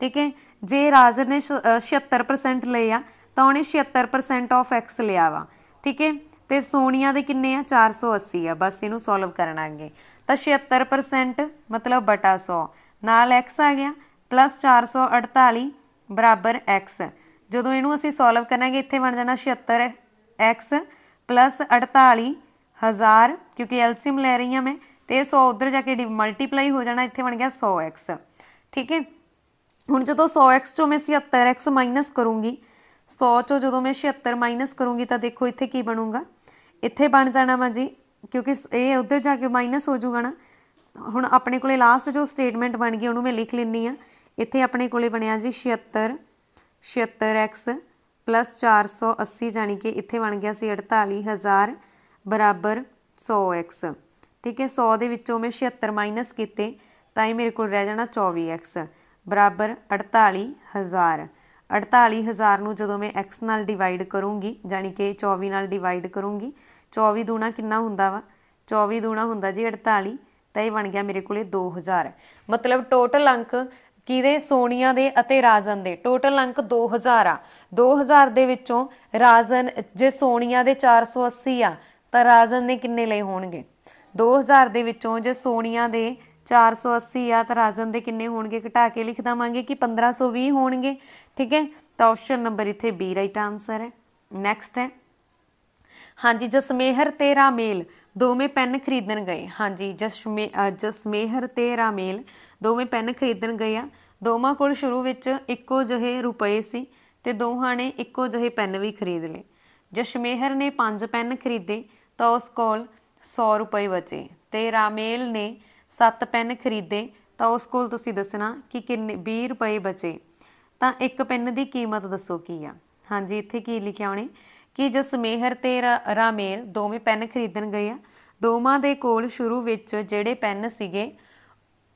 ਠੀਕ ਹੈ ਜੇ ਰਾਜਰ ਨੇ 76% ਲਏ ਆ ਤਾਂ ਉਹਨੇ 76% ਆਫ x ਲਿਆ ਵਾ ਠੀਕ ਹੈ ਤੇ ਸੋਨੀਆ ਦੇ ਕਿੰਨੇ ਆ 480 ਆ ਬਸ ਇਹਨੂੰ ਸੋਲਵ ਕਰਨਾ ਤਾਂ 76% ਮਤਲਬ ਬਟਾ 100 ਨਾਲ x ਆ ਗਿਆ ਪਲੱਸ 448 ਬਰਾਬਰ x ਜਦੋਂ ਇਹਨੂੰ ਅਸੀਂ ਸੋਲਵ ਕਰਾਂਗੇ ਇੱਥੇ ਬਣ ਜਾਣਾ 76 76x ਪਲੱਸ 48000 ਕਿਉਂਕਿ ਐਲਸੀਐਮ ਲੈ ਰਹੀ ਹਾਂ ਮੈਂ ਤੇ 100 ਉਧਰ ਜਾ ਕੇ ਮਲਟੀਪਲਾਈ ਹੋ ਜਾਣਾ ਇੱਥੇ ਬਣ ਗਿਆ 100x ਠੀਕ ਹੈ ਹੁਣ ਜਦੋਂ 100x ਚੋਂ ਮੈਂ 76x ਮਾਈਨਸ ਕਰੂੰਗੀ 100 ਚੋਂ ਜਦੋਂ ਮੈਂ 76 ਮਾਈਨਸ ਕਰੂੰਗੀ ਤਾਂ ਦੇਖੋ ਇੱਥੇ ਕੀ ਬਣੂਗਾ ਇੱਥੇ ਬਣ ਜਾਣਾ ਵਾ ਜੀ ਕਿਉਂਕਿ ਇਹ ਉਧਰ ਜਾ ਕੇ ਮਾਈਨਸ ਹੋ ਜਾਊਗਾ ਨਾ ਹੁਣ ਆਪਣੇ ਕੋਲੇ ਲਾਸਟ ਜੋ ਸਟੇਟਮੈਂਟ ਬਣ ਗਈ ਉਹਨੂੰ ਮੈਂ ਲਿਖ ਲੈਣੀ ਆ ਇੱਥੇ ਆਪਣੇ ਕੋਲੇ ਬਣਿਆ ਜੀ 76 76x 480 ਜਾਨੀ ਕਿ ਇੱਥੇ ਬਣ ਗਿਆ ਸੀ 48000 ਬਰਾਬਰ 100x ਠੀਕ ਹੈ 100 ਦੇ ਵਿੱਚੋਂ ਮੈਂ 76 ਮਾਈਨਸ ਕੀਤੇ ਤਾਂ ਇਹ ਮੇਰੇ ਕੋਲ ਰਹਿ ਜਾਣਾ 24x ਬਰਾਬਰ 48000 48000 ਨੂੰ ਜਦੋਂ ਮੈਂ x ਨਾਲ ਡਿਵਾਈਡ ਕਰੂੰਗੀ ਜਾਨੀ ਕਿ 24 ਨਾਲ ਡਿਵਾਈਡ ਕਰੂੰਗੀ 24 ਦੂਣਾ ਕਿੰਨਾ ਹੁੰਦਾ ਵਾ 24 ਦੂਣਾ ਹੁੰਦਾ ਜੀ 48 ਤਾਂ ਇਹ ਬਣ ਗਿਆ ਮੇਰੇ ਕੋਲੇ 2000 ਮਤਲਬ ਟੋਟਲ ਅੰਕ ਕਿਹਦੇ ਸੋਨੀਆ ਦੇ ਅਤੇ ਰਾਜਨ ਦੇ ਟੋਟਲ ਅੰਕ 2000 ਆ 2000 ਦੇ ਵਿੱਚੋਂ ਰਾਜਨ ਜੇ ਸੋਨੀਆ ਦੇ 480 ਆ ਤਾਂ ਰਾਜਨ ਨੇ ਕਿੰਨੇ ਲਏ ਹੋਣਗੇ 2000 ਦੇ ਵਿੱਚੋਂ ਜੇ ਸੋਨੀਆ ਦੇ 480 ਆ ਤਾਂ ਰਾਜਨ ਦੇ ਕਿੰਨੇ ਹੋਣਗੇ ਘਟਾ ਕੇ ਲਿਖ ਦਵਾਂਗੇ ਕਿ 1520 ਹੋਣਗੇ ਠੀਕ ਹੈ ਤਾਂ ਆਪਸ਼ਨ ਨੰਬਰ ਇੱਥੇ ਬੀ ਰਾਈਟ ਆਨਸਰ ਹੈ ਨੈਕਸਟ ਹੈ ਹਾਂਜੀ ਜਸਮੇਹਰ ਤੇ ਰਾਮੇਲ ਦੋਵੇਂ ਪੈਨ ਖਰੀਦਣ ਗਏ ਹਾਂਜੀ ਜਸਮੇ ਜਸਮੇਹਰ ਤੇ ਰਾਮੇਲ ਦੋਵੇਂ ਪੈਨ ਖਰੀਦਣ ਗਏ ਆ ਦੋਵਾਂ ਕੋਲ ਸ਼ੁਰੂ ਵਿੱਚ ਇੱਕੋ ਜਿਹੇ ਰੁਪਏ ਸੀ ਤੇ ਦੋਹਾਂ ਨੇ ਇੱਕੋ ਜਿਹੇ ਪੈਨ ਵੀ ਖਰੀਦ ਲਏ ਜਸ਼ਮੇਹਰ ਨੇ 5 ਪੈਨ ਖਰੀਦੇ ਤਾਂ ਉਸ ਕੋਲ 100 ਰੁਪਏ ਬਚੇ ਤੇ ਰਾਮੇਲ ਨੇ 7 ਪੈਨ ਖਰੀਦੇ ਤਾਂ ਉਸ ਕੋਲ ਤੁਸੀਂ ਦੱਸਣਾ ਕਿ ਕਿੰਨੇ 20 ਰੁਪਏ ਬਚੇ ਤਾਂ ਇੱਕ ਪੈਨ ਦੀ ਕੀਮਤ ਦੱਸੋ ਕੀ ਆ ਹਾਂਜੀ ਇੱਥੇ ਕੀ ਲਿਖਿਆ ਹੋਣੀ ਕਿ ਜਸਮੇਹਰ ਤੇ ਰਾਮੇਲ ਦੋਵੇਂ ਪੈਨ ਖਰੀਦਣ ਗਏ ਆ ਦੋਵਾਂ ਦੇ ਕੋਲ ਸ਼ੁਰੂ ਵਿੱਚ ਜਿਹੜੇ ਪੈਨ ਸੀਗੇ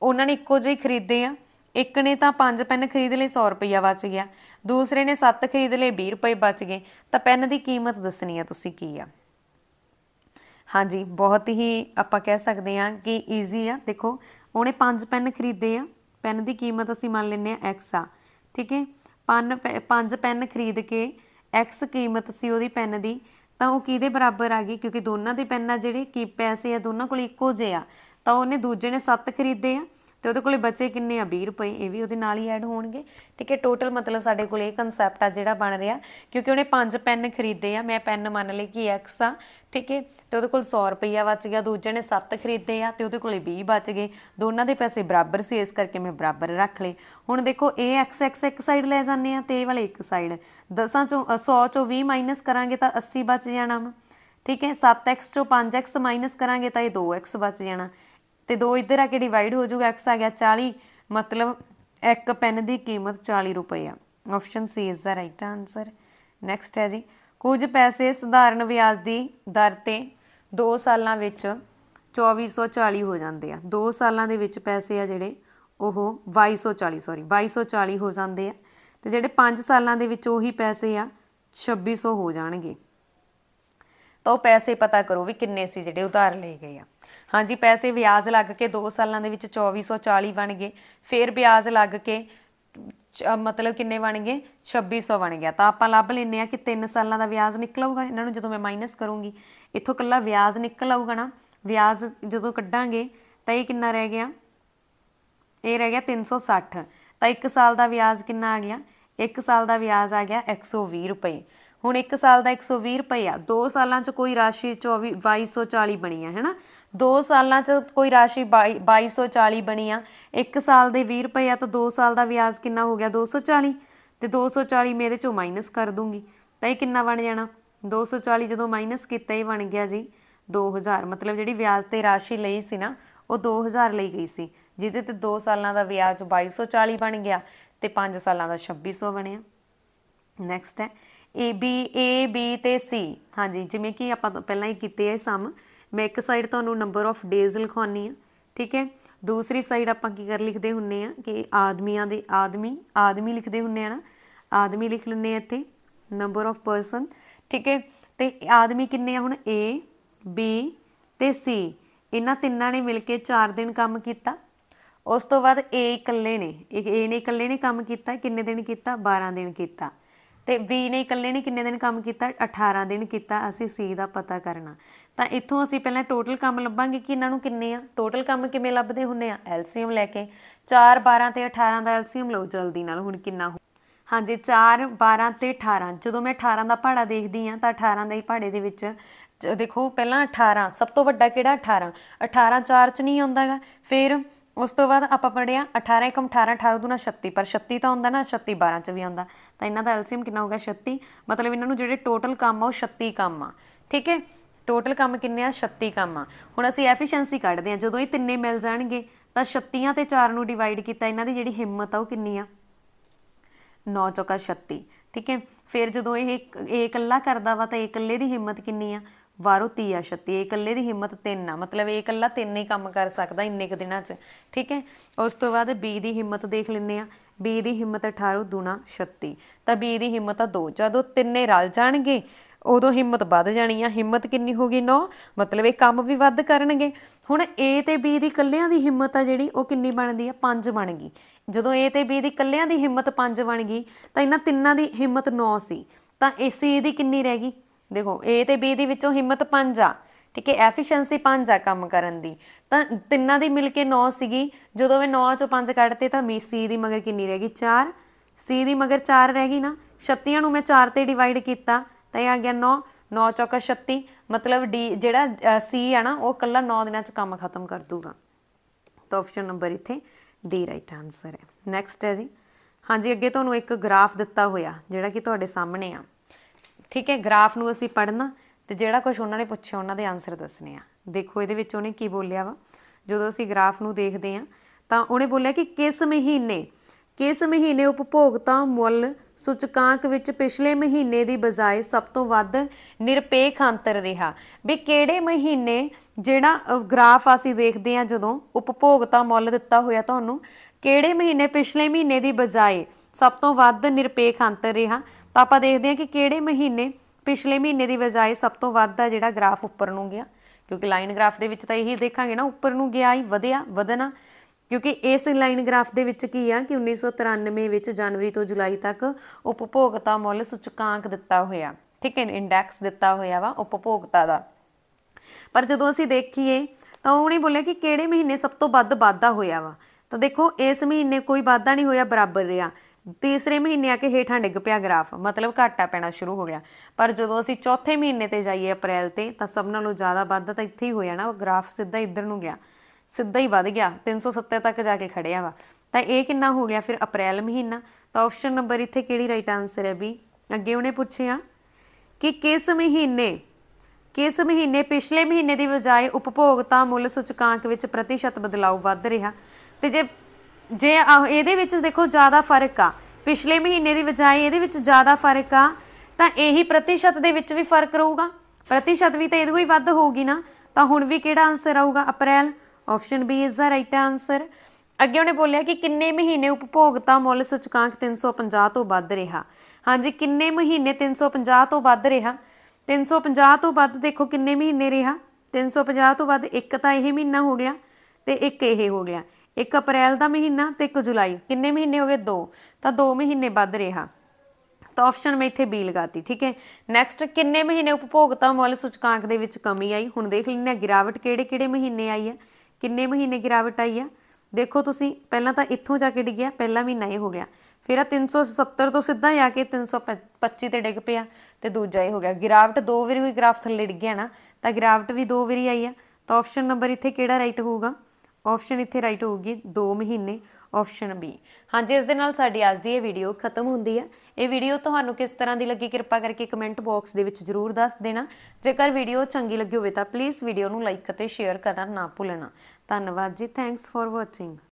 ਉਹਨਾਂ ਨੇ ਇੱਕੋ ਜਿਹੇ ਖਰੀਦੇ ਆ ਇੱਕ ਨੇ ਤਾਂ 5 ਪੈਨ ਖਰੀਦ ਲਏ 100 ਰੁਪਇਆ ਬਚ ਗਿਆ ਦੂਸਰੇ ਨੇ 7 ਖਰੀਦ ਲਏ 20 ਰੁਪਏ ਬਚ ਗਏ ਤਾਂ ਪੈਨ ਦੀ ਕੀਮਤ ਦੱਸਣੀ ਆ ਤੁਸੀਂ ਕੀ ਆ ਹਾਂਜੀ ਬਹੁਤ ਹੀ ਆਪਾਂ ਕਹਿ ਸਕਦੇ ਹਾਂ ਕਿ ਈਜ਼ੀ ਆ ਦੇਖੋ ਉਹਨੇ ਪੰਜ ਪੈਨ ਖਰੀਦੇ ਆ ਪੈਨ ਦੀ ਕੀਮਤ ਅਸੀਂ ਮੰਨ ਲੈਂਦੇ ਆ x ਆ ਠੀਕ ਹੈ ਪੰਨ ਪੰਜ ਪੈਨ ਖਰੀਦ ਕੇ x ਕੀਮਤ ਸੀ ਉਹਦੀ ਪੈਨ ਦੀ ਤਾਂ ਉਹ ਕਿਹਦੇ ਬਰਾਬਰ ਆ ਗਈ ਕਿਉਂਕਿ ਦੋਨਾਂ ਦੇ ਪੈਨ ਆ ਜਿਹੜੇ ਕੀ ਪੈਸੇ ਆ ਦੋਨਾਂ ਕੋਲ ਇੱਕੋ ਜਿਹੇ ਆ ਤਾਂ ਉਹਨੇ ਦੂਜੇ ਨੇ 7 ਖਰੀਦੇ ਆ ਤੇ ਉਹਦੇ ਕੋਲੇ ਬਚੇ ਕਿੰਨੇ ਆ 20 ਰੁਪਏ ਇਹ ਵੀ ਉਹਦੇ ਨਾਲ ਹੀ ਐਡ ਹੋਣਗੇ ਠੀਕ ਹੈ ਟੋਟਲ ਮਤਲਬ ਸਾਡੇ ਕੋਲ ਇਹ ਕਨਸੈਪਟ ਆ ਜਿਹੜਾ ਬਣ ਰਿਹਾ ਕਿਉਂਕਿ ਉਹਨੇ ਪੰਜ ਪੈਨ ਖਰੀਦੇ ਆ ਮੈਂ ਪੈਨ ਮੰਨ ਲਈ ਕਿ x ਆ ਠੀਕ ਹੈ ਤੇ ਉਹਦੇ ਕੋਲ 100 ਰੁਪਏ ਬਚ ਗਿਆ ਦੂਜੇ ਨੇ 7 ਖਰੀਦੇ ਆ ਤੇ ਉਹਦੇ ਕੋਲੇ 20 ਬਚ ਗਏ ਦੋਨਾਂ ਦੇ ਪੈਸੇ ਬਰਾਬਰ ਸੀ ਇਸ ਕਰਕੇ ਮੈਂ ਬਰਾਬਰ ਰੱਖ ਲਏ ਹੁਣ ਦੇਖੋ ਇਹ x x ਇੱਕ ਸਾਈਡ ਲੈ ਜਾਂਦੇ ਆ ਤੇ ਇਹ ਵਾਲੇ ਇੱਕ ਸਾਈਡ 10 ਚੋਂ 100 ਚੋਂ 20 ਮਾਈਨਸ ਕਰਾਂਗੇ ਤਾਂ 80 ਬਚ ਜਾਣਾ ਠੀਕ ਹੈ 7x ਚੋਂ 5x ਮਾਈਨਸ ਕਰਾਂਗੇ ਤਾਂ ਇਹ 2x ਬਚ ਜਾਣਾ ਤੇ ਦੋ ਇੱਧਰ ਆ ਕੇ ਡਿਵਾਈਡ ਹੋ ਜਾਊਗਾ x ਆ ਗਿਆ 40 ਮਤਲਬ ਇੱਕ ਪੈਨ ਦੀ ਕੀਮਤ 40 ਰੁਪਏ ਆ option C is the right answer next ਹੈ ਜੀ ਕੁਝ ਪੈਸੇ ਸਧਾਰਨ ਵਿਆਜ ਦੀ ਦਰ ਤੇ 2 ਸਾਲਾਂ ਵਿੱਚ 2440 ਹੋ ਜਾਂਦੇ ਆ 2 ਸਾਲਾਂ ਦੇ ਵਿੱਚ ਪੈਸੇ ਆ ਜਿਹੜੇ ਉਹ 2240 ਸੌਰੀ 2240 ਹੋ ਜਾਂਦੇ ਆ ਤੇ ਜਿਹੜੇ 5 ਸਾਲਾਂ ਦੇ ਵਿੱਚ ਉਹੀ ਪੈਸੇ ਆ 2600 ਹੋ ਜਾਣਗੇ ਤਾਂ ਉਹ ਪੈਸੇ ਪਤਾ ਕਰੋ ਵੀ ਕਿੰਨੇ ਸੀ ਜਿਹੜੇ ਉਧਾਰ ਲਏ ਗਏ ਆ ਹਾਂਜੀ ਪੈਸੇ ਵਿਆਜ ਲੱਗ ਕੇ 2 ਸਾਲਾਂ ਦੇ ਵਿੱਚ 2440 ਬਣ ਗਏ ਫਿਰ ਵਿਆਜ ਲੱਗ ਕੇ ਮਤਲਬ ਕਿੰਨੇ ਬਣ ਗਏ 2600 ਬਣ ਗਿਆ ਤਾਂ ਆਪਾਂ ਲੱਭ ਲੈਨੇ ਆ ਕਿ 3 ਸਾਲਾਂ ਦਾ ਵਿਆਜ ਨਿਕਲ ਆਊਗਾ ਇਹਨਾਂ ਨੂੰ ਜਦੋਂ ਮੈਂ ਮਾਈਨਸ ਕਰੂੰਗੀ ਇੱਥੋਂ ਕੱਲਾ ਵਿਆਜ ਨਿਕਲ ਆਊਗਾ ਨਾ ਵਿਆਜ ਜਦੋਂ ਕੱਢਾਂਗੇ ਤਾਂ ਇਹ ਕਿੰਨਾ ਰਹਿ ਗਿਆ ਇਹ ਰਹਿ ਗਿਆ 360 ਤਾਂ 1 ਸਾਲ ਦਾ ਵਿਆਜ ਕਿੰਨਾ ਆ ਗਿਆ 1 ਸਾਲ ਦਾ ਵਿਆਜ ਆ ਗਿਆ 120 ਰੁਪਏ ਹੁਣ 1 ਸਾਲ ਦਾ 120 ਰੁਪਏ ਆ 2 ਸਾਲਾਂ ਚ ਕੋਈ ਰਾਸ਼ੀ 24 2240 ਬਣੀ ਆ ਹੈਨਾ 2 ਸਾਲਾਂ 'ਚ ਕੋਈ ਰਾਸ਼ੀ 2240 ਬਣੀ ਆ 1 ਸਾਲ ਦੇ 20 ਰੁਪਏ ਆ ਤਾਂ 2 ਸਾਲ ਦਾ ਵਿਆਜ ਕਿੰਨਾ ਹੋ ਗਿਆ 240 ਤੇ 240 ਮੈਂ ਇਹਦੇ ਚੋਂ ਮਾਈਨਸ ਕਰ ਦੂੰਗੀ ਤਾਂ ਇਹ ਕਿੰਨਾ ਬਣ ਜਾਣਾ 240 ਜਦੋਂ ਮਾਈਨਸ ਕੀਤਾ ਇਹ ਬਣ ਗਿਆ ਜੀ 2000 ਮਤਲਬ ਜਿਹੜੀ ਵਿਆਜ ਤੇ ਰਾਸ਼ੀ ਲਈ ਸੀ ਨਾ ਉਹ 2000 ਲਈ ਗਈ ਸੀ ਜਿਹਦੇ ਤੇ 2 ਸਾਲਾਂ ਦਾ ਵਿਆਜ 2240 ਬਣ ਗਿਆ ਤੇ 5 ਸਾਲਾਂ ਦਾ 2600 ਬਣਿਆ ਨੈਕਸਟ ਹੈ ਏ ਬੀ ਏ ਬੀ ਤੇ ਸੀ ਹਾਂਜੀ ਜਿਵੇਂ ਕਿ ਆਪਾਂ ਪਹਿਲਾਂ ਹੀ ਕੀਤੇ ਆ ਸਮ ਮੈਂ ਇੱਕ ਸਾਈਡ ਤੁਹਾਨੂੰ ਨੰਬਰ ਆਫ ਡੇਜ਼ ਲਿਖਾਉਣੀ ਆ ਠੀਕ ਹੈ ਦੂਸਰੀ ਸਾਈਡ ਆਪਾਂ ਕੀ ਕਰ ਲਿਖਦੇ ਹੁੰਨੇ ਆ ਕਿ ਆਦਮੀਆਂ ਦੇ ਆਦਮੀ ਆਦਮੀ ਲਿਖਦੇ ਹੁੰਨੇ ਆ ਨਾ ਆਦਮੀ ਲਿਖ ਲੈਣੇ ਆ ਇੱਥੇ ਨੰਬਰ ਆਫ ਪਰਸਨ ਠੀਕ ਹੈ ਤੇ ਆਦਮੀ ਕਿੰਨੇ ਆ ਹੁਣ A B ਤੇ C ਇਹਨਾਂ ਤਿੰਨਾਂ ਨੇ ਮਿਲ ਕੇ 4 ਦਿਨ ਕੰਮ ਕੀਤਾ ਉਸ ਤੋਂ ਬਾਅਦ A ਇਕੱਲੇ ਨੇ ਇੱਕ A ਨੇ ਇਕੱਲੇ ਨੇ ਕੰਮ ਕੀਤਾ ਕਿੰਨੇ ਦਿਨ ਕੀਤਾ 12 ਦਿਨ ਕੀਤਾ ਤੇ B ਨੇ ਇਕੱਲੇ ਨੇ ਕਿੰਨੇ ਦਿਨ ਕੰਮ ਕੀਤਾ 18 ਦਿਨ ਕੀਤਾ ਅਸੀਂ C ਦਾ ਪਤਾ ਕਰਨਾ ਤਾਂ ਇੱਥੋਂ ਅਸੀਂ ਪਹਿਲਾਂ ਟੋਟਲ ਕੰਮ ਲੱਭਾਂਗੇ ਕਿ ਇਹਨਾਂ ਨੂੰ ਕਿੰਨੇ ਆ ਟੋਟਲ ਕੰਮ ਕਿਵੇਂ ਲੱਭਦੇ ਹੁੰਨੇ ਆ ਐਲਸੀਐਮ ਲੈ ਕੇ 4 12 ਤੇ 18 ਦਾ ਐਲਸੀਐਮ ਲਓ ਜਲਦੀ ਨਾਲ ਹੁਣ ਕਿੰਨਾ ਹਾਂਜੀ 4 12 ਤੇ 18 ਜਦੋਂ ਮੈਂ 18 ਦਾ ਪਹਾੜਾ ਦੇਖਦੀ ਆ ਤਾਂ 18 ਦੇ ਹੀ ਪਹਾੜੇ ਦੇ ਵਿੱਚ ਦੇਖੋ ਪਹਿਲਾਂ 18 ਸਭ ਤੋਂ ਵੱਡਾ ਕਿਹੜਾ 18 18 4 ਚ ਨਹੀਂ ਆਉਂਦਾਗਾ ਫਿਰ ਉਸ ਤੋਂ ਬਾਅਦ ਆਪਾਂ ਪੜਿਆ 18 1 18 18 ਦੂਣਾ 36 ਪਰ 36 ਤਾਂ ਹੁੰਦਾ ਨਾ 36 12 ਚ ਵੀ ਆਉਂਦਾ ਤਾਂ ਇਹਨਾਂ ਦਾ ਐਲਸੀਐਮ ਕਿੰਨਾ ਹੋਗਾ 36 ਮਤਲਬ ਇਹਨਾਂ ਨੂੰ ਜਿਹੜੇ ਟੋਟਲ ਕੰਮ ਆ ਉਹ 36 ਕੰਮ ਆ ਠੀਕ ਹੈ ਟੋਟਲ ਕੰਮ ਕਿੰਨੇ ਆ 36 ਕੰਮ ਆ ਹੁਣ ਅਸੀਂ ਐਫੀਸ਼ੀਐਂਸੀ ਕੱਢਦੇ ਆ ਜਦੋਂ ਇਹ ਤਿੰਨੇ ਮਿਲ ਜਾਣਗੇ ਤਾਂ 36 ਤੇ 4 ਨੂੰ ਡਿਵਾਈਡ ਕੀਤਾ ਇਹਨਾਂ ਦੀ ਜਿਹੜੀ ਹਿੰਮਤ ਆ ਉਹ ਕਿੰਨੀ ਆ 9 ਚੌਕਾ 36 ਠੀਕ ਹੈ ਫਿਰ ਜਦੋਂ ਇਹ ਇਹ ਇਕੱਲਾ ਕਰਦਾ ਵਾ ਤਾਂ ਇਕੱਲੇ ਦੀ ਹਿੰਮਤ ਕਿੰਨੀ ਆ ਵਾਰੋ 30 ਆ 36 ਇਕੱਲੇ ਦੀ ਹਿੰਮਤ 3 ਆ ਮਤਲਬ ਇਹ ਇਕੱਲਾ 3 ਹੀ ਕੰਮ ਕਰ ਸਕਦਾ ਇੰਨੇ ਕ ਦਿਨਾਂ 'ਚ ਠੀਕ ਹੈ ਉਸ ਤੋਂ ਬਾਅਦ B ਦੀ ਹਿੰਮਤ ਦੇਖ ਲੈਂਦੇ ਆ B ਦੀ ਹਿੰਮਤ 18 ਦੁਣਾ 36 ਤਾਂ B ਦੀ ਹਿੰਮਤ ਆ 2 ਜਦੋਂ ਤਿੰਨੇ ਰਲ ਜਾਣਗੇ ਉਦੋਂ ਹਿੰਮਤ ਵੱਧ ਜਾਣੀ ਆ ਹਿੰਮਤ ਕਿੰਨੀ ਹੋਗੀ 9 ਮਤਲਬ ਇਹ ਕੰਮ ਵੀ ਵੱਧ ਕਰਨਗੇ ਹੁਣ A ਤੇ B ਦੀ ਇਕੱਲਿਆਂ ਦੀ ਹਿੰਮਤ ਆ ਜਿਹੜੀ ਉਹ ਕਿੰਨੀ ਬਣਦੀ ਆ 5 ਬਣ ਗਈ ਜਦੋਂ A ਤੇ B ਦੀ ਇਕੱਲਿਆਂ ਦੀ ਹਿੰਮਤ 5 ਬਣ ਗਈ ਤਾਂ ਇਹਨਾਂ ਤਿੰਨਾਂ ਦੀ ਹਿੰਮਤ 9 ਸੀ ਤਾਂ AC ਦੀ ਕਿੰਨੀ ਰਹਿ ਗਈ ਦੇਖੋ A ਤੇ B ਦੇ ਵਿੱਚੋਂ ਹਿੰਮਤ 5 ਆ ਠੀਕ ਹੈ ਐਫੀਸ਼ੀਐਂਸੀ 5 ਆ ਕੰਮ ਕਰਨ ਦੀ ਤਾਂ ਤਿੰਨਾਂ ਦੀ ਮਿਲ ਕੇ 9 ਸੀਗੀ ਜਦੋਂ ਮੈਂ 9 ਚੋਂ 5 ਕੱਢਤੇ ਤਾਂ ਮੇ C ਦੀ ਮਗਰ ਕਿੰਨੀ ਰਹਿ ਗਈ 4 C ਦੀ ਮਗਰ 4 ਰਹਿ ਗਈ ਨਾ 36 ਨੂੰ ਮੈਂ 4 ਤੇ ਡਿਵਾਈਡ ਕੀਤਾ ਤਾਂ ਇਹ ਆ ਗਿਆ 9 9 ਚੌਕਾ 36 ਮਤਲਬ ਡੀ ਜਿਹੜਾ ਸੀ ਆ ਨਾ ਉਹ ਕੱਲਾ 9 ਦਿਨਾਂ ਚ ਕੰਮ ਖਤਮ ਕਰ ਦੂਗਾ ਤਾਂ ਆਪਸ਼ਨ ਨੰਬਰ ਇਥੇ ਡੀ ਰਾਈਟ ਆਨਸਰ ਹੈ ਨੈਕਸਟ ਹੈ ਜੀ ਹਾਂਜੀ ਅੱਗੇ ਤੁਹਾਨੂੰ ਇੱਕ ਗ੍ਰਾਫ ਦਿੱਤਾ ਹੋਇਆ ਜਿਹੜਾ ਕਿ ਤੁਹਾਡੇ ਸਾਹਮਣੇ ਆ ਠੀਕ ਹੈ ਗ੍ਰਾਫ ਨੂੰ ਅਸੀਂ ਪੜਨਾ ਤੇ ਜਿਹੜਾ ਕੁਝ ਉਹਨਾਂ ਨੇ ਪੁੱਛਿਆ ਉਹਨਾਂ ਦੇ ਆਨਸਰ ਦੱਸਣੇ ਆ ਦੇਖੋ ਇਹਦੇ ਵਿੱਚ ਉਹਨੇ ਕੀ ਬੋਲਿਆ ਵਾ ਜਦੋਂ ਅਸੀਂ ਗ੍ਰਾਫ ਨੂੰ ਦੇਖਦੇ ਆ ਤਾਂ ਉਹਨੇ ਬੋਲਿਆ ਕਿ ਕਿਸ ਮਹੀਨੇ ਕਿ ਇਸ ਮਹੀਨੇ ਉਪਭੋਗਤਾ ਮੁੱਲ ਸੂਚਕਾਂਕ ਵਿੱਚ ਪਿਛਲੇ ਮਹੀਨੇ ਦੀ ਬਜਾਏ ਸਭ ਤੋਂ ਵੱਧ ਨਿਰਪੇਖ ਅੰਤਰ ਰਿਹਾ ਵੀ ਕਿਹੜੇ ਮਹੀਨੇ ਜਿਹੜਾ ਗ੍ਰਾਫ ਅਸੀਂ ਦੇਖਦੇ ਹਾਂ ਜਦੋਂ ਉਪਭੋਗਤਾ ਮੁੱਲ ਦਿੱਤਾ ਹੋਇਆ ਤੁਹਾਨੂੰ ਕਿਹੜੇ ਮਹੀਨੇ ਪਿਛਲੇ ਮਹੀਨੇ ਦੀ ਬਜਾਏ ਸਭ ਤੋਂ ਵੱਧ ਨਿਰਪੇਖ ਅੰਤਰ ਰਿਹਾ ਤਾਂ ਆਪਾਂ ਦੇਖਦੇ ਹਾਂ ਕਿ ਕਿਹੜੇ ਮਹੀਨੇ ਪਿਛਲੇ ਮਹੀਨੇ ਦੀ ਬਜਾਏ ਸਭ ਤੋਂ ਵੱਧ ਦਾ ਜਿਹੜਾ ਗ੍ਰਾਫ ਉੱਪਰ ਨੂੰ ਗਿਆ ਕਿਉਂਕਿ ਲਾਈਨ ਗ੍ਰਾਫ ਦੇ ਵਿੱਚ ਤਾਂ ਇਹੀ ਦੇਖਾਂਗੇ ਨਾ ਉੱਪਰ ਨੂੰ ਗਿਆ ਹੀ ਵਧਿਆ ਵਧਣਾ ਕਿਉਂਕਿ ਇਸ ਲਾਈਨ ਗ੍ਰਾਫ ਦੇ ਵਿੱਚ ਕੀ ਆ ਕਿ 1993 ਵਿੱਚ ਜਨਵਰੀ ਤੋਂ ਜੁਲਾਈ ਤੱਕ ਉਪਭੋਗਤਾ ਮੁੱਲ ਸੂਚਕਾਂਕ ਦਿੱਤਾ ਹੋਇਆ ਠੀਕ ਹੈ ਇੰਡੈਕਸ ਦਿੱਤਾ ਹੋਇਆ ਵਾ ਉਪਭੋਗਤਾ ਦਾ ਪਰ ਜਦੋਂ ਅਸੀਂ ਦੇਖੀਏ ਤਾਂ ਉਹ ਨਹੀਂ ਬੋਲਿਆ ਕਿ ਕਿਹੜੇ ਮਹੀਨੇ ਸਭ ਤੋਂ ਵੱਧ ਵਾਧਾ ਹੋਇਆ ਵਾ ਤਾਂ ਦੇਖੋ ਇਸ ਮਹੀਨੇ ਕੋਈ ਵਾਧਾ ਨਹੀਂ ਹੋਇਆ ਬਰਾਬਰ ਰਿਹਾ ਤੀਸਰੇ ਮਹੀਨੇ ਆ ਕੇ ਹੇਠਾਂ ਡਿੱਗ ਪਿਆ ਗ੍ਰਾਫ ਮਤਲਬ ਘਾਟਾ ਪੈਣਾ ਸ਼ੁਰੂ ਹੋ ਗਿਆ ਪਰ ਜਦੋਂ ਅਸੀਂ ਚੌਥੇ ਮਹੀਨੇ ਤੇ ਜਾਈਏ ਅਪ੍ਰੈਲ ਤੇ ਤਾਂ ਸਭ ਨਾਲੋਂ ਜ਼ਿਆਦਾ ਵਾਧਾ ਤਾਂ ਇੱਥੇ ਹੀ ਹੋਇਆ ਨਾ ਉਹ ਗ੍ਰਾਫ ਸਿੱਧਾ ਇੱਧਰ ਨੂੰ ਗਿਆ ਸਿੱਧਾ ਹੀ ਵਧ ਗਿਆ 370 ਤੱਕ ਜਾ ਕੇ ਖੜਿਆ ਵਾ ਤਾਂ ਇਹ ਕਿੰਨਾ ਹੋ ਗਿਆ ਫਿਰ ਅਪ੍ਰੈਲ ਮਹੀਨਾ ਤਾਂ ਆਪਸ਼ਨ ਨੰਬਰ ਇੱਥੇ ਕਿਹੜੀ ਰਾਈਟ ਆਨਸਰ ਹੈ ਵੀ ਅੱਗੇ ਉਹਨੇ ਪੁੱਛਿਆ ਕਿ ਕਿਸ ਮਹੀਨੇ ਕਿਸ ਮਹੀਨੇ ਪਿਛਲੇ ਮਹੀਨੇ ਦੀ ਬਜਾਏ ਉਪਭੋਗਤਾ ਮੁੱਲ ਸੂਚਕਾਂਕ ਵਿੱਚ ਪ੍ਰਤੀਸ਼ਤ ਬਦਲਾਅ ਵੱਧ ਰਿਹਾ ਤੇ ਜੇ ਜੇ ਇਹਦੇ ਵਿੱਚ ਦੇਖੋ ਜ਼ਿਆਦਾ ਫਰਕ ਆ ਪਿਛਲੇ ਮਹੀਨੇ ਦੀ ਬਜਾਏ ਇਹਦੇ ਵਿੱਚ ਜ਼ਿਆਦਾ ਫਰਕ ਆ ਤਾਂ ਇਹੀ ਪ੍ਰਤੀਸ਼ਤ ਦੇ ਵਿੱਚ ਵੀ ਫਰਕ ਰਹੂਗਾ ਪ੍ਰਤੀਸ਼ਤ ਵੀ ਤਾਂ ਇਹਦੇ ਕੋਈ ਵੱਧ ਹੋਊਗੀ ਨਾ ਤਾਂ ਹੁਣ ਵੀ ਕਿਹੜਾ ਆਨਸਰ ਆਊਗਾ April option B is the right answer ਅੱਗੇ ਉਹਨੇ ਬੋਲਿਆ ਕਿ ਕਿੰਨੇ ਮਹੀਨੇ ਉਪਭੋਗਤਾ ਮੁੱਲ ਸੂਚਕਾਂਕ 350 ਤੋਂ ਵੱਧ ਰਿਹਾ ਹਾਂਜੀ ਕਿੰਨੇ ਮਹੀਨੇ 350 ਤੋਂ ਵੱਧ ਰਿਹਾ 350 ਤੋਂ ਵੱਧ ਦੇਖੋ ਕਿੰਨੇ ਮਹੀਨੇ ਰਿਹਾ 350 ਤੋਂ ਵੱਧ ਇੱਕ ਤਾਂ ਇਹ ਮਹੀਨਾ ਹੋ ਗਿਆ ਤੇ ਇੱਕ ਇਹ ਹੋ ਗਿਆ 1 ਅਪ੍ਰੈਲ ਦਾ ਮਹੀਨਾ ਤੇ 1 ਜੁਲਾਈ ਕਿੰਨੇ ਮਹੀਨੇ ਹੋ ਗਏ 2 ਤਾਂ 2 ਮਹੀਨੇ ਵੱਧ ਰਿਹਾ ਤਾਂ ਆਪਸ਼ਨ ਮੈਂ ਇੱਥੇ ਬੀ ਲਗਾਤੀ ਠੀਕ ਹੈ ਨੈਕਸਟ ਕਿੰਨੇ ਮਹੀਨੇ ਉਪਭੋਗਤਾ ਮੁੱਲ ਸੂਚਕਾਂਕ ਦੇ ਵਿੱਚ ਕਮੀ ਆਈ ਹੁਣ ਦੇਖ ਲੈਂਦੇ ਗਿਰਾਵਟ ਕਿਹੜੇ ਕਿਹੜੇ ਮਹੀਨੇ ਆਈ ਹੈ ਕਿੰਨੇ ਮਹੀਨੇ ਗਿਰਾਵਟ ਆਈ ਆ ਦੇਖੋ ਤੁਸੀਂ ਪਹਿਲਾਂ ਤਾਂ ਇੱਥੋਂ ਜਾ ਕੇ ਡਿੱਗਿਆ ਪਹਿਲਾ ਮਹੀਨਾ ਇਹ ਹੋ ਗਿਆ ਫਿਰ ਆ 370 ਤੋਂ ਸਿੱਧਾ ਜਾ ਕੇ 325 ਤੇ ਡਿੱਗ ਪਿਆ ਤੇ ਦੂਜਾ ਇਹ ਹੋ ਗਿਆ ਗਿਰਾਵਟ ਦੋ ਵਾਰੀ ਹੋਈ ਗ੍ਰਾਫ ਥੱਲੇ ਡਿੱਗਿਆ ਨਾ ਤਾਂ ਗਿਰਾਵਟ ਵੀ ਦੋ ਵਾਰੀ ਆਈ ਆ ਤਾਂ ਆਪਸ਼ਨ ਨੰਬਰ ਇੱਥੇ ਕਿਹੜਾ ਰਾਈਟ ਹੋਊਗਾ ਆਪਸ਼ਨ ਇੱਥੇ ਰਾਈਟ ਹੋਊਗੀ 2 ਮਹੀਨੇ ਆਪਸ਼ਨ ਬੀ ਹਾਂਜੀ ਇਸ ਦੇ ਨਾਲ ਸਾਡੀ ਅੱਜ ਦੀ ਇਹ ਵੀਡੀਓ ਖਤਮ ਹੁੰਦੀ ਹੈ ਇਹ ਵੀਡੀਓ ਤੁਹਾਨੂੰ ਕਿਸ ਤਰ੍ਹਾਂ ਦੀ ਲੱਗੀ ਕਿਰਪਾ ਕਰਕੇ ਕਮੈਂਟ ਬਾਕਸ ਦੇ ਵਿੱਚ ਜਰੂਰ ਦੱਸ ਦੇਣਾ ਜੇਕਰ ਵੀਡੀਓ ਚੰਗੀ ਲੱਗੀ ਹੋਵੇ ਤਾਂ ਪਲੀਜ਼ ਵੀਡੀਓ ਨੂੰ ਲਾਈਕ ਅਤੇ ਸ਼ੇਅਰ ਕਰਨਾ ਨਾ ਭੁੱਲਣਾ ਧੰਨਵਾਦ ਜੀ ਥੈਂਕਸ ਫॉर ਵਾਚਿੰਗ